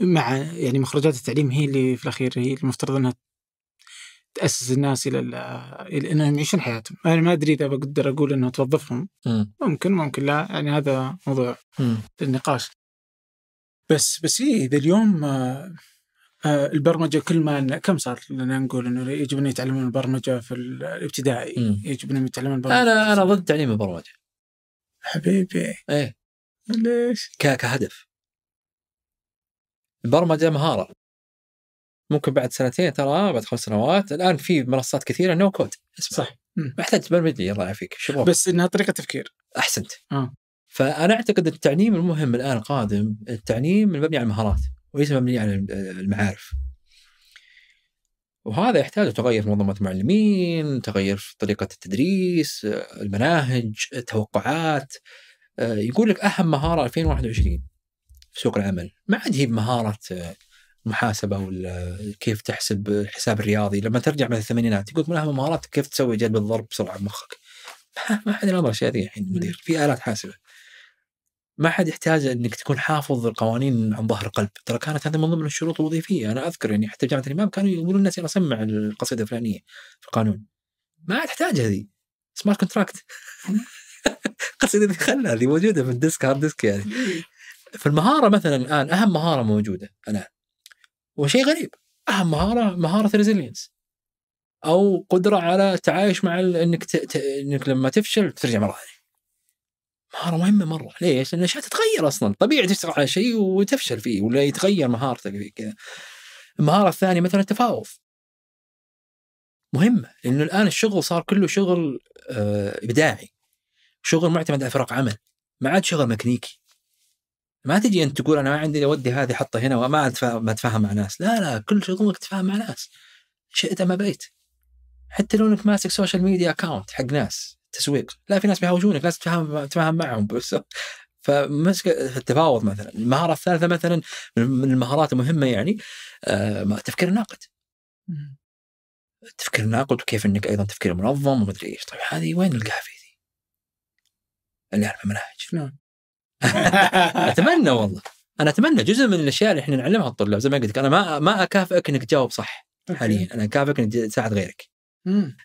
مع يعني مخرجات التعليم هي اللي في الاخير هي المفترض انها تاسس الناس الى الى انهم يعيشون حياتهم، انا ما ادري اذا بقدر اقول انها توظفهم م. ممكن ممكن لا يعني هذا موضوع م. للنقاش بس بس إيه اذا اليوم آه، آه، البرمجه كل ما كم صار لنا نقول انه يجب ان يتعلمون البرمجه في الابتدائي يجب ان يتعلمون البرمجه انا انا ضد تعليم البرمجه حبيبي ايه ليش؟ كهدف البرمجه مهاره ممكن بعد سنتين ترى بعد خمس سنوات الان في منصات كثيره نو كود اسمع. صح ما احتاج تبرمج لي الله يعافيك بس انها طريقه تفكير احسنت آه. فانا اعتقد التعليم المهم الان القادم التعليم المبني على المهارات وليس مبنيه على المعارف وهذا يحتاج تغير في منظمة المعلمين تغير في طريقة التدريس المناهج التوقعات آه، يقول لك أهم مهارة 2021 في سوق العمل ما عاد هي بمهارة آه، محاسبة ولا كيف تحسب الحساب الرياضي لما ترجع من الثمانينات يقول من أهم المهارات كيف تسوي جلب الضرب بسرعة بمخك ما حد الأمر الشيء الحين المدير في آلات حاسبة ما حد يحتاج انك تكون حافظ القوانين عن ظهر قلب، ترى كانت هذه من ضمن الشروط الوظيفيه، انا اذكر يعني حتى جامعه الامام كانوا يقولون الناس يلا سمع القصيده الفلانيه في القانون. ما تحتاج هذه سمارت كونتراكت قصيده خلها هذه موجوده في الديسك هارد ديسك يعني. فالمهاره مثلا الان اهم مهاره موجوده الان وشيء غريب اهم مهاره مهاره الريزيلينس او قدره على التعايش مع انك ت... ت... انك لما تفشل ترجع مره ثانيه. مهارة مهمة مرة ليش؟ لأن الأشياء تتغير أصلا طبيعي تشتغل على شيء وتفشل فيه ولا يتغير مهارتك فيه كذا المهارة الثانية مثلا التفاوض مهمة لأنه الآن الشغل صار كله شغل آه، إبداعي شغل معتمد على فرق عمل ما عاد شغل ميكانيكي ما تجي انت تقول انا ما عندي اودي هذه حطه هنا وما ما اتفاهم مع ناس لا لا كل شغلك تتفاهم مع ناس شئت ما بيت حتى لو انك ماسك سوشيال ميديا اكاونت حق ناس تسويق لا في ناس بيهاوشونك ناس تتفاهم معهم بس فمسك التفاوض مثلا المهاره الثالثه مثلا من المهارات المهمه يعني آه، تفكير الناقد التفكير الناقد وكيف انك ايضا تفكير منظم ومدري ايش طيب هذه وين نلقاها في ذي؟ اللي اعرفها المناهج نعم اتمنى والله انا اتمنى جزء من الاشياء اللي احنا نعلمها الطلاب زي ما قلت لك انا ما ما اكافئك انك تجاوب صح حاليا انا اكافئك انك تساعد غيرك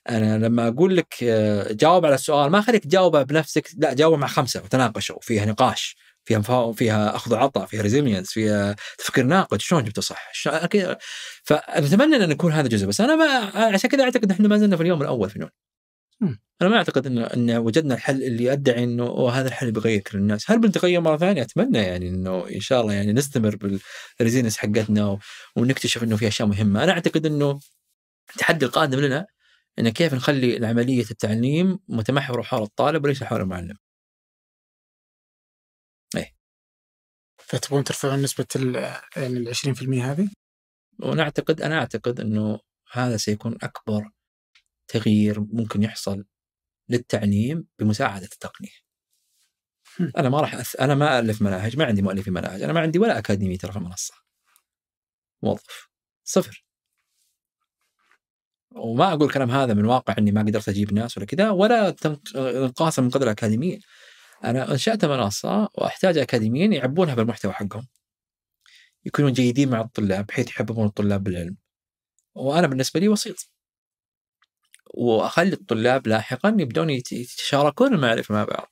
انا لما اقول لك آه، جاوب على السؤال ما اخليك تجاوبه بنفسك لا جاوبه مع خمسه وتناقشوا فيها نقاش فيها فيها اخذ وعطاء فيها ريزيلينس فيها تفكير ناقد شلون جبته صح شلون... أكيد... فنتمنى ان نكون هذا جزء بس انا ما عشان كذا اعتقد احنا ما زلنا في اليوم الاول في نون انا ما اعتقد ان ان وجدنا الحل اللي ادعي انه هذا الحل بيغير كل الناس، هل بنتغير مره ثانيه؟ اتمنى يعني انه ان شاء الله يعني نستمر بالريزيلينس حقتنا ونكتشف انه في اشياء مهمه، انا اعتقد انه التحدي القادم لنا ان كيف نخلي عمليه التعليم متمحوره حول الطالب وليس حول المعلم. ايه فتبغون ترفعون نسبه يعني ال 20% هذه؟ ونعتقد انا اعتقد انه هذا سيكون اكبر تغيير ممكن يحصل للتعليم بمساعده التقنيه. انا ما راح أث... انا ما الف مناهج، ما عندي مؤلفي مناهج، انا ما عندي ولا اكاديمي ترى في المنصه. موظف صفر. وما اقول الكلام هذا من واقع اني ما قدرت اجيب ناس ولا كذا ولا انقاصا من قدر الاكاديميين. انا انشات منصه واحتاج اكاديميين يعبونها بالمحتوى حقهم. يكونون جيدين مع الطلاب بحيث يحببون الطلاب بالعلم. وانا بالنسبه لي وسيط. واخلي الطلاب لاحقا يبدون يتشاركون المعرفه مع بعض.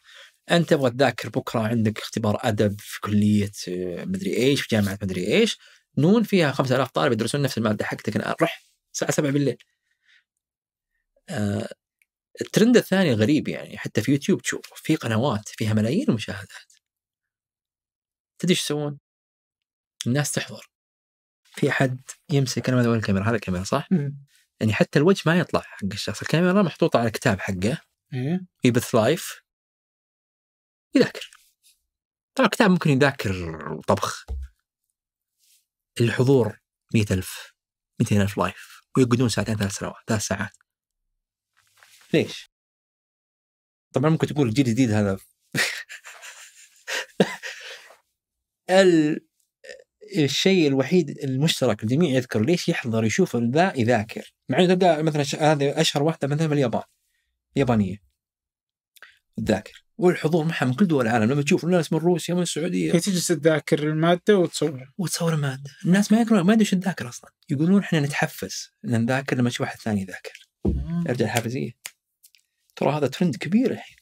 انت تبغى تذاكر بكره عندك اختبار ادب في كليه آه، مدري ايش في جامعه مدري ايش نون فيها 5000 طالب يدرسون نفس الماده حقتك انا راح الساعه 7 بالليل آه، الترند الثاني غريب يعني حتى في يوتيوب تشوف في قنوات فيها ملايين المشاهدات تدري ايش يسوون؟ الناس تحضر في حد يمسك انا ما ادري وين الكاميرا هذا الكاميرا صح؟ مم. يعني حتى الوجه ما يطلع حق الشخص الكاميرا محطوطه على كتاب حقه إيه. يبث لايف يذاكر طبعا الكتاب ممكن يذاكر طبخ الحضور 100000 200000 لايف ويقعدون ساعتين ثلاث سنوات ثلاث ساعات ليش؟ طبعا ممكن تقول الجيل الجديد هذا ال... الشيء الوحيد المشترك الجميع يذكر ليش يحضر يشوف ذا يذاكر مع انه تبدا مثلا ش... هذه اشهر واحده مثلا اليابان اليابانيه تذاكر والحضور معها من كل دول العالم لما تشوف الناس من روسيا من السعوديه هي تجلس تذاكر الماده وتصور وتصور الماده الناس ما يقولون ما يدري تذاكر اصلا يقولون احنا نتحفز ان نذاكر لما نشوف واحد ثاني يذاكر آه. ارجع الحافزيه ترى هذا ترند كبير الحين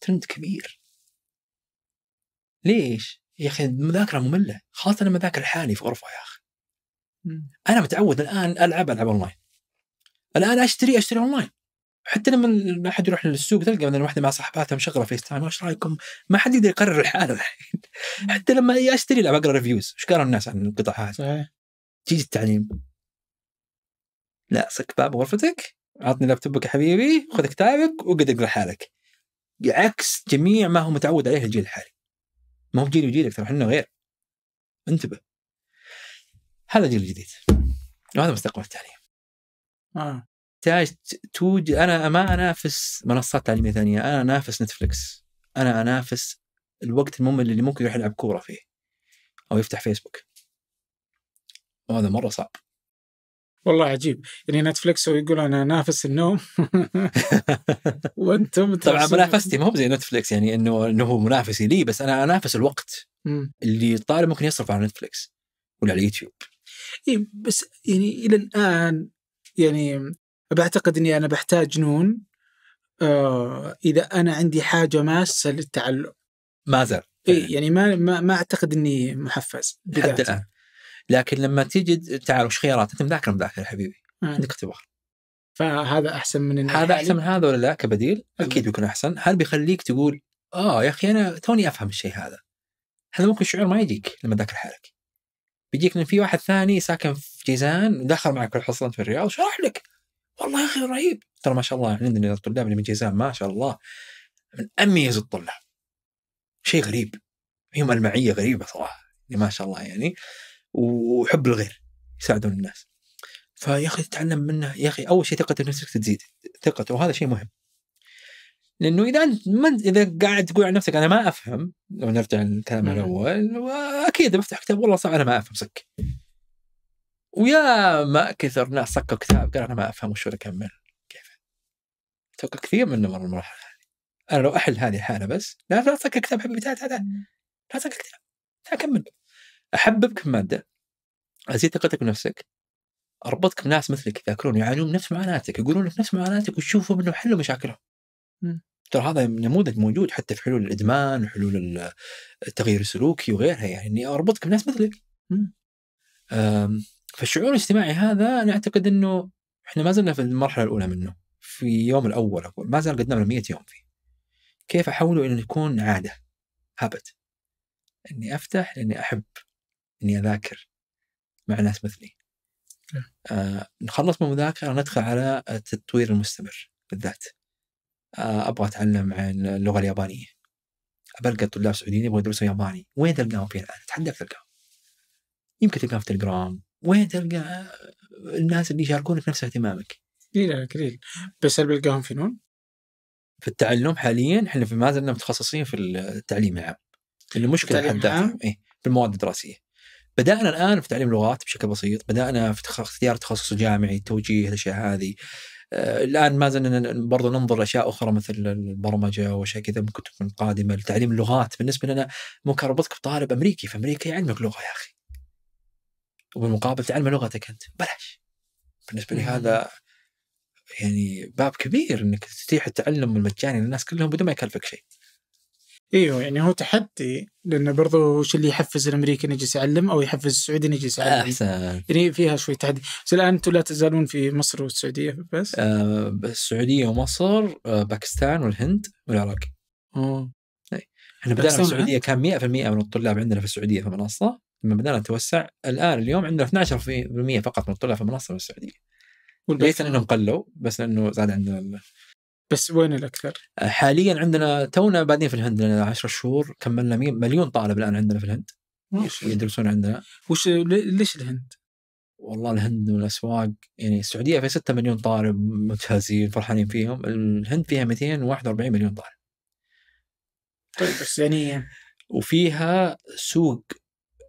ترند كبير ليش؟ يا اخي المذاكره ممله خاصه لما اذاكر لحالي في غرفه يا اخي انا متعود الان العب العب اونلاين الان اشتري اشتري اونلاين حتى لما احد يروح للسوق تلقى مثلا واحده مع صاحباتها مشغله فيس تايم ايش رايكم؟ ما حد يقدر يقرر الحاله الحين حتى لما اشتري لعبه اقرا ريفيوز ايش قالوا الناس عن القطع هذه؟ صحيح تيجي التعليم لا سك باب غرفتك عطني لابتوبك يا حبيبي خذ كتابك وقعد اقرا حالك عكس جميع ما هو متعود عليه الجيل الحالي ما هو جيلي وجيلك ترى احنا غير انتبه هذا جيل جديد وهذا مستقبل التعليم تحتاج آه. توجد انا ما انافس منصات تعليميه ثانيه انا انافس نتفلكس انا انافس الوقت الممل اللي ممكن يروح يلعب كوره فيه او يفتح فيسبوك وهذا مره صعب والله عجيب يعني نتفلكس يقول انا نافس النوم وانتم طبعا منافستي ما هو زي نتفلكس يعني انه انه هو منافسي لي بس انا انافس الوقت اللي الطالب ممكن يصرف على نتفلكس ولا على يوتيوب اي بس يعني الى الان يعني بعتقد اني انا بحتاج نون آه اذا انا عندي حاجه ماسه للتعلم ما زال إيه يعني ما, ما اعتقد اني محفز حتى الان لكن لما تيجي تعال وش خيارات انت مذاكر مذاكر يا حبيبي عندك اختبار فهذا احسن من هذا احسن يعني من هذا ولا لا كبديل اكيد بيكون احسن هل بيخليك تقول اه يا اخي انا توني افهم الشيء هذا هذا ممكن شعور ما يجيك لما تذاكر حالك بيجيك من في واحد ثاني ساكن في جيزان دخل معك الحصلات في الرياض وشرح لك والله يا اخي رهيب ترى ما شاء الله يعني عندنا الطلاب اللي من جيزان ما شاء الله من اميز الطلاب شيء غريب هي المعيه غريبه صراحه ما شاء الله يعني وحب الغير يساعدون الناس فيا اخي تتعلم منه يا اخي اول شيء ثقه بنفسك تزيد ثقته وهذا شيء مهم لانه اذا انت من اذا قاعد تقول عن نفسك انا ما افهم لو نرجع للكلام نعم. الاول اكيد بفتح كتاب والله صعب انا ما افهم سك ويا ما كثر ناس سكوا كتاب قال انا ما افهم وش اكمل كيف توقع كثير من مر المرحله هذه انا لو احل هذه الحاله بس لا لا تسكر كتاب حبيبي تعال تعال نعم. لا تسكر كتاب تعال كمل احببك ماده ازيد ثقتك بنفسك اربطك بناس مثلك يذاكرون يعانون نفس معاناتك يقولون لك نفس معاناتك وتشوفهم انه حلوا مشاكلهم ترى هذا نموذج موجود حتى في حلول الادمان وحلول التغيير السلوكي وغيرها يعني اني اربطك بناس مثلك فالشعور الاجتماعي هذا انا اعتقد انه احنا ما زلنا في المرحله الاولى منه في يوم الاول اقول ما زال قدامنا 100 يوم فيه كيف احوله الى يكون عاده هابت اني افتح لاني احب اني اذاكر مع ناس مثلي نعم. آه نخلص من المذاكره ندخل على التطوير المستمر بالذات آه ابغى اتعلم عن اللغه اليابانيه بلقى طلاب سعوديين يبغوا يدرسوا ياباني وين تلقاهم في الان؟ اتحداك تلقاهم يمكن تلقاهم في تلجرام وين تلقى آه، الناس اللي يشاركونك نفس اهتمامك قليل قليل بس هل بلقاهم في نون؟ في التعلم حاليا احنا ما زلنا متخصصين في التعليم العام المشكله التعليم العام؟ إيه في المواد الدراسيه بدانا الان في تعليم اللغات بشكل بسيط بدانا في اختيار تخصص جامعي التوجيه الاشياء هذه آه، الان ما زلنا برضه ننظر لاشياء اخرى مثل البرمجه واشياء كذا ممكن تكون قادمه لتعليم اللغات بالنسبه لنا ممكن اربطك بطالب امريكي في امريكا يعلمك يعني لغه يا اخي وبالمقابل تعلم لغتك انت بلاش بالنسبه لي هذا يعني باب كبير انك تتيح التعلم المجاني للناس كلهم بدون ما يكلفك شيء ايوه يعني هو تحدي لانه برضه وش اللي يحفز الامريكي انه يجلس يعلم او يحفز السعودي انه يجلس يعلم احسن يعني فيها شوي تحدي بس الان انتم لا تزالون في مصر والسعوديه بس آه السعوديه ومصر آه باكستان والهند والعراق اوه احنا بدانا في السعوديه كان 100% من الطلاب عندنا في السعوديه في المنصه لما بدانا نتوسع الان اليوم عندنا 12% فقط من الطلاب في المنصه في السعوديه ليس انهم قلوا بس لانه زاد عندنا بس وين الاكثر؟ آه، حاليا عندنا تونا بادين في الهند لنا 10 شهور كملنا مليون طالب الان عندنا في الهند يدرسون عندنا وش ليش الهند؟ والله الهند والاسواق يعني السعوديه فيها 6 مليون طالب مجهزين فرحانين فيهم الهند فيها 241 مليون طالب طيب بس يعني وفيها سوق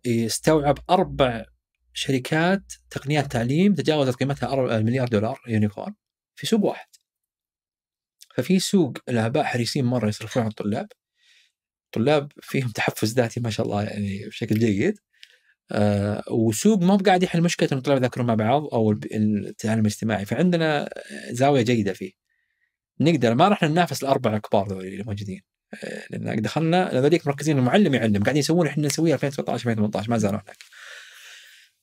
يستوعب اربع شركات تقنيات تعليم تجاوزت قيمتها مليار دولار يونيكورن في سوق واحد ففي سوق الاباء حريصين مره يصرفون على الطلاب طلاب فيهم تحفز ذاتي ما شاء الله يعني بشكل جيد آه وسوق ما بقاعد يحل مشكله ان الطلاب يذاكرون مع بعض او التعلم الاجتماعي فعندنا زاويه جيده فيه نقدر ما راح ننافس الاربعه الكبار اللي موجودين آه، لان دخلنا هذوليك مركزين المعلم يعلم قاعدين يسوون احنا نسويه 2019 2018 ما زالوا هناك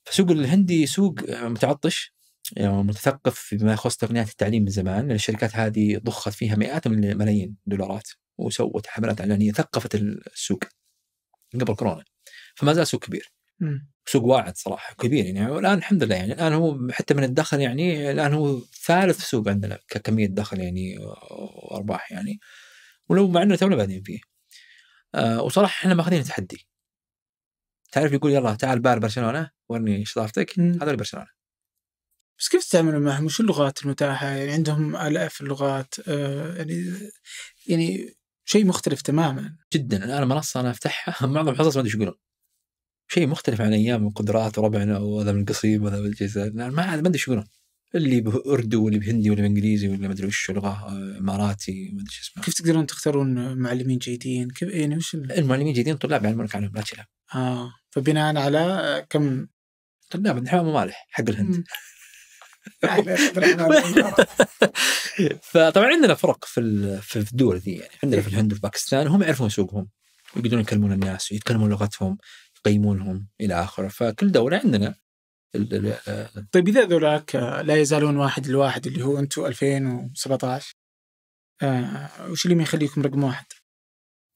فسوق الهندي سوق متعطش يعني متثقف فيما يخص تقنيات التعليم من زمان الشركات هذه ضخت فيها مئات من الملايين الدولارات وسوت حملات اعلانيه ثقفت السوق قبل كورونا فما زال سوق كبير م. سوق واعد صراحه كبير يعني والان الحمد لله يعني الان هو حتى من الدخل يعني الان هو ثالث سوق عندنا ككميه دخل يعني وارباح يعني ولو مع انه تونا بادين فيه آه وصراحه احنا ماخذين تحدي تعرف يقول يلا تعال بار برشلونه ورني شطارتك هذا برشلونه بس كيف تتعاملون معهم؟ وش اللغات المتاحة؟ يعني عندهم آلاف اللغات آه، يعني يعني شيء مختلف تماما جدا الان المنصه انا افتحها معظم الحصص ما ادري ايش يقولون شيء مختلف عن ايام قدرات ربعنا وهذا من القصيم وهذا من الجزائر ما ما ادري ايش يقولون اللي باردو واللي بهندي واللي بانجليزي واللي ما ادري وش لغه آه، اماراتي ما ادري ايش اسمه كيف تقدرون تختارون معلمين جيدين؟ كيف يعني وش المعلمين الجيدين طلاب يعلمونك عنهم لا تشيلها اه فبناء على كم طلاب نحو ممالح حق الهند يعني فطبعا عندنا فرق في في الدول ذي يعني عندنا في إيه. الهند وفي باكستان هم يعرفون سوقهم يقدرون يكلمون الناس ويتكلمون لغتهم يقيمونهم الى اخره فكل دوله عندنا طيب اذا ذولاك آه، لا يزالون واحد لواحد اللي هو انتم 2017 آه، وش اللي ما يخليكم رقم واحد؟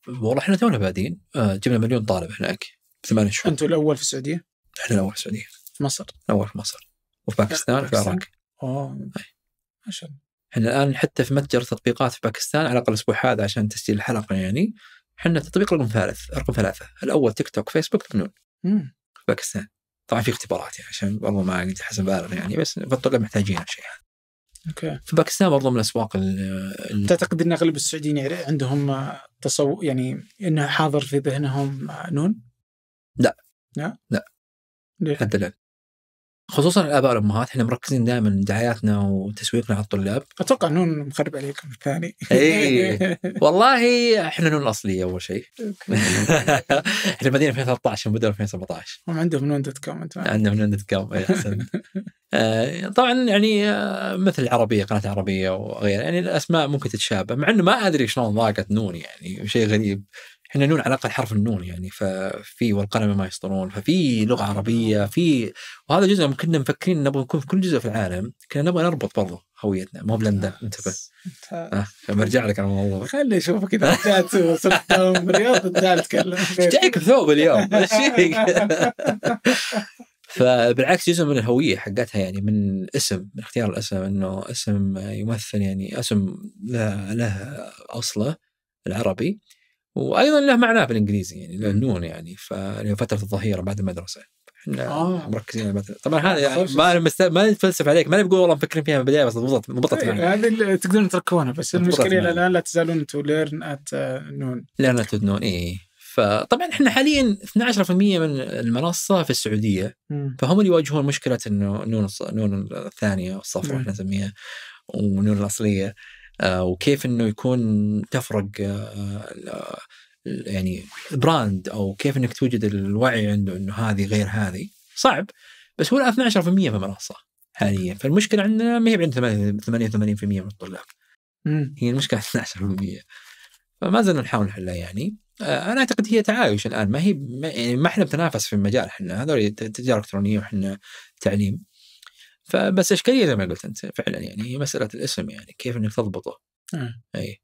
والله احنا تونا بادين آه، جبنا مليون طالب هناك ثمان شهور انتم الاول في السعوديه؟ احنا الاول في السعوديه في مصر؟ الاول في مصر وباكستان وفي العراق اه ما شاء الله احنا الان حتى في متجر تطبيقات في باكستان على الاقل الاسبوع هذا عشان تسجيل الحلقه يعني احنا تطبيق رقم ثالث رقم ثلاثه الاول تيك توك فيسبوك فنون في باكستان طبعا في اختبارات يعني عشان برضو ما قلت حسب بالغ يعني بس في الطلاب محتاجين الشيء هذا يعني. اوكي في باكستان برضو من الاسواق ال تعتقد ان اغلب السعوديين عندهم تصور يعني انه حاضر في ذهنهم نون؟ لا لا لا ليه؟ حتى الان خصوصا الاباء والامهات احنا مركزين دائما دعاياتنا وتسويقنا على الطلاب اتوقع نون مخرب عليكم الثاني اي والله احنا نون الاصليه اول شيء احنا مدينه 2013 بدأوا 2017 هم عندهم نون دوت كوم عندهم نون دوت كوم إيه، آه طبعا يعني آه، مثل العربيه قناه العربيه وغيرها يعني الاسماء ممكن تتشابه مع انه ما ادري شلون ضاقت نون يعني شيء غريب احنا نون على الاقل حرف النون يعني ففي والقلم ما يسطرون ففي لغه عربيه في وهذا جزء كنا مفكرين نبغى نكون في كل جزء في العالم كنا نبغى نربط برضه هويتنا مو بلندن آه، انتبه آه. برجع لك على الموضوع خليني اشوفك اذا رجعت وصرت تعال تتكلم ايش جايك بثوب اليوم؟ ايش فيك؟ فبالعكس جزء من الهويه حقتها يعني من اسم من اختيار الاسم انه اسم يمثل يعني اسم له, له اصله العربي وايضا له معناه بالانجليزي يعني له نون يعني ففتره يعني الظهيره بعد المدرسه احنا آه. مركزين على المدرسه طبعا هذا يعني ما مست... ما نتفلسف عليك ما نقول والله مفكرين فيها من البدايه بس مضبط يعني هذه تقدرون تركونها بس المشكله الى يعني. الان لا تزالون انتم ليرن ات نون ليرن ات نون اي فطبعا احنا حاليا 12% من المنصه في السعوديه فهم اللي يواجهون مشكله انه نون نون الثانيه الصف احنا نسميها ونون الاصليه آه، وكيف انه يكون تفرق آه، يعني براند او كيف انك توجد الوعي عنده انه هذه غير هذه صعب بس هو 12% في المنصه حاليا فالمشكله عندنا ما هي عند 88% من الطلاب هي المشكله 12% فما زلنا نحاول نحلها يعني آه، انا اعتقد هي تعايش الان ما هي ما, يعني ما احنا بنتنافس في المجال احنا هذول تجاره الكترونيه واحنا تعليم فبس اشكاليه زي ما قلت انت فعلا يعني هي مساله الاسم يعني كيف انك تضبطه. آه. اي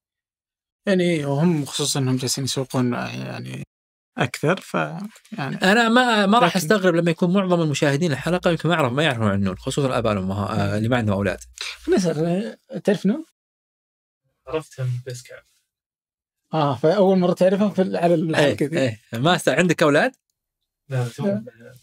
يعني وهم خصوصا انهم جالسين يسوقون يعني اكثر ف يعني انا ما ما راح لكن... استغرب لما يكون معظم المشاهدين الحلقه يمكن ما يعرف ما يعرفون عن نون خصوصا الاباء والامهات آه، اللي ما عندهم اولاد. نسر تعرف نون؟ عرفتهم بس كعب. اه فاول مره تعرفهم في على الحلقه ذي. ما است... عندك اولاد؟ لا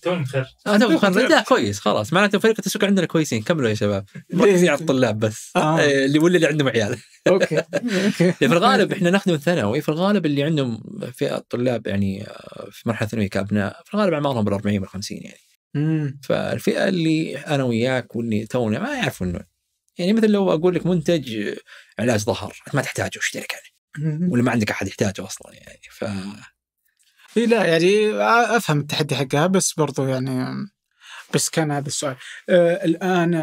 توم مخرج اه توم لا كويس خلاص معناته فريق التسويق عندنا كويسين كملوا يا شباب مركزين إيه. على الطلاب بس آه. إيه، اللي ولا اللي عندهم عيال اوكي في الغالب احنا نخدم الثانوي في الغالب اللي عندهم فئه الطلاب يعني آه، في مرحله ثانويه كابناء في الغالب اعمارهم بال 40 وال 50 يعني فالفئه اللي انا وياك واللي تونا ما يعرفون يعني مثل لو اقول لك منتج آه، علاج ظهر ما تحتاجه اشترك يعني ولا ما عندك احد يحتاجه اصلا يعني ف اي لا يعني افهم التحدي حقها بس برضو يعني بس كان هذا السؤال آه الان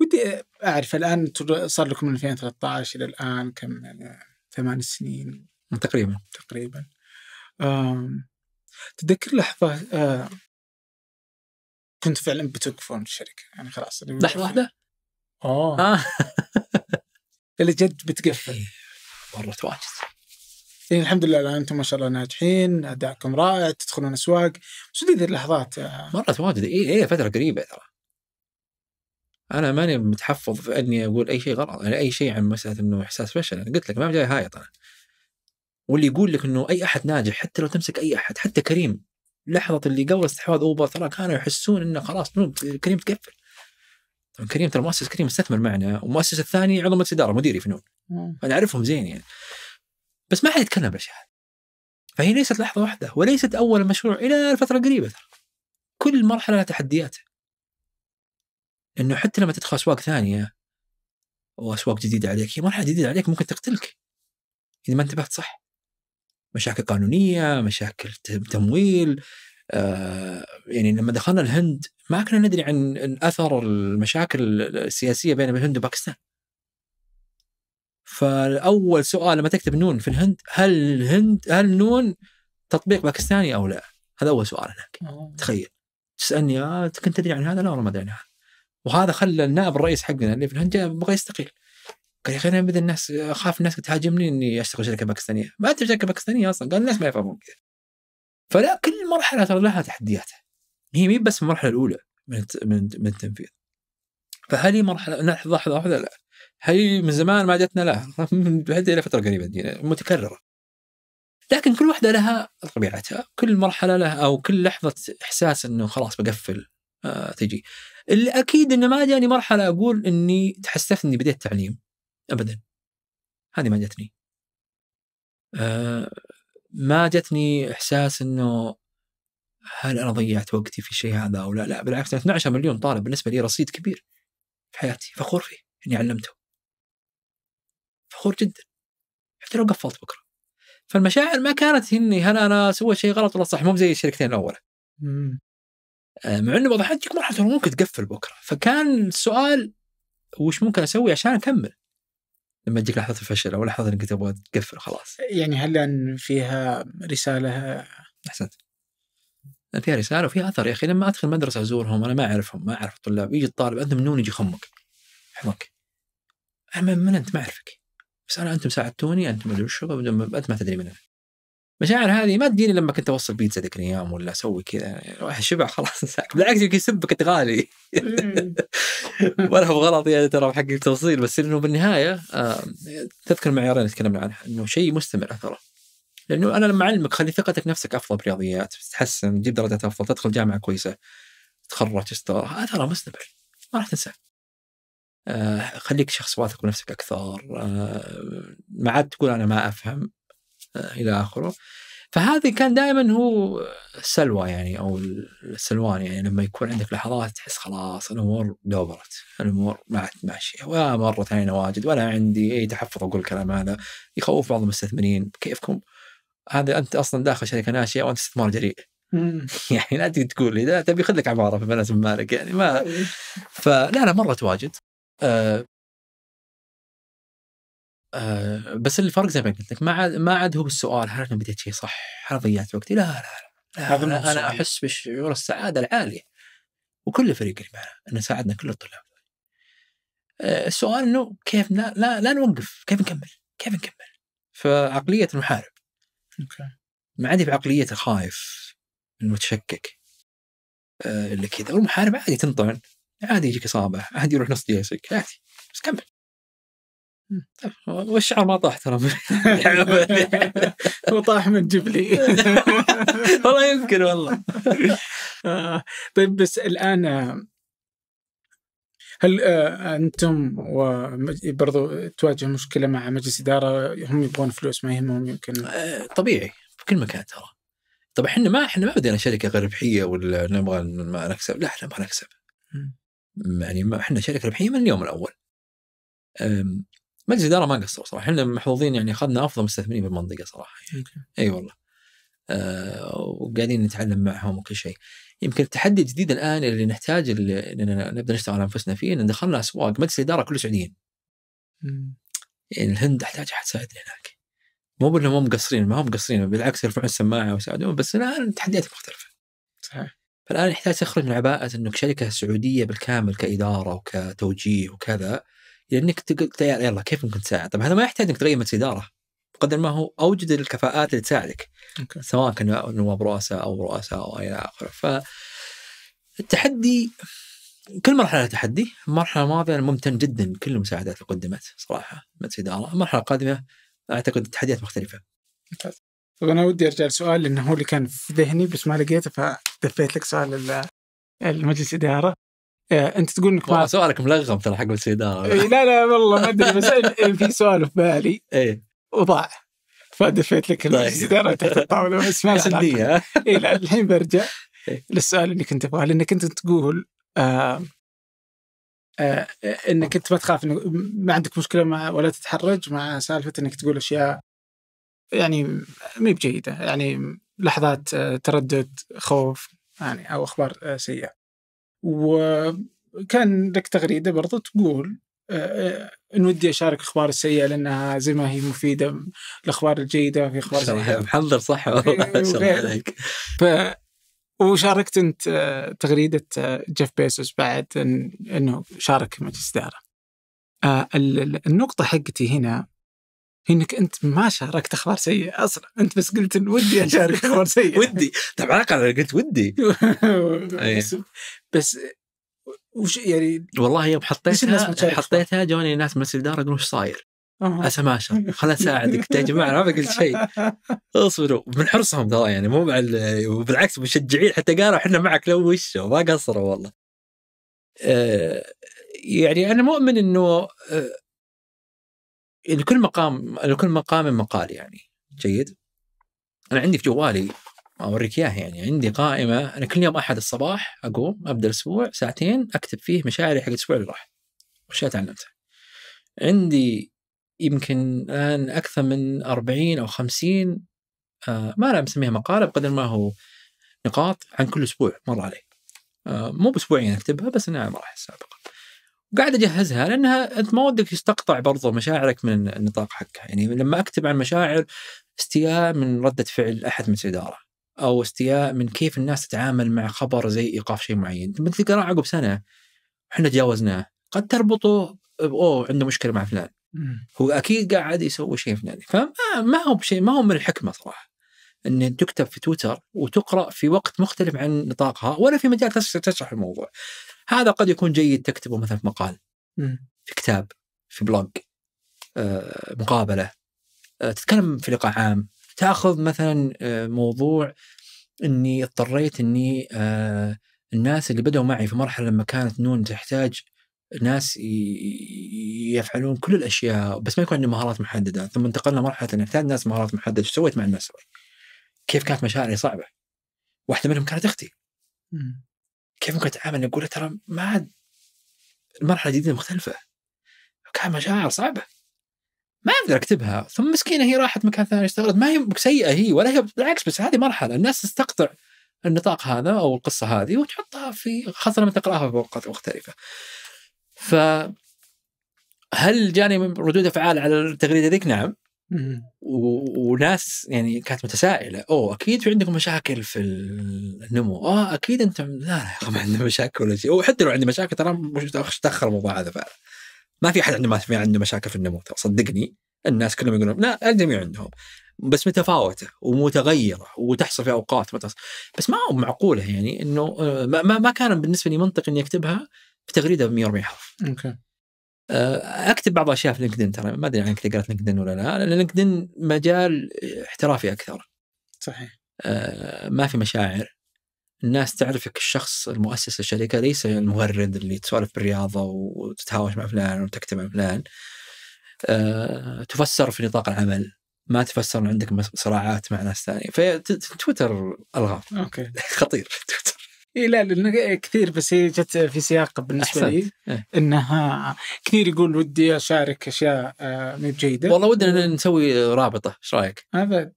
ودي اعرف الان صار لكم من 2013 الى الان كم يعني ثمان سنين تقريبا تقريبا تذكر لحظه آه كنت فعلا بتوقفون الشركه يعني خلاص لحظه واحده؟ اوه آه. آه. اللي جد بتقفل مرت إيه، واجد يعني الحمد لله الان انتم ما شاء الله ناجحين ادائكم رائع تدخلون اسواق بس ذي اللحظات مرت واجد اي اي فتره قريبه ترى انا ماني متحفظ في اني اقول اي شيء غلط يعني اي شيء عن مساله انه احساس فشل انا قلت لك ما جاي هايط انا واللي يقول لك انه اي احد ناجح حتى لو تمسك اي احد حتى كريم لحظه اللي قبل استحواذ اوبر ترى كانوا يحسون انه خلاص كريم تقفل طبعا كريم ترى مؤسس كريم استثمر معنا والمؤسس الثاني عظمه اداره مديري في نون انا اعرفهم زين يعني بس ما حد يتكلم بالاشياء هذه فهي ليست لحظه واحده وليست اول مشروع الى الفتره القريبه ترى كل مرحله لها تحديات انه حتى لما تدخل اسواق ثانيه واسواق جديده عليك هي مرحله جديده عليك ممكن تقتلك اذا ما انتبهت صح مشاكل قانونيه مشاكل تمويل آه، يعني لما دخلنا الهند ما كنا ندري عن اثر المشاكل السياسيه بين الهند وباكستان فاول سؤال لما تكتب نون في الهند هل الهند هل نون تطبيق باكستاني او لا؟ هذا اول سؤال هناك آه. تخيل تسالني آه كنت تدري عن هذا؟ لا والله ما ادري عن هذا وهذا خلى النائب الرئيس حقنا اللي في الهند بغى يستقيل قال يا اخي انا الناس اخاف الناس تهاجمني اني اشتغل شركه باكستانيه، ما انت شركه باكستانيه اصلا قال الناس ما يفهمون كذا. فلا كل مرحله ترى لها تحدياتها. هي مي بس المرحله الاولى من من التنفيذ. فهل هي مرحله لحظه لحظه لا هي من زمان ما جتنا لا الى فتره قريبه متكرره لكن كل واحده لها طبيعتها كل مرحله لها او كل لحظه احساس انه خلاص بقفل آه تجي اللي اكيد انه ما جاني مرحله اقول اني تحسست اني بديت تعليم ابدا هذه ما جتني آه ما جتني احساس انه هل انا ضيعت وقتي في شيء هذا او لا لا بالعكس 12 مليون طالب بالنسبه لي رصيد كبير في حياتي فخور فيه اني علمته فخور جدا حتى لو قفلت بكره فالمشاعر ما كانت اني هل انا سويت شيء غلط ولا صح مو زي الشركتين الاولى آه، مع انه الاحيان تجيك مرحله ممكن تقفل بكره فكان السؤال وش ممكن اسوي عشان اكمل لما تجيك لحظه الفشل او لحظه انك تبغى تقفل خلاص يعني هل لان فيها رساله احسنت فيها رساله وفيها اثر يا اخي لما ادخل مدرسه ازورهم انا ما اعرفهم ما اعرف الطلاب يجي الطالب انت منون يجي خمك يحمك انا من انت ما اعرفك بس انا انتم ساعدتوني انتم مدري شو انت ما تدري من انا مشاعر هذه ما تجيني لما كنت اوصل بيتزا ذيك الايام ولا اسوي كذا الواحد شبع خلاص ساك بالعكس يمكن يسبك انت غالي إيه. ولا هو غلط يعني ترى حق التوصيل بس انه بالنهايه تذكر معيارين تكلمنا عنها انه شيء مستمر اثره لانه انا لما اعلمك خلي ثقتك نفسك افضل بالرياضيات تتحسن تجيب درجات افضل تدخل جامعه كويسه تخرج تشتغل هذا ترى مستمر ما راح تنساه آه، خليك شخص واثق بنفسك اكثر آه، ما عاد تقول انا ما افهم آه، الى اخره فهذه كان دائما هو السلوى يعني او السلوان يعني لما يكون عندك لحظات تحس خلاص الامور دوبرت الامور ما عاد ماشيه ولا مرت علينا واجد ولا عندي اي تحفظ اقول الكلام هذا يخوف بعض المستثمرين كيفكم هذا انت اصلا داخل شركه ناشئه وانت استثمار جريء يعني لا تقول لي تبي خذ لك عماره في بنات مالك يعني ما أيوة. فلا لا مره تواجد آه،, آه بس الفرق زي ما قلت لك ما عاد ما عاد هو بالسؤال هل انا بديت شيء صح؟ هل ضيعت وقتي؟ لا لا لا, لا هذا أنا, انا احس بشعور السعاده العاليه وكل الفريق اللي معنا انه ساعدنا كل الطلاب آه السؤال انه كيف لا لا, لا نوقف كيف نكمل؟ كيف نكمل؟ فعقليه المحارب اوكي ما عندي بعقليه الخايف المتشكك آه اللي كذا والمحارب عادي تنطعن عادي يجيك اصابه عادي يروح نص جيسك عادي بس كمل طيب، والشعر ما طاح ترى وطاح من جبلي والله يمكن والله آه، طيب بس الان آه، هل آه، انتم برضو تواجه مشكله مع مجلس اداره هم يبغون فلوس ما يهمهم يمكن طبيعي في كل مكان ترى طب احنا ما احنا ما بدينا شركه غير ربحيه ولا نبغى نكسب لا احنا نبغى نكسب يعني احنا شركه ربحيه من اليوم الاول. مجلس الاداره ما قصروا صراحه احنا محظوظين يعني اخذنا افضل مستثمرين بالمنطقه صراحه يعني. اي والله. أه، وقاعدين نتعلم معهم وكل شيء. يمكن التحدي الجديد الان اللي نحتاج اللي نبدا نشتغل على انفسنا فيه ان دخلنا اسواق مجلس الاداره كله سعوديين. يعني الهند احتاج احد يساعدنا هناك. مو بانهم مقصرين ما هم مقصرين بالعكس يرفعون السماعه ويساعدون بس الان التحديات مختلفه. صحيح. فالان يحتاج تخرج من عباءه انك شركه سعوديه بالكامل كاداره وكتوجيه وكذا لانك انك تقول يلا كيف ممكن تساعد؟ طب هذا ما يحتاج انك تغير مجلس اداره بقدر ما هو اوجد الكفاءات اللي تساعدك okay. سواء كان نواب رؤساء او رؤساء او الى اخره ف التحدي كل مرحله تحدي المرحله الماضيه انا ممتن جدا كل المساعدات اللي قدمت صراحه مجلس اداره المرحله القادمه اعتقد التحديات مختلفه okay. طب انا ودي ارجع لسؤال لانه هو اللي كان في ذهني بس ما لقيته فدفيت لك سؤال المجلس الاداره آه، انت تقول انك ما سؤالك ملغم ترى حق مجلس الاداره لا لا والله ما ادري بس في سؤال في بالي ايه وضاع فدفيت لك المجلس طيب. الاداره تحت الطاوله بس ما سنديه اي لا الحين برجع للسؤال اللي كنت ابغاه لانك انت تقول آه آه انك انت ما تخاف ما عندك مشكله مع ولا تتحرج مع سالفه انك تقول اشياء يعني ما بجيده يعني لحظات آه، تردد خوف يعني او اخبار آه، سيئه وكان لك تغريده برضو تقول آه، ان ودي اشارك اخبار السيئه لانها زي ما هي مفيده الاخبار الجيده في اخبار سيئه محضر صح إيه، والله عليك ف وشاركت انت تغريده جيف بيسوس بعد إن انه شارك مجلس اداره النقطه حقتي هنا انك انت ما شاركت اخبار سيئه اصلا انت بس قلت إن ودي اشارك اخبار سيئه ودي طب على الاقل قلت ودي إيه. بس, بس وش يعني والله يوم حطيتها حطيتها جوني ناس من الدار يقولون وش صاير؟ ما شاء خل اساعدك يا جماعه انا ما قلت شيء اصبروا من حرصهم ترى يعني مو مع وبالعكس مشجعين حتى قالوا احنا معك لو وش ما قصروا والله أه يعني انا مؤمن انه آه، لكل مقام لكل مقام مقال يعني جيد انا عندي في جوالي اوريك اياها يعني عندي قائمه انا كل يوم احد الصباح اقوم ابدا الاسبوع ساعتين اكتب فيه مشاعري حق الاسبوع اللي راح وش تعلمتها عندي يمكن الان اكثر من 40 او 50 آه ما انا مسميها مقاله بقدر ما هو نقاط عن كل اسبوع مر علي آه مو باسبوعين اكتبها بس انا مراحل سابقه وقاعد اجهزها لانها انت ما ودك يستقطع برضو مشاعرك من النطاق حقها يعني لما اكتب عن مشاعر استياء من رده فعل احد من الاداره او استياء من كيف الناس تتعامل مع خبر زي ايقاف شيء معين مثل تقراه عقب سنه احنا تجاوزناه قد تربطه اوه عنده مشكله مع فلان هو اكيد قاعد يسوي شيء فلاني فما هو بشيء ما هو من الحكمه صراحه ان تكتب في تويتر وتقرا في وقت مختلف عن نطاقها ولا في مجال تشرح الموضوع هذا قد يكون جيد تكتبه مثلا في مقال في كتاب في بلوج آه، مقابله آه، تتكلم في لقاء عام تاخذ مثلا آه، موضوع اني اضطريت اني الناس اللي بدأوا معي في مرحله لما كانت نون تحتاج ناس يفعلون كل الاشياء بس ما يكون عندهم مهارات محدده ثم انتقلنا مرحله ان نحتاج ناس مهارات محدده ايش سويت مع الناس كيف كانت مشاعري صعبه واحده منهم كانت اختي كيف ممكن اتعامل اقول ترى ما عاد المرحله الجديده مختلفه كان مشاعر صعبه ما اقدر اكتبها ثم مسكينه هي راحت مكان ثاني اشتغلت ما هي سيئه هي ولا هي بالعكس بس هذه مرحله الناس تستقطع النطاق هذا او القصه هذه وتحطها في خاصه لما تقراها في اوقات مختلفه. ف هل جاني ردود افعال على التغريده ذيك؟ نعم إمم. وناس يعني كانت متسائله اوه اكيد في عندكم مشاكل في النمو اه اكيد انتم لا لا ما عندنا مشاكل ولا شيء وحتى لو عندي مشاكل ترى مش تاخر الموضوع هذا فعلا ما في احد عنده ما عنده مشاكل في النمو صدقني الناس كلهم يقولون لا الجميع عندهم بس متفاوته ومتغيره وتحصل في اوقات متحصل. بس ما هو معقوله يعني انه آه، ما, ما كان بالنسبه لي منطق اني اكتبها في تغريده ب 140 حرف. اوكي. آه، اكتب بعض الاشياء في لينكدين ترى ما ادري عنك تقرا لينكدين ولا لا لان لينكدين مجال احترافي اكثر صحيح آه، ما في مشاعر الناس تعرفك الشخص المؤسس الشركه ليس المورد اللي تسولف بالرياضه وتتهاوش مع فلان وتكتب مع فلان آه، تفسر في نطاق العمل ما تفسر عندك صراعات مع ناس ثانيه فتويتر الغام اوكي خطير تويتر اي لا لانه كثير بس هي جت في سياق بالنسبه أحسنت. لي إيه. انها كثير يقول ودي اشارك اشياء آه، ما جيده والله ودنا نسوي رابطه ايش رايك؟ ابد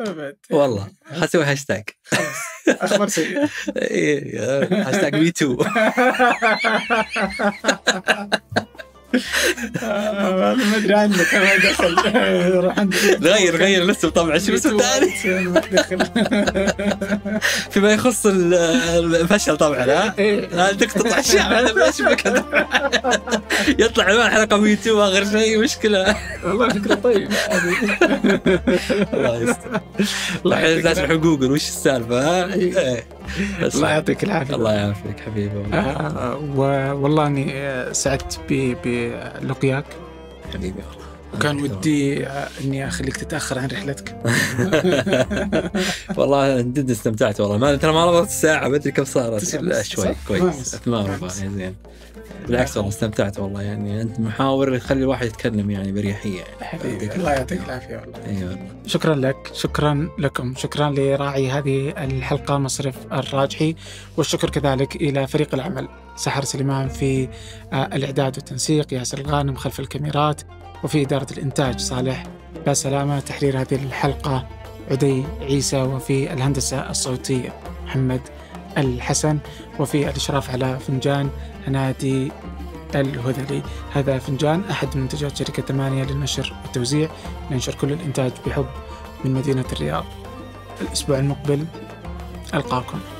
ابد والله حسوي هاشتاج خلاص اخبار سيئه هاشتاج مي تو هذا ما ادري عنك انا دخل روح غير غير الاسم طبعا شو اسم ثاني فيما يخص الفشل طبعا ها تقطع اشياء على فشلك يطلع عنوان حلقه في يوتيوب اخر شيء إيه، مشكله والله فكره طيبه الله يستر الله يعطيك جوجل وش السالفه إيه. إيه. الله يعطيك العافيه الله يعافيك حبيبي والله آه، آه، اني آه، سعدت ب لقياك حبيبي والله وكان ودي اني اخليك تتاخر عن رحلتك والله جد استمتعت والله ما ترى ما ربطت الساعه ما ادري كم صارت شوي كويس زين بالعكس والله استمتعت والله يعني انت محاور يخلي الواحد يتكلم يعني باريحيه يعني حبيبي الله يعطيك العافيه والله اي والله شكرا لك شكرا لكم شكرا لراعي هذه الحلقه مصرف الراجحي والشكر كذلك الى فريق العمل سحر سليمان في آه، الاعداد والتنسيق ياسر الغانم خلف الكاميرات وفي اداره الانتاج صالح بسلامه تحرير هذه الحلقه عدي عيسى وفي الهندسه الصوتيه محمد الحسن وفي الإشراف على فنجان نادي الهذلي هذا فنجان أحد منتجات شركة ثمانية للنشر والتوزيع ننشر كل الإنتاج بحب من مدينة الرياض الأسبوع المقبل ألقاكم